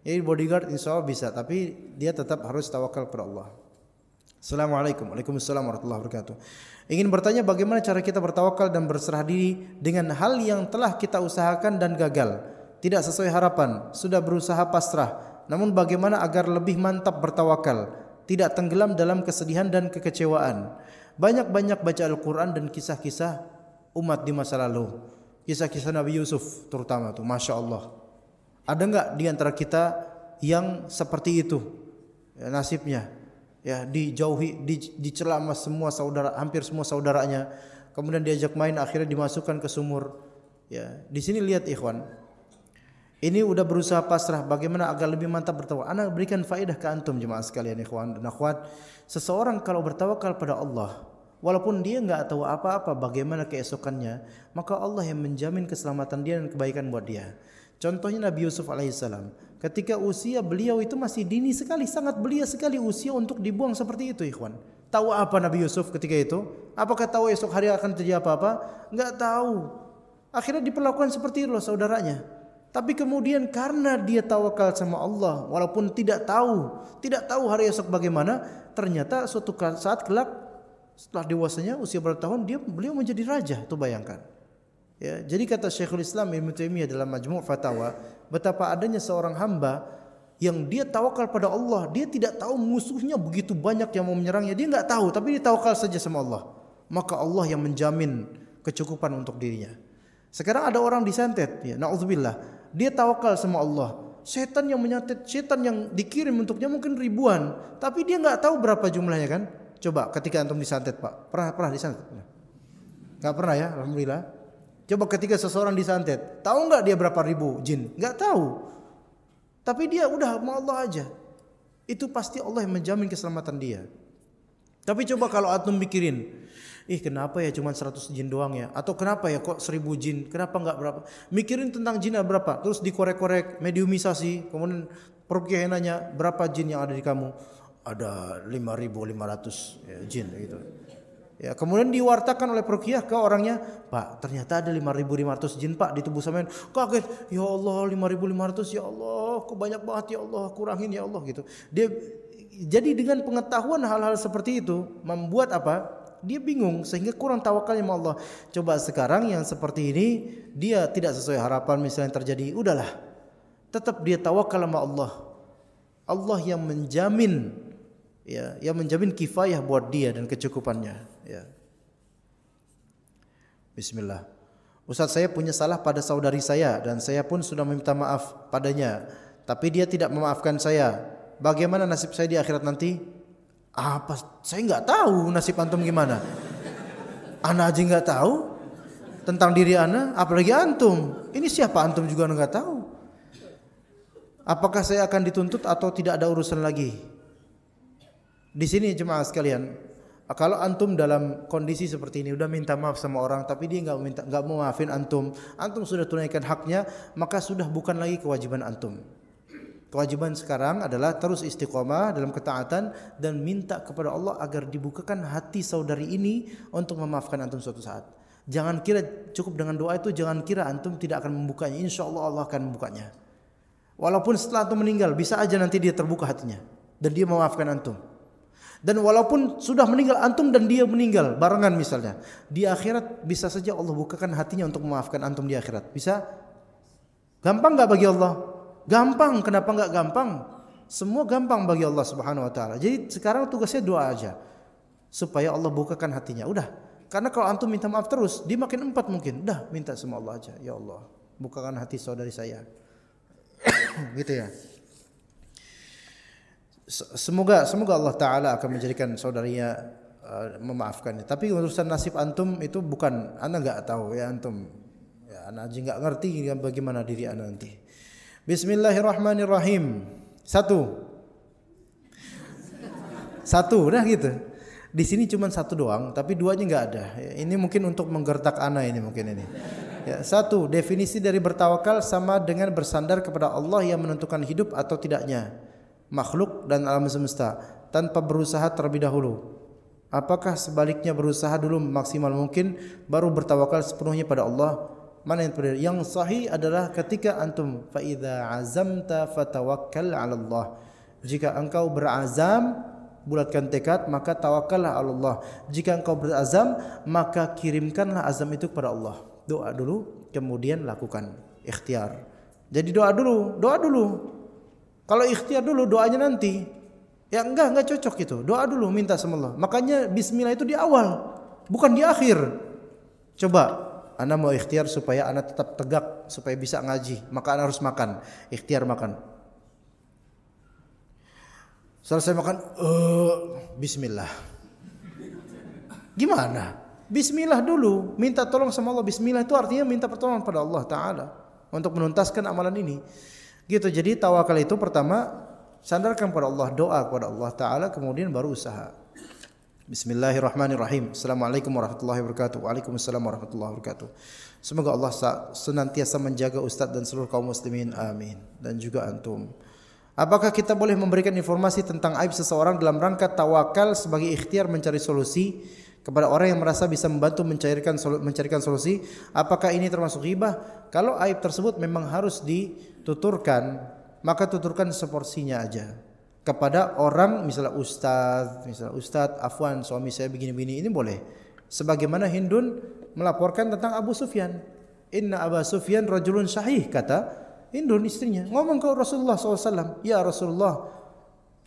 Jadi bodyguard insya Allah bisa tapi dia tetap harus tawakal kepada Allah. Assalamualaikum Waalaikumsalam warahmatullahi wabarakatuh Ingin bertanya bagaimana cara kita bertawakal dan berserah diri Dengan hal yang telah kita usahakan dan gagal tidak sesuai harapan, sudah berusaha pasrah. Namun bagaimana agar lebih mantap bertawakal, tidak tenggelam dalam kesedihan dan kekecewaan. Banyak-banyak baca Al-Qur'an dan kisah-kisah umat di masa lalu. Kisah-kisah Nabi Yusuf terutama tuh, Masya Allah. Ada nggak di antara kita yang seperti itu ya, nasibnya? Ya, dijauhi, di, dicela sama semua saudara, hampir semua saudaranya. Kemudian diajak main, akhirnya dimasukkan ke sumur. Ya, di sini lihat ikhwan, ini udah berusaha pasrah bagaimana agar lebih mantap bertawakal. Anak berikan faedah ke antum jemaah sekalian ikhwan dan akhwat. Seseorang kalau bertawakal pada Allah walaupun dia nggak tahu apa-apa bagaimana keesokannya, maka Allah yang menjamin keselamatan dia dan kebaikan buat dia. Contohnya Nabi Yusuf alaihissalam. Ketika usia beliau itu masih dini sekali, sangat belia sekali usia untuk dibuang seperti itu, ikhwan. Tahu apa Nabi Yusuf ketika itu? Apakah tahu esok hari akan terjadi apa-apa? Enggak tahu. Akhirnya diperlakukan seperti itu loh saudaranya. Tapi kemudian karena dia tawakal sama Allah, walaupun tidak tahu, tidak tahu hari esok bagaimana, ternyata suatu saat kelak setelah dewasanya usia berapa tahun dia beliau menjadi raja, tuh bayangkan. Ya, jadi kata Syekhul Islam Ibnu Taimiyah dalam Majmu' Fatawa, betapa adanya seorang hamba yang dia tawakal pada Allah, dia tidak tahu musuhnya begitu banyak yang mau menyerangnya, dia nggak tahu, tapi dia tawakal saja sama Allah. Maka Allah yang menjamin kecukupan untuk dirinya. Sekarang ada orang disantet, ya, naudzubillah dia tawakal sama Allah. Setan yang menyatet, setan yang dikirim untuknya mungkin ribuan, tapi dia nggak tahu berapa jumlahnya kan? Coba ketika antum disantet pak, pernah pernah disantet? Nggak pernah ya, alhamdulillah. Coba ketika seseorang disantet, tahu nggak dia berapa ribu jin? Nggak tahu. Tapi dia udah sama Allah aja. Itu pasti Allah yang menjamin keselamatan dia. Tapi coba kalau antum mikirin, ih kenapa ya cuma 100 jin doang ya atau kenapa ya kok 1000 jin kenapa nggak berapa mikirin tentang jin ada berapa terus dikorek-korek mediumisasi kemudian perut berapa jin yang ada di kamu ada 5500 ya, jin gitu Ya, kemudian diwartakan oleh perukiah ke orangnya, "Pak, ternyata ada 5.500 jin, Pak, di tubuh samen. Kaget, "Ya Allah, 5.500, ya Allah, kok banyak banget ya Allah, kurangin ya Allah." gitu. Dia jadi dengan pengetahuan hal-hal seperti itu membuat apa? Dia bingung sehingga kurang tawakalnya sama Allah. Coba sekarang yang seperti ini dia tidak sesuai harapan misalnya terjadi, udahlah. Tetap dia tawakal sama Allah. Allah yang menjamin ya, yang menjamin kifayah buat dia dan kecukupannya, ya. Bismillah. Ustaz saya punya salah pada saudari saya dan saya pun sudah meminta maaf padanya, tapi dia tidak memaafkan saya. Bagaimana nasib saya di akhirat nanti? Apa? Saya nggak tahu nasib antum gimana. Anak aja nggak tahu tentang diri anak, apalagi antum. Ini siapa antum juga nggak tahu. Apakah saya akan dituntut atau tidak ada urusan lagi? Di sini jemaah sekalian, kalau antum dalam kondisi seperti ini udah minta maaf sama orang tapi dia nggak minta nggak mau maafin antum, antum sudah tunaikan haknya, maka sudah bukan lagi kewajiban antum. Kewajiban sekarang adalah terus istiqomah dalam ketaatan dan minta kepada Allah agar dibukakan hati saudari ini untuk memaafkan antum suatu saat. Jangan kira cukup dengan doa itu, jangan kira antum tidak akan membukanya. Insya Allah Allah akan membukanya. Walaupun setelah itu meninggal, bisa aja nanti dia terbuka hatinya dan dia memaafkan antum. Dan walaupun sudah meninggal antum dan dia meninggal barengan misalnya, di akhirat bisa saja Allah bukakan hatinya untuk memaafkan antum di akhirat. Bisa? Gampang nggak bagi Allah? Gampang, kenapa nggak gampang? Semua gampang bagi Allah Subhanahu wa taala. Jadi sekarang tugasnya doa aja supaya Allah bukakan hatinya. Udah. Karena kalau antum minta maaf terus, dia makin empat mungkin. Udah, minta sama Allah aja. Ya Allah, bukakan hati saudari saya. gitu ya. Semoga semoga Allah taala akan menjadikan saudarinya uh, memaafkannya. Tapi urusan nasib antum itu bukan anda nggak tahu ya antum. Ya, anak aja nggak ngerti bagaimana diri anda nanti. Bismillahirrahmanirrahim. Satu. Satu, udah gitu. Di sini cuma satu doang, tapi duanya nggak ada. Ini mungkin untuk menggertak ana ini mungkin ini. Ya, satu, definisi dari bertawakal sama dengan bersandar kepada Allah yang menentukan hidup atau tidaknya makhluk dan alam semesta tanpa berusaha terlebih dahulu. Apakah sebaliknya berusaha dulu maksimal mungkin baru bertawakal sepenuhnya pada Allah? Mana yang benar? Yang sahih adalah ketika antum fa idza azamta fatawakkal 'ala Allah. Jika engkau berazam, bulatkan tekad maka tawakallah Allah. Jika engkau berazam, maka kirimkanlah azam itu kepada Allah. Doa dulu, kemudian lakukan ikhtiar. Jadi doa dulu, doa dulu. Kalau ikhtiar dulu doanya nanti. Ya enggak, enggak cocok itu. Doa dulu minta sama Allah. Makanya bismillah itu di awal, bukan di akhir. Coba anda mau ikhtiar supaya Anda tetap tegak, supaya bisa ngaji, maka Anda harus makan, ikhtiar makan. Selesai makan, uh, bismillah. Gimana? Bismillah dulu, minta tolong sama Allah. Bismillah itu artinya minta pertolongan pada Allah taala untuk menuntaskan amalan ini. Gitu. Jadi tawakal itu pertama sandarkan pada Allah, doa kepada Allah taala, kemudian baru usaha. Bismillahirrahmanirrahim. Assalamualaikum warahmatullahi wabarakatuh. Waalaikumsalam warahmatullahi wabarakatuh. Semoga Allah senantiasa menjaga Ustadz dan seluruh kaum muslimin. Amin. Dan juga antum. Apakah kita boleh memberikan informasi tentang aib seseorang dalam rangka tawakal sebagai ikhtiar mencari solusi kepada orang yang merasa bisa membantu mencairkan mencarikan solusi? Apakah ini termasuk hibah? Kalau aib tersebut memang harus dituturkan, maka tuturkan seporsinya aja kepada orang misalnya Ustadz misalnya ustaz, afwan suami saya begini-begini ini boleh. Sebagaimana Hindun melaporkan tentang Abu Sufyan. Inna Abu Sufyan rajulun sahih kata Hindun istrinya. Ngomong ke Rasulullah SAW. Ya Rasulullah,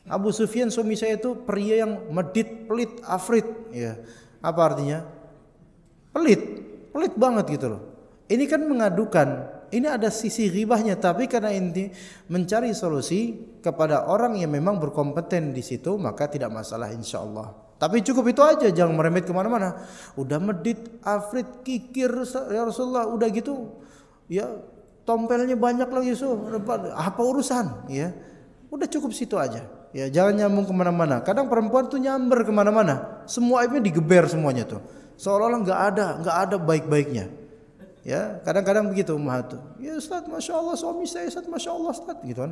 Abu Sufyan suami saya itu pria yang medit, pelit, afrit. Ya. Apa artinya? Pelit, pelit banget gitu loh. Ini kan mengadukan ini ada sisi ribahnya, tapi karena ini mencari solusi kepada orang yang memang berkompeten di situ, maka tidak masalah insya Allah. Tapi cukup itu aja, jangan merembet kemana-mana. Udah medit, afrit, kikir, ya Rasulullah, udah gitu, ya tompelnya banyak lagi so, apa urusan, ya. Udah cukup situ aja. Ya jangan nyambung kemana-mana. Kadang perempuan tuh nyamber kemana-mana. Semua ini digeber semuanya tuh. Seolah-olah nggak ada, nggak ada baik-baiknya. Ya, kadang-kadang begitu itu. Ya Ustaz, Masya Allah suami saya Ustaz, Masya Allah Ustaz. Gitu kan.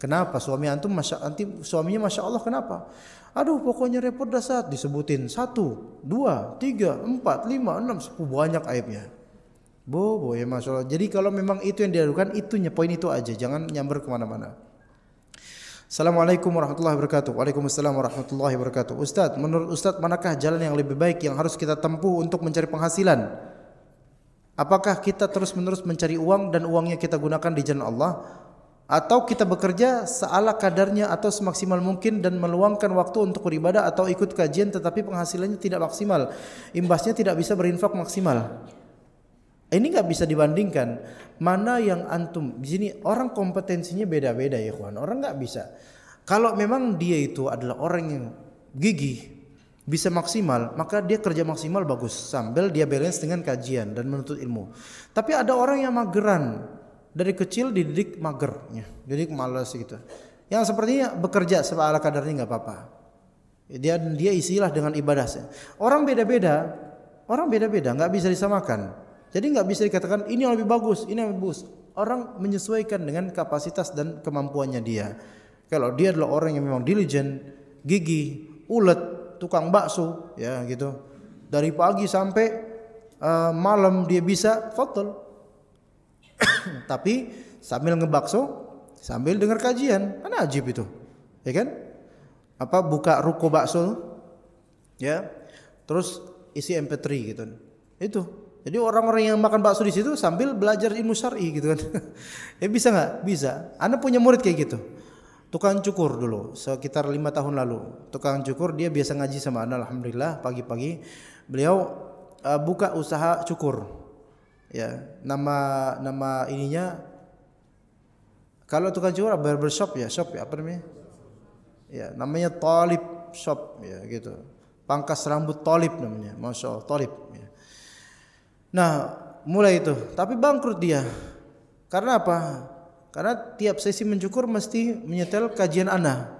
Kenapa suami antum masya, anti, suaminya masya Allah kenapa? Aduh pokoknya repot dah saat disebutin satu, dua, tiga, empat, lima, enam, sepuluh banyak aibnya. Bo, bo ya masya Allah. Jadi kalau memang itu yang diadukan, itu nyepoin itu aja, jangan nyamber kemana-mana. Assalamualaikum warahmatullahi wabarakatuh. Waalaikumsalam warahmatullahi wabarakatuh. Ustadz, menurut Ustadz manakah jalan yang lebih baik yang harus kita tempuh untuk mencari penghasilan? Apakah kita terus-menerus mencari uang dan uangnya kita gunakan di jalan Allah atau kita bekerja seala kadarnya atau semaksimal mungkin dan meluangkan waktu untuk beribadah atau ikut kajian tetapi penghasilannya tidak maksimal, imbasnya tidak bisa berinfak maksimal. Ini nggak bisa dibandingkan mana yang antum. Di sini orang kompetensinya beda-beda ya kawan. Orang nggak bisa. Kalau memang dia itu adalah orang yang gigih, bisa maksimal, maka dia kerja maksimal bagus sambil dia balance dengan kajian dan menuntut ilmu. Tapi ada orang yang mageran dari kecil dididik mager, ya, dididik malas gitu. Yang sepertinya bekerja ala kadarnya nggak apa-apa. Dia dia isilah dengan ibadah. Orang beda-beda, orang beda-beda, nggak bisa disamakan. Jadi nggak bisa dikatakan ini yang lebih bagus, ini yang lebih bagus. Orang menyesuaikan dengan kapasitas dan kemampuannya dia. Kalau dia adalah orang yang memang diligent, gigi, ulet, tukang bakso ya gitu dari pagi sampai uh, malam dia bisa fotol tapi sambil ngebakso sambil dengar kajian kan ajib itu ya kan apa buka ruko bakso ya terus isi MP3 gitu itu jadi orang-orang yang makan bakso di situ sambil belajar ilmu syar'i gitu kan ya bisa nggak bisa anda punya murid kayak gitu tukang cukur dulu sekitar lima tahun lalu tukang cukur dia biasa ngaji sama anda alhamdulillah pagi-pagi beliau uh, buka usaha cukur ya nama nama ininya kalau tukang cukur barber shop ya shop ya apa namanya ya namanya tolip shop ya gitu pangkas rambut tolip namanya masya Allah tolip ya. nah mulai itu tapi bangkrut dia karena apa karena tiap sesi mencukur mesti menyetel kajian ana.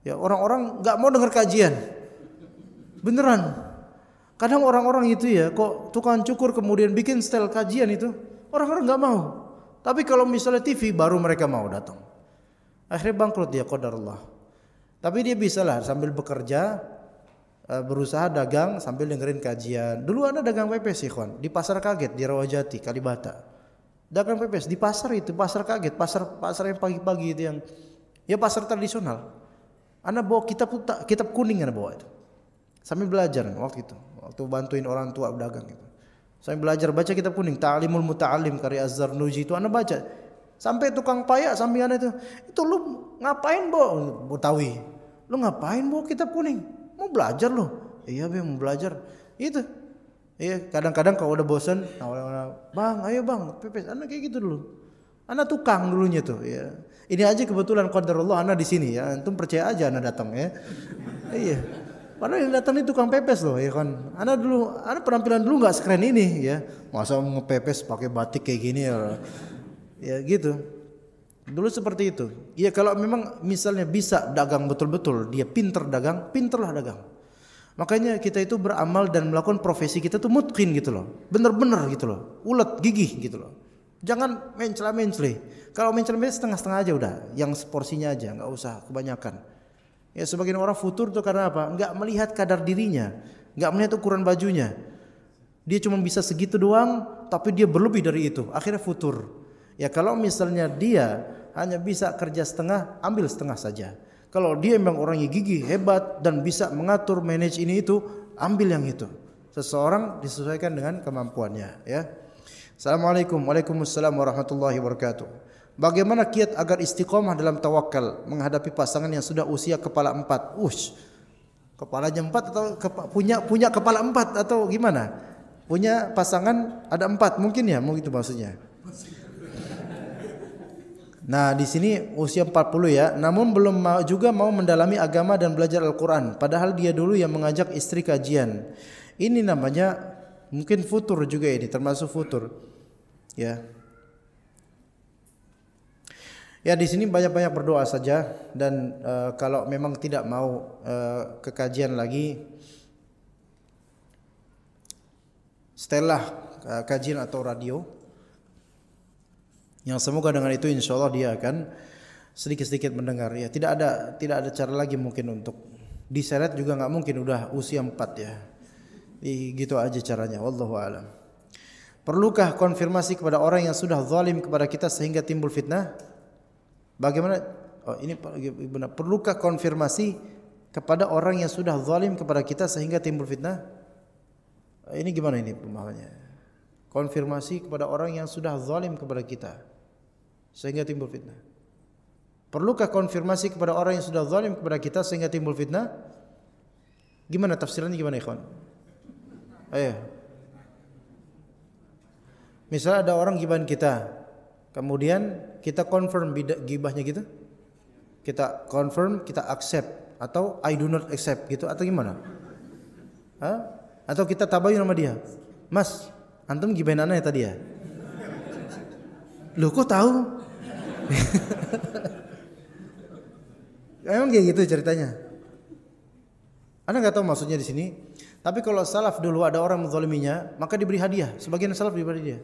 Ya, orang-orang nggak mau dengar kajian. Beneran. Kadang orang-orang itu ya, kok tukang cukur kemudian bikin setel kajian itu, orang-orang nggak mau. Tapi kalau misalnya TV baru mereka mau datang. Akhirnya bangkrut dia qadarullah. Tapi dia bisa lah sambil bekerja eh, berusaha dagang sambil dengerin kajian. Dulu ada dagang sih, ikhwan di pasar kaget di Rawajati, Kalibata dagang pepes di pasar itu pasar kaget pasar pasar yang pagi-pagi itu yang ya pasar tradisional anda bawa kitab kitab kuning anda bawa itu sambil belajar waktu itu waktu bantuin orang tua berdagang itu Sambil belajar baca kitab kuning Ta'limul Muta'alim karya azhar nuji itu anda baca sampai tukang payak sampai anda itu itu lu ngapain bawa Betawi lu ngapain bawa kitab kuning mau belajar lu iya be mau belajar itu Iya, kadang-kadang kalau udah bosen, bang, ayo bang, pepes. Anak kayak gitu dulu. Anak tukang dulunya tuh. Ya. Ini aja kebetulan Allah anak di sini ya. Antum percaya aja anak datang ya. iya. Padahal yang datang ini tukang pepes loh ya kan. Anak dulu, anak penampilan dulu nggak sekeren ini ya. Masa ngepepes pakai batik kayak gini ya. Ya gitu. Dulu seperti itu. Iya kalau memang misalnya bisa dagang betul-betul, dia pinter dagang, pinterlah dagang Makanya kita itu beramal dan melakukan profesi kita tuh mutkin gitu loh. Bener-bener gitu loh. Ulet gigih gitu loh. Jangan mencela-mencela. Kalau mencela-mencela setengah-setengah aja udah, yang seporsinya aja, nggak usah kebanyakan. Ya sebagian orang futur tuh karena apa? Nggak melihat kadar dirinya, nggak melihat ukuran bajunya. Dia cuma bisa segitu doang, tapi dia berlebih dari itu. Akhirnya futur. Ya kalau misalnya dia hanya bisa kerja setengah, ambil setengah saja. Kalau dia memang orangnya gigih, hebat dan bisa mengatur manage ini itu, ambil yang itu. Seseorang disesuaikan dengan kemampuannya, ya. Assalamualaikum Waalaikumsalam warahmatullahi wabarakatuh. Bagaimana kiat agar istiqomah dalam tawakal menghadapi pasangan yang sudah usia kepala empat? Ush, kepala empat atau kepa, punya punya kepala empat atau gimana? Punya pasangan ada empat mungkin ya, mungkin itu maksudnya. Nah, di sini usia 40 ya, namun belum juga mau mendalami agama dan belajar Al-Qur'an, padahal dia dulu yang mengajak istri kajian. Ini namanya mungkin futur juga ini, ya, termasuk futur. Ya. Ya, di sini banyak-banyak berdoa saja dan e, kalau memang tidak mau e, ke kajian lagi setelah e, kajian atau radio yang semoga dengan itu insya Allah dia akan sedikit-sedikit mendengar. Ya, tidak ada tidak ada cara lagi mungkin untuk diseret juga nggak mungkin udah usia empat ya. I, gitu aja caranya. Wallahu a'lam. Perlukah konfirmasi kepada orang yang sudah zalim kepada kita sehingga timbul fitnah? Bagaimana oh, ini benar. Perlukah konfirmasi kepada orang yang sudah zalim kepada kita sehingga timbul fitnah? Ini gimana ini pemahamannya? Konfirmasi kepada orang yang sudah zalim kepada kita sehingga timbul fitnah. Perlukah konfirmasi kepada orang yang sudah zalim kepada kita sehingga timbul fitnah? Gimana tafsirannya gimana ikhwan? Ayo. Misal ada orang gibahin kita, kemudian kita confirm gibahnya gitu. Kita confirm, kita accept atau I do not accept gitu atau gimana? Hah? Atau kita tabayun sama dia? Mas, antum gibahin anaknya tadi ya? Loh kok tahu? Ya, emang kayak gitu ceritanya. Anda nggak tahu maksudnya di sini. Tapi kalau salaf dulu ada orang menzoliminya, maka diberi hadiah. Sebagian salaf diberi dia.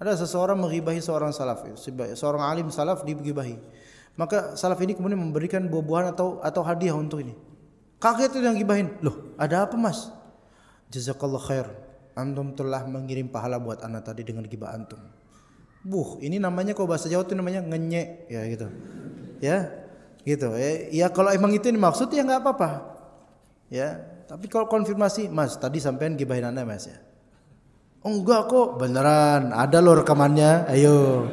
Ada seseorang menggibahi seorang salaf, ya. seorang alim salaf dihibahi. Maka salaf ini kemudian memberikan buah-buahan atau atau hadiah untuk ini. Kaget itu yang gibahin. Loh, ada apa mas? Jazakallah khair. Antum telah mengirim pahala buat anak tadi dengan gibah antum buh ini namanya kok bahasa Jawa itu namanya ngenyek ya gitu ya gitu ya, ya kalau emang itu yang maksud ya nggak apa-apa ya tapi kalau konfirmasi mas tadi sampean gibahin anda mas ya oh, enggak kok beneran ada lo rekamannya ayo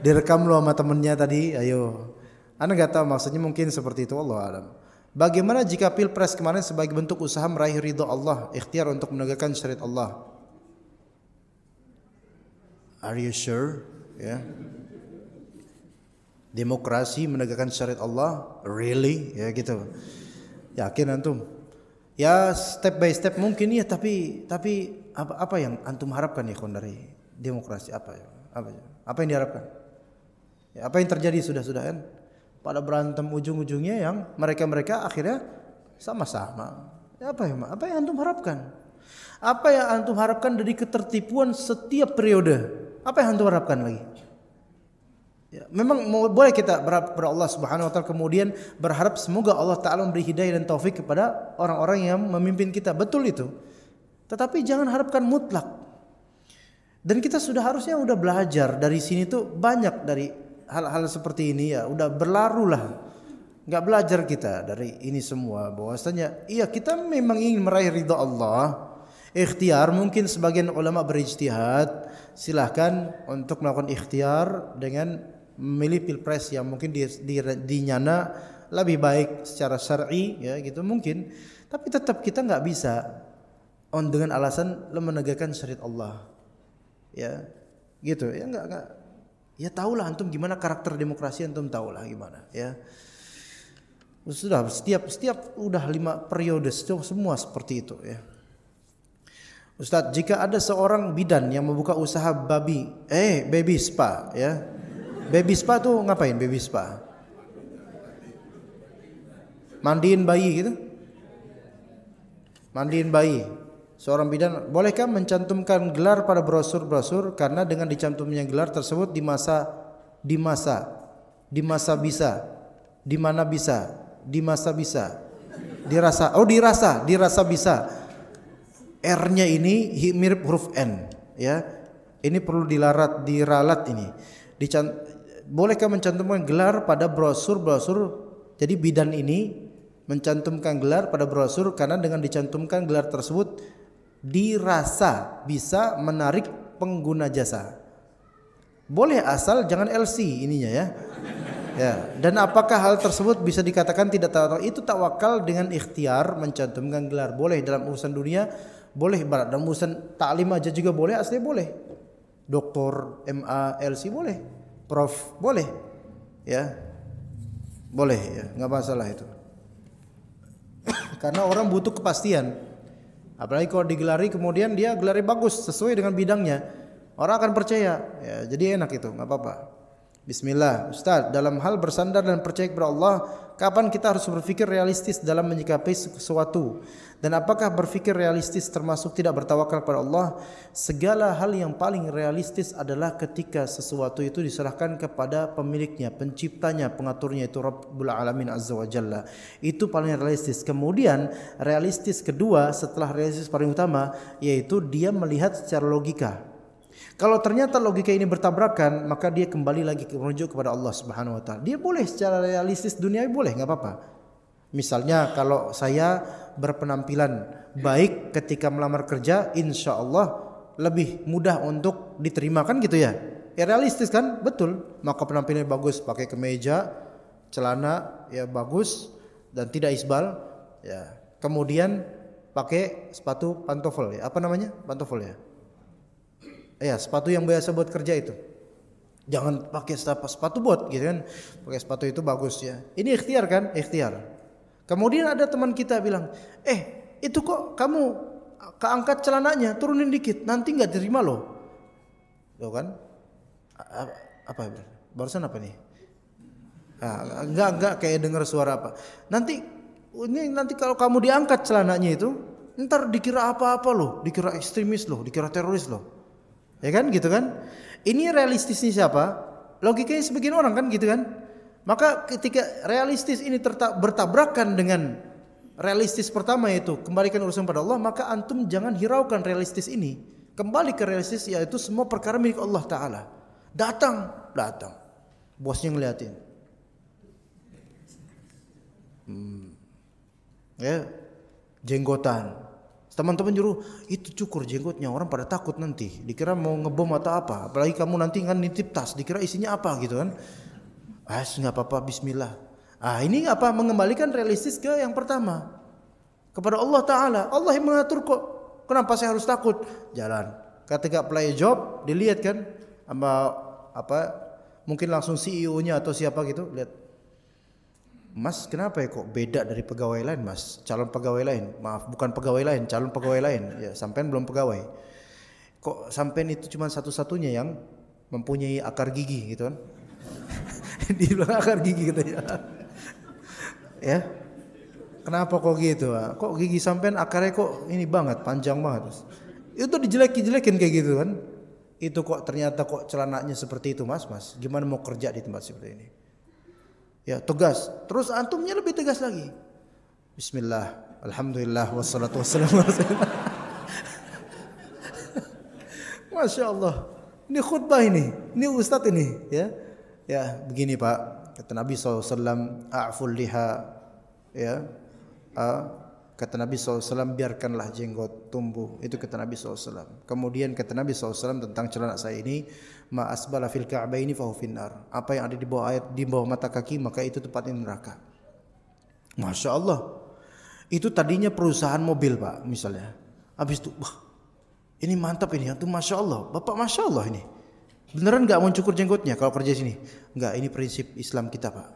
direkam lo sama temennya tadi ayo anda nggak tahu maksudnya mungkin seperti itu Allah alam bagaimana jika pilpres kemarin sebagai bentuk usaha meraih ridho Allah ikhtiar untuk menegakkan syariat Allah Are you sure? Ya. Yeah. Demokrasi menegakkan syariat Allah, really? Ya gitu. Yakin antum? Ya step by step mungkin ya, tapi tapi apa apa yang antum harapkan ya dari demokrasi apa ya? Apa ya? Apa yang diharapkan? Ya, apa yang terjadi sudah-sudah kan? Pada berantem ujung-ujungnya yang mereka-mereka akhirnya sama-sama. Ya, apa ya? apa yang antum harapkan? Apa yang antum harapkan dari ketertipuan setiap periode? Apa yang hantu harapkan lagi? Ya, memang boleh kita berharap kepada Allah Subhanahu wa taala kemudian berharap semoga Allah taala memberi hidayah dan taufik kepada orang-orang yang memimpin kita. Betul itu. Tetapi jangan harapkan mutlak. Dan kita sudah harusnya udah belajar dari sini tuh banyak dari hal-hal seperti ini ya, udah berlarulah. Enggak belajar kita dari ini semua bahwasanya iya kita memang ingin meraih ridha Allah. Ikhtiar mungkin sebagian ulama berijtihad silahkan untuk melakukan ikhtiar dengan memilih pilpres yang mungkin di, di, nyana lebih baik secara syar'i ya gitu mungkin tapi tetap kita nggak bisa on dengan alasan lo menegakkan syariat Allah ya gitu ya nggak nggak ya tahulah antum gimana karakter demokrasi antum tahulah gimana ya sudah setiap setiap udah lima periode semua seperti itu ya Ustadz, jika ada seorang bidan yang membuka usaha babi, eh baby spa ya. Baby spa tuh ngapain baby spa? Mandiin bayi gitu. Mandiin bayi. Seorang bidan bolehkah mencantumkan gelar pada brosur-brosur karena dengan dicantumnya gelar tersebut di masa di masa di masa bisa di mana bisa di masa bisa dirasa oh dirasa dirasa bisa R-nya ini mirip huruf N ya. Ini perlu dilarat diralat ini. Dicant bolehkah mencantumkan gelar pada brosur-brosur? Jadi bidan ini mencantumkan gelar pada brosur karena dengan dicantumkan gelar tersebut dirasa bisa menarik pengguna jasa. Boleh asal jangan LC ininya ya. Ya, dan apakah hal tersebut bisa dikatakan tidak tawakal? Itu tawakal dengan ikhtiar mencantumkan gelar. Boleh dalam urusan dunia boleh ibarat dan urusan taklim aja juga boleh asli boleh doktor MA LC boleh prof boleh ya boleh ya nggak masalah itu karena orang butuh kepastian apalagi kalau digelari kemudian dia gelari bagus sesuai dengan bidangnya orang akan percaya ya jadi enak itu nggak apa-apa Bismillah, Ustaz, dalam hal bersandar dan percaya kepada Allah, kapan kita harus berpikir realistis dalam menyikapi sesuatu? Dan apakah berpikir realistis termasuk tidak bertawakal kepada Allah? Segala hal yang paling realistis adalah ketika sesuatu itu diserahkan kepada pemiliknya, penciptanya, pengaturnya itu Rabbul Alamin Azza wa Jalla. Itu paling realistis. Kemudian realistis kedua setelah realistis paling utama yaitu dia melihat secara logika kalau ternyata logika ini bertabrakan, maka dia kembali lagi ke merujuk kepada Allah Subhanahu wa taala. Dia boleh secara realistis dunia boleh, nggak apa-apa. Misalnya kalau saya berpenampilan baik ketika melamar kerja, insya Allah lebih mudah untuk diterima kan gitu ya. Ya realistis kan? Betul. Maka penampilan bagus, pakai kemeja, celana ya bagus dan tidak isbal, ya. Kemudian pakai sepatu pantofel ya. Apa namanya? Pantofel ya ya sepatu yang biasa buat kerja itu jangan pakai sepatu bot gitu kan pakai sepatu itu bagus ya ini ikhtiar kan ikhtiar kemudian ada teman kita bilang eh itu kok kamu keangkat celananya turunin dikit nanti nggak terima loh lo kan apa, apa barusan apa nih nah, nggak nggak kayak dengar suara apa nanti ini nanti kalau kamu diangkat celananya itu ntar dikira apa-apa loh dikira ekstremis loh dikira teroris loh Ya kan gitu kan? Ini realistisnya siapa? Logikanya sebagian orang kan gitu kan? Maka ketika realistis ini bertabrakan dengan realistis pertama yaitu kembalikan urusan pada Allah, maka antum jangan hiraukan realistis ini. Kembali ke realistis yaitu semua perkara milik Allah taala. Datang, datang. Bosnya ngeliatin. Hmm. Ya, jenggotan. Teman-teman juru itu cukur jenggotnya orang pada takut nanti dikira mau ngebom atau apa. Apalagi kamu nanti kan nitip tas dikira isinya apa gitu kan. Ah nggak apa-apa Bismillah. Ah ini apa mengembalikan realistis ke yang pertama kepada Allah Taala. Allah yang mengatur kok. Kenapa saya harus takut? Jalan. Ketika play job dilihat kan sama apa mungkin langsung CEO-nya atau siapa gitu lihat Mas, kenapa ya kok beda dari pegawai lain, Mas? Calon pegawai lain. Maaf, bukan pegawai lain, calon pegawai lain. Ya, sampean belum pegawai. Kok sampean itu cuma satu-satunya yang mempunyai akar gigi gitu kan? belakang akar gigi katanya. Gitu ya. Kenapa kok gitu? Kok gigi sampean akarnya kok ini banget, panjang banget. Itu dijelek jelekin kayak gitu kan? Itu kok ternyata kok celananya seperti itu, Mas, Mas. Gimana mau kerja di tempat seperti ini? Ya, tegas. Terus antumnya lebih tegas lagi. Bismillah, alhamdulillah wassalatu wassalamu Masya Allah. Ini khutbah ini, ini ustadz ini, ya. Ya, begini Pak. Kata Nabi SAW, a'ful liha, ya. Kata Nabi SAW, biarkanlah jenggot tumbuh. Itu kata Nabi SAW. Kemudian kata Nabi SAW tentang celana saya ini, ma asbala fil ka'bah ini fahu Apa yang ada di bawah ayat, di bawah mata kaki, maka itu tempatnya neraka. Masya Allah. Itu tadinya perusahaan mobil pak, misalnya. Habis itu, wah, ini mantap ini, itu ya, Masya Allah. Bapak Masya Allah ini. Beneran gak mau cukur jenggotnya kalau kerja sini? Nggak, ini prinsip Islam kita pak.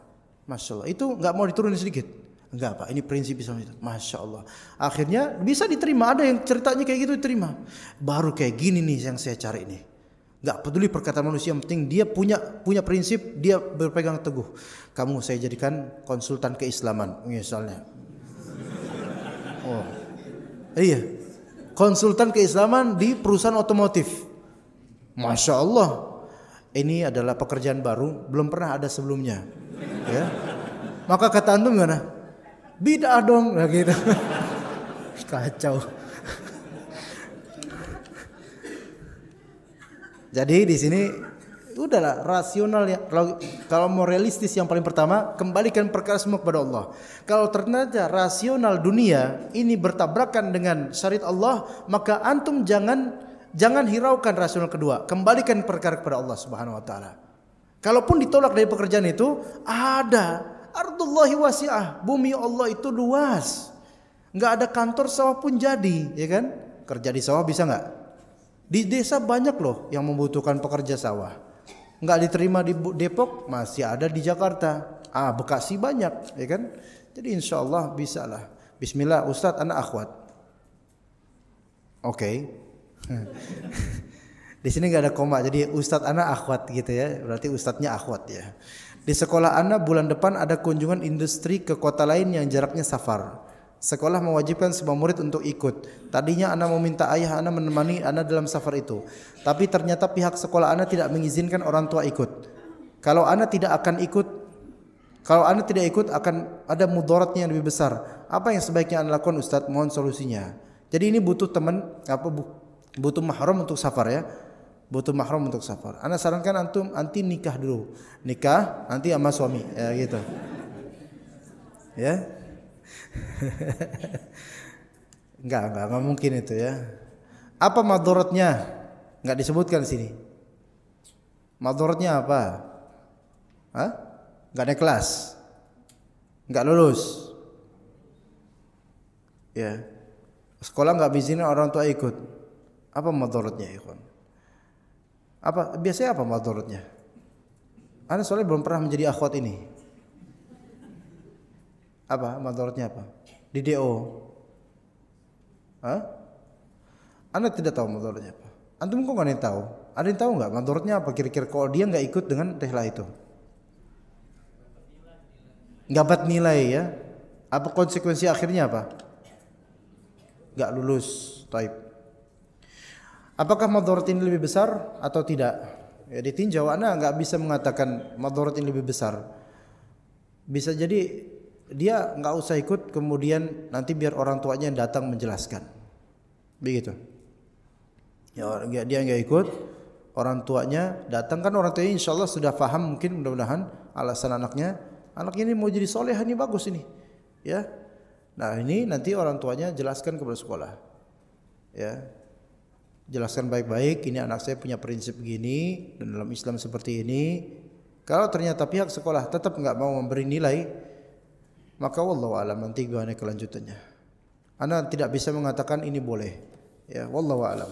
Masya Allah. Itu gak mau diturunin sedikit. Enggak pak, ini prinsip Islam itu. Masya Allah. Akhirnya bisa diterima. Ada yang ceritanya kayak gitu diterima. Baru kayak gini nih yang saya cari nih. Enggak peduli perkataan manusia yang penting dia punya punya prinsip, dia berpegang teguh. Kamu saya jadikan konsultan keislaman misalnya. Oh. Iya. Konsultan keislaman di perusahaan otomotif. Masya Allah. Ini adalah pekerjaan baru, belum pernah ada sebelumnya. Ya. Maka kata antum gimana? bid'ah dong lah gitu kacau jadi di sini udahlah rasional ya kalau, kalau mau realistis yang paling pertama kembalikan perkara semua kepada Allah kalau ternyata rasional dunia ini bertabrakan dengan syariat Allah maka antum jangan jangan hiraukan rasional kedua kembalikan perkara kepada Allah Subhanahu wa taala kalaupun ditolak dari pekerjaan itu ada Ardullahi wasi'ah, bumi Allah itu luas. Nggak ada kantor sawah pun jadi, ya kan? Kerja di sawah bisa nggak? Di desa banyak loh yang membutuhkan pekerja sawah. Nggak diterima di Depok, masih ada di Jakarta. Ah, Bekasi banyak, ya kan? Jadi insya Allah bisa lah. Bismillah, Ustadz, anak akhwat. Oke. Okay. di sini nggak ada koma, jadi Ustadz anak akhwat gitu ya. Berarti Ustadznya akhwat ya. Di sekolah Anda bulan depan ada kunjungan industri ke kota lain yang jaraknya safar. Sekolah mewajibkan semua murid untuk ikut. Tadinya Anda meminta ayah Anda menemani Anda dalam safar itu. Tapi ternyata pihak sekolah Anda tidak mengizinkan orang tua ikut. Kalau Anda tidak akan ikut, kalau Anda tidak ikut akan ada mudaratnya yang lebih besar. Apa yang sebaiknya Anda lakukan Ustadz? Mohon solusinya. Jadi ini butuh teman apa butuh mahram untuk safar ya butuh mahram untuk safar. Anda sarankan antum anti nikah dulu. Nikah nanti sama suami ya gitu. ya. enggak, enggak, enggak mungkin itu ya. Apa madorotnya? Enggak disebutkan di sini. Madorotnya apa? Hah? Enggak naik kelas. Enggak lulus. Ya. Sekolah enggak bizinan orang tua ikut. Apa madorotnya, ikhwan? Apa biasanya apa madorotnya? Anda soalnya belum pernah menjadi akhwat ini. Apa madorotnya apa? Di DO. Hah? Anda tidak tahu madorotnya apa. Antum kok nggak tahu? Ada yang tahu nggak madorotnya apa kira-kira kalau dia nggak ikut dengan tehla itu? Gabat nilai ya. Apa konsekuensi akhirnya apa? Nggak lulus, type Apakah madorot ini lebih besar atau tidak? Ya ditinjau Anda nggak bisa mengatakan madorot ini lebih besar. Bisa jadi dia nggak usah ikut kemudian nanti biar orang tuanya yang datang menjelaskan begitu ya dia nggak ikut orang tuanya datang kan orang tuanya insya Allah sudah paham mungkin mudah-mudahan alasan anaknya anak ini mau jadi soleh ini bagus ini ya nah ini nanti orang tuanya jelaskan kepada sekolah ya jelaskan baik-baik ini anak saya punya prinsip gini dan dalam Islam seperti ini kalau ternyata pihak sekolah tetap nggak mau memberi nilai maka wallahu alam nanti gimana kelanjutannya anda tidak bisa mengatakan ini boleh ya wallahu alam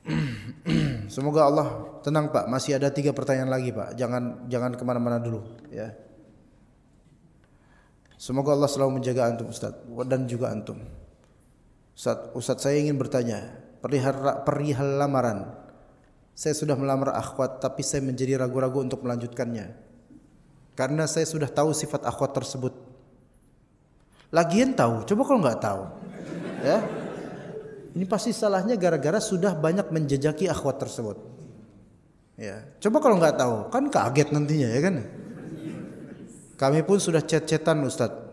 semoga Allah tenang Pak masih ada tiga pertanyaan lagi Pak jangan jangan kemana-mana dulu ya semoga Allah selalu menjaga antum Ustaz dan juga antum Ustaz, Ustaz saya ingin bertanya perihal, perihal lamaran. Saya sudah melamar akhwat tapi saya menjadi ragu-ragu untuk melanjutkannya. Karena saya sudah tahu sifat akhwat tersebut. Lagian tahu, coba kalau nggak tahu. Ya. Ini pasti salahnya gara-gara sudah banyak menjejaki akhwat tersebut. Ya. Coba kalau nggak tahu, kan kaget nantinya ya kan? Kami pun sudah chat-chatan Ustadz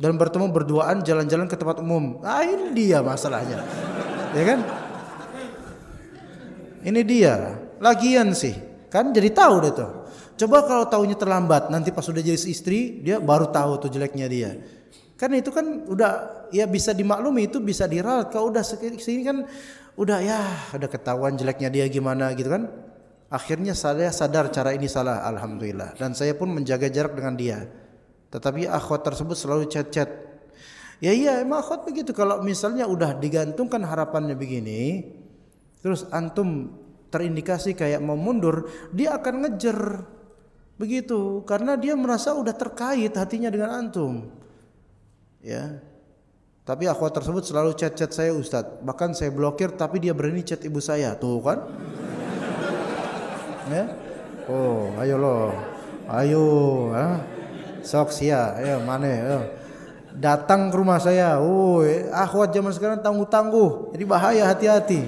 dan bertemu berduaan jalan-jalan ke tempat umum. Ah ini dia masalahnya. ya kan? Ini dia. Lagian sih, kan jadi tahu deh tuh. Coba kalau taunya terlambat, nanti pas sudah jadi istri, dia baru tahu tuh jeleknya dia. Kan itu kan udah ya bisa dimaklumi itu bisa diralat. Kalau udah sini kan udah ya ada ketahuan jeleknya dia gimana gitu kan. Akhirnya saya sadar cara ini salah, alhamdulillah. Dan saya pun menjaga jarak dengan dia. Tetapi akhwat tersebut selalu cacat. Ya iya emang akhwat begitu kalau misalnya udah digantungkan harapannya begini, terus antum terindikasi kayak mau mundur, dia akan ngejer. Begitu karena dia merasa udah terkait hatinya dengan antum. Ya. Tapi akhwat tersebut selalu chat-chat saya Ustadz. Bahkan saya blokir tapi dia berani chat ibu saya. Tuh kan. ya. Oh ayo loh. Ah. Ayo. Ya. Sok sia, ya mana ya. Datang ke rumah saya, woi, akhwat zaman sekarang tangguh-tangguh. Jadi bahaya hati-hati.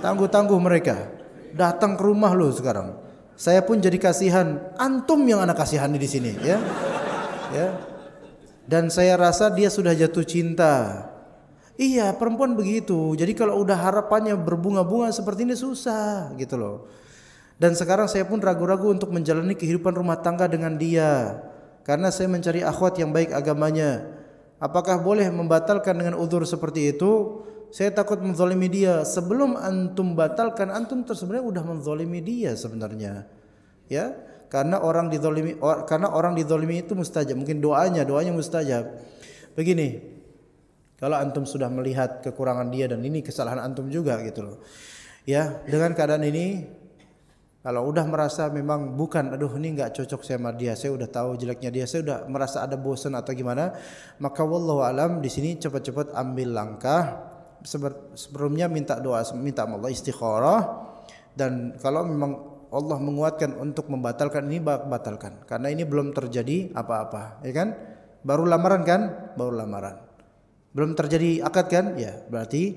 Tangguh-tangguh mereka. Datang ke rumah lo sekarang. Saya pun jadi kasihan. Antum yang anak kasihan di sini, ya. Ya. Dan saya rasa dia sudah jatuh cinta. Iya, perempuan begitu. Jadi kalau udah harapannya berbunga-bunga seperti ini susah gitu loh. Dan sekarang saya pun ragu-ragu untuk menjalani kehidupan rumah tangga dengan dia karena saya mencari akhwat yang baik agamanya. Apakah boleh membatalkan dengan uzur seperti itu? Saya takut menzalimi dia. Sebelum antum batalkan, antum sebenarnya sudah menzalimi dia sebenarnya. Ya, karena orang dizalimi or, karena orang dizalimi itu mustajab. Mungkin doanya, doanya mustajab. Begini. Kalau antum sudah melihat kekurangan dia dan ini kesalahan antum juga gitu loh. Ya, dengan keadaan ini kalau udah merasa memang bukan, aduh ini nggak cocok sama dia, saya udah tahu jeleknya dia, saya udah merasa ada bosan atau gimana, maka wallahu alam di sini cepat-cepat ambil langkah sebelumnya minta doa, minta Allah istikharah dan kalau memang Allah menguatkan untuk membatalkan ini batalkan karena ini belum terjadi apa-apa, ya kan? Baru lamaran kan? Baru lamaran. Belum terjadi akad kan? Ya, berarti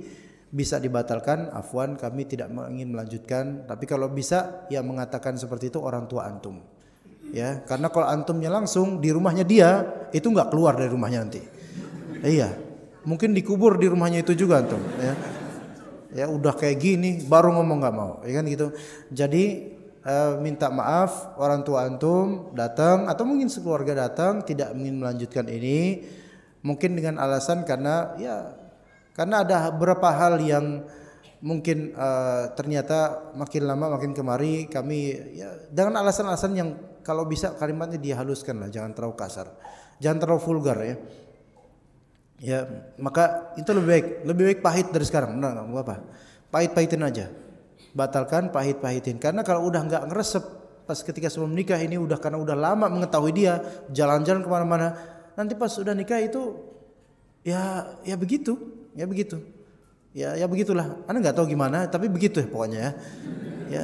bisa dibatalkan afwan kami tidak ingin melanjutkan tapi kalau bisa ya mengatakan seperti itu orang tua antum ya karena kalau antumnya langsung di rumahnya dia itu nggak keluar dari rumahnya nanti iya mungkin dikubur di rumahnya itu juga antum ya ya udah kayak gini baru ngomong nggak mau ya kan gitu jadi e, minta maaf orang tua antum datang atau mungkin sekeluarga datang tidak ingin melanjutkan ini mungkin dengan alasan karena ya karena ada beberapa hal yang mungkin uh, ternyata makin lama makin kemari kami ya dengan alasan-alasan yang kalau bisa kalimatnya dihaluskan lah, jangan terlalu kasar. Jangan terlalu vulgar ya. Ya, maka itu lebih baik, lebih baik pahit dari sekarang. Benar nggak apa-apa. Pahit-pahitin aja. Batalkan pahit-pahitin karena kalau udah nggak ngeresep pas ketika sebelum nikah ini udah karena udah lama mengetahui dia, jalan-jalan kemana mana nanti pas udah nikah itu ya ya begitu ya begitu ya ya begitulah anda nggak tahu gimana tapi begitu ya pokoknya ya ya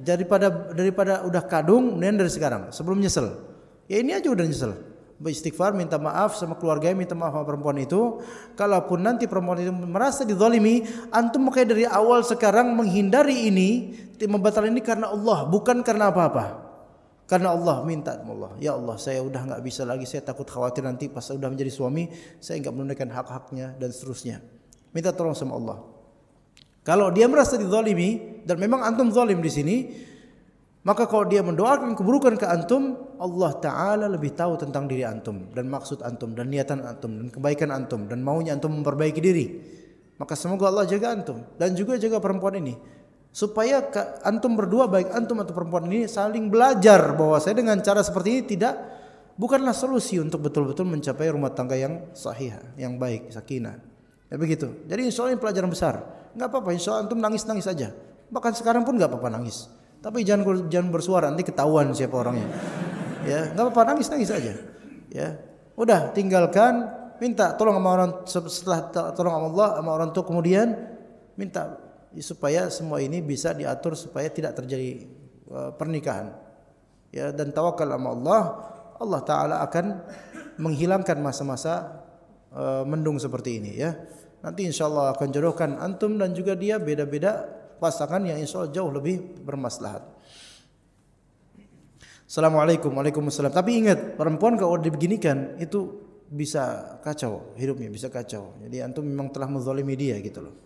daripada daripada udah kadung dan dari sekarang sebelum nyesel ya ini aja udah nyesel beristighfar minta maaf sama keluarganya minta maaf sama perempuan itu kalaupun nanti perempuan itu merasa dizalimi antum makanya dari awal sekarang menghindari ini membatalkan ini karena Allah bukan karena apa-apa karena Allah minta Allah, ya Allah saya udah nggak bisa lagi, saya takut khawatir nanti pas udah menjadi suami saya nggak menunaikan hak-haknya dan seterusnya. Minta tolong sama Allah. Kalau dia merasa dizalimi dan memang antum zalim di sini, maka kalau dia mendoakan keburukan ke antum, Allah taala lebih tahu tentang diri antum dan maksud antum dan niatan antum dan kebaikan antum dan maunya antum memperbaiki diri. Maka semoga Allah jaga antum dan juga jaga perempuan ini supaya antum berdua baik antum atau perempuan ini saling belajar bahwa saya dengan cara seperti ini tidak bukanlah solusi untuk betul-betul mencapai rumah tangga yang sahih, yang baik, sakinah. Ya begitu. Jadi insya Allah ini pelajaran besar. nggak apa-apa, insya Allah antum nangis-nangis aja. Bahkan sekarang pun nggak apa-apa nangis. Tapi jangan jangan bersuara nanti ketahuan siapa orangnya. Ya, nggak apa-apa nangis-nangis aja. Ya. Udah, tinggalkan minta tolong sama orang setelah tolong sama Allah sama orang tua kemudian minta Ya, supaya semua ini bisa diatur supaya tidak terjadi e, pernikahan. Ya dan tawakal sama Allah, Allah taala akan menghilangkan masa-masa e, mendung seperti ini ya. Nanti insya Allah akan jodohkan antum dan juga dia beda-beda pasangan yang insya Allah jauh lebih bermaslahat. Assalamualaikum, Waalaikumsalam. Tapi ingat, perempuan kalau dibeginikan itu bisa kacau hidupnya, bisa kacau. Jadi antum memang telah menzalimi dia gitu loh.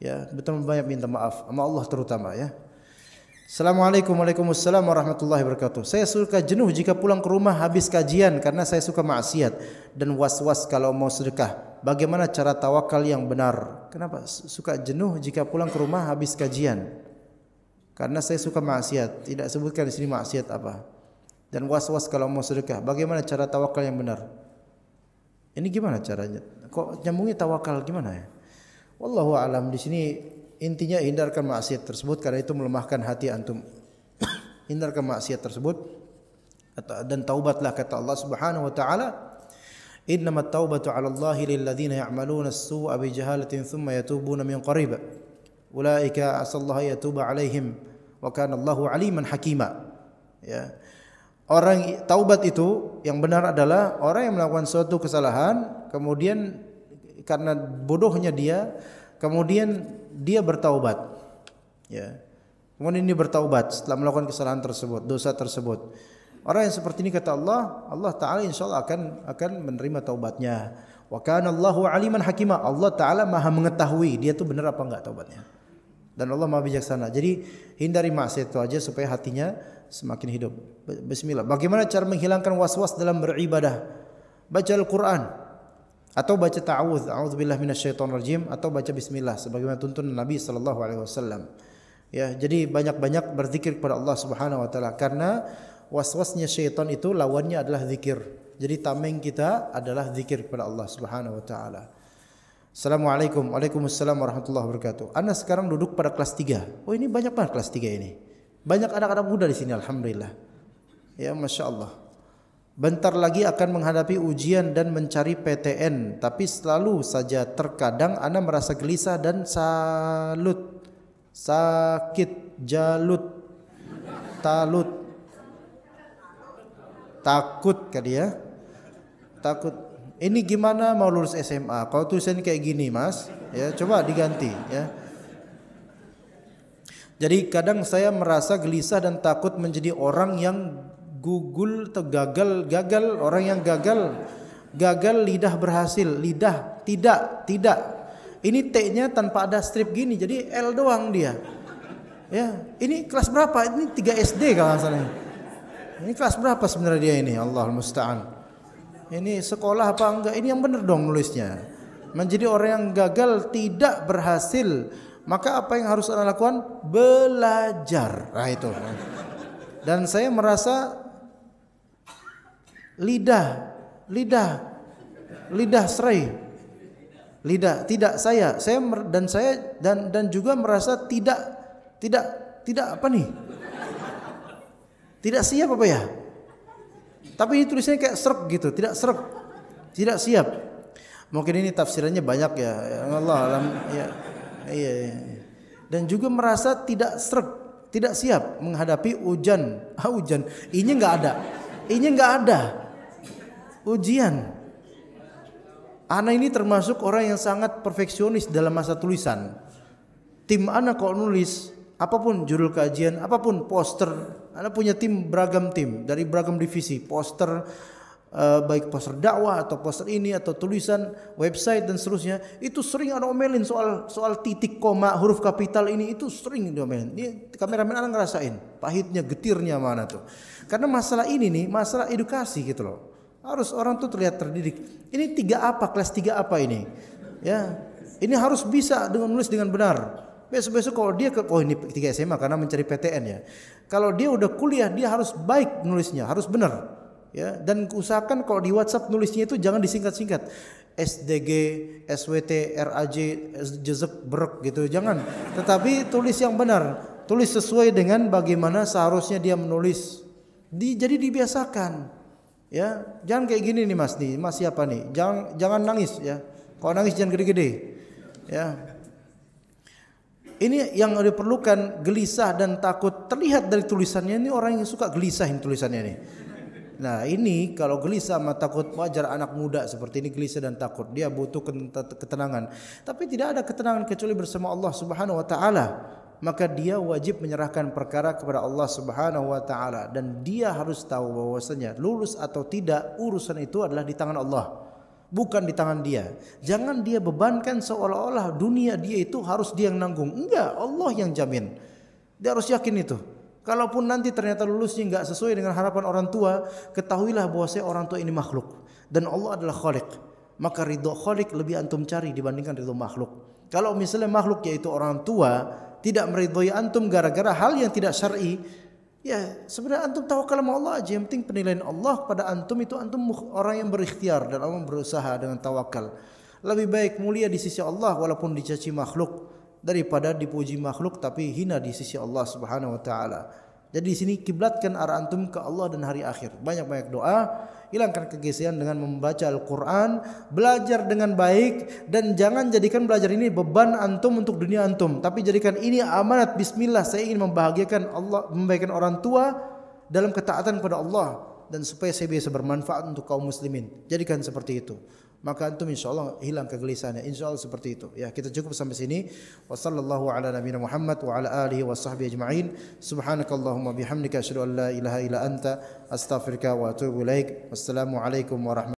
Ya, betul banyak minta maaf sama Allah terutama ya. Assalamualaikum Waalaikumsalam warahmatullahi wabarakatuh. Saya suka jenuh jika pulang ke rumah habis kajian karena saya suka maksiat dan was-was kalau mau sedekah. Bagaimana cara tawakal yang benar? Kenapa suka jenuh jika pulang ke rumah habis kajian? Karena saya suka maksiat. Tidak sebutkan di sini maksiat apa. Dan was-was kalau mau sedekah. Bagaimana cara tawakal yang benar? Ini gimana caranya? Kok nyambungnya tawakal gimana ya? Wallahu alam di sini intinya hindarkan maksiat tersebut karena itu melemahkan hati antum. hindarkan maksiat tersebut dan taubatlah kata Allah Subhanahu wa taala Innamat taubatu 'ala Allah lil ladzina ya'maluna as-su'a bi jahalatin thumma yatubuna min qariba. Ulaika asallahu yatubu 'alaihim wa kana Allahu 'aliman hakima. Ya. Orang taubat itu yang benar adalah orang yang melakukan suatu kesalahan kemudian karena bodohnya dia kemudian dia bertaubat ya kemudian dia bertaubat setelah melakukan kesalahan tersebut dosa tersebut orang yang seperti ini kata Allah Allah taala insyaallah akan akan menerima taubatnya wa kana Allahu aliman hakima Allah taala maha mengetahui dia tuh benar apa enggak taubatnya dan Allah maha bijaksana jadi hindari maksiat itu aja supaya hatinya semakin hidup bismillah bagaimana cara menghilangkan was-was dalam beribadah baca Al-Qur'an atau baca ta'awudz a'udzubillah syaiton rajim atau baca bismillah sebagaimana tuntunan Nabi sallallahu alaihi wasallam. Ya, jadi banyak-banyak berzikir kepada Allah Subhanahu wa taala karena waswasnya syaitan itu lawannya adalah zikir. Jadi tameng kita adalah zikir kepada Allah Subhanahu wa taala. Assalamualaikum. Waalaikumsalam warahmatullahi wabarakatuh. Anda sekarang duduk pada kelas 3. Oh, ini banyak banget kelas 3 ini. Banyak anak-anak muda di sini alhamdulillah. Ya, Masya Allah bentar lagi akan menghadapi ujian dan mencari PTN, tapi selalu saja terkadang Anda merasa gelisah dan salut, sakit, jalut, talut, takut kali ya, takut. Ini gimana mau lulus SMA? Kalau tulisan kayak gini mas, ya coba diganti ya. Jadi kadang saya merasa gelisah dan takut menjadi orang yang gugul atau gagal gagal orang yang gagal gagal lidah berhasil lidah tidak tidak ini T-nya tanpa ada strip gini jadi L doang dia ya ini kelas berapa ini 3 SD kalau misalnya ini kelas berapa sebenarnya dia ini Allah musta'an ini sekolah apa enggak ini yang benar dong nulisnya menjadi orang yang gagal tidak berhasil maka apa yang harus anda lakukan belajar nah itu dan saya merasa lidah, lidah, lidah serai. Lidah, tidak saya. Saya dan saya dan dan juga merasa tidak tidak tidak apa nih? Tidak siap apa ya? Tapi ini tulisannya kayak serp gitu, tidak serp. Tidak siap. Mungkin ini tafsirannya banyak ya. ya Allah alam ya. Iya, iya, iya. Dan juga merasa tidak serp, tidak siap menghadapi hujan. Ah, hujan. Ini nggak ada. Ini nggak ada ujian. Ana ini termasuk orang yang sangat perfeksionis dalam masa tulisan. Tim Ana kok nulis apapun judul kajian, apapun poster, Ana punya tim beragam tim dari beragam divisi, poster eh, baik poster dakwah atau poster ini atau tulisan website dan seterusnya itu sering ada omelin soal soal titik koma huruf kapital ini itu sering diomelin. Ini kameramen Ana ngerasain pahitnya, getirnya mana tuh. Karena masalah ini nih, masalah edukasi gitu loh. Harus orang tuh terlihat terdidik. Ini tiga apa? Kelas tiga apa ini? Ya, ini harus bisa dengan menulis dengan benar. Besok-besok kalau dia ke oh ini tiga SMA karena mencari PTN ya. Kalau dia udah kuliah dia harus baik nulisnya, harus benar. Ya, dan usahakan kalau di WhatsApp nulisnya itu jangan disingkat-singkat. SDG, SWT, RAJ, Jezek, Brek gitu. Jangan. Tetapi tulis yang benar. Tulis sesuai dengan bagaimana seharusnya dia menulis. Di, jadi dibiasakan. Ya, jangan kayak gini nih Mas nih, Mas siapa nih? Jangan jangan nangis ya. Kalau nangis jangan gede-gede. Ya. Ini yang diperlukan gelisah dan takut terlihat dari tulisannya ini orang yang suka gelisahin tulisannya nih. Nah ini kalau gelisah sama takut wajar anak muda seperti ini gelisah dan takut dia butuh ketenangan. Tapi tidak ada ketenangan kecuali bersama Allah Subhanahu Wa Taala maka dia wajib menyerahkan perkara kepada Allah Subhanahu wa taala dan dia harus tahu bahwasanya lulus atau tidak urusan itu adalah di tangan Allah bukan di tangan dia. Jangan dia bebankan seolah-olah dunia dia itu harus dia yang nanggung. Enggak, Allah yang jamin. Dia harus yakin itu. Kalaupun nanti ternyata lulusnya enggak sesuai dengan harapan orang tua, ketahuilah bahwa saya orang tua ini makhluk dan Allah adalah khaliq. Maka ridho khaliq lebih antum cari dibandingkan ridho makhluk. Kalau misalnya makhluk yaitu orang tua, tidak meridhoi antum gara-gara hal yang tidak syar'i ya sebenarnya antum tawakal sama Allah aja yang penting penilaian Allah kepada antum itu antum orang yang berikhtiar dan orang berusaha dengan tawakal lebih baik mulia di sisi Allah walaupun dicaci makhluk daripada dipuji makhluk tapi hina di sisi Allah Subhanahu wa taala jadi di sini kiblatkan arah antum ke Allah dan hari akhir banyak-banyak doa hilangkan kegesian dengan membaca Al-Qur'an, belajar dengan baik dan jangan jadikan belajar ini beban antum untuk dunia antum, tapi jadikan ini amanat bismillah saya ingin membahagiakan Allah, membahagiakan orang tua dalam ketaatan kepada Allah dan supaya saya bisa bermanfaat untuk kaum muslimin. Jadikan seperti itu. maka antum insyaallah hilang kegelisahannya insyaallah seperti itu ya kita cukup sampai sini wa sallallahu ala nabiyina muhammad wa ala alihi wa ajma'in subhanakallahumma bihamdika asyhadu an la ilaha illa anta astaghfiruka wa atubu ilaik wassalamu alaikum warahmatullahi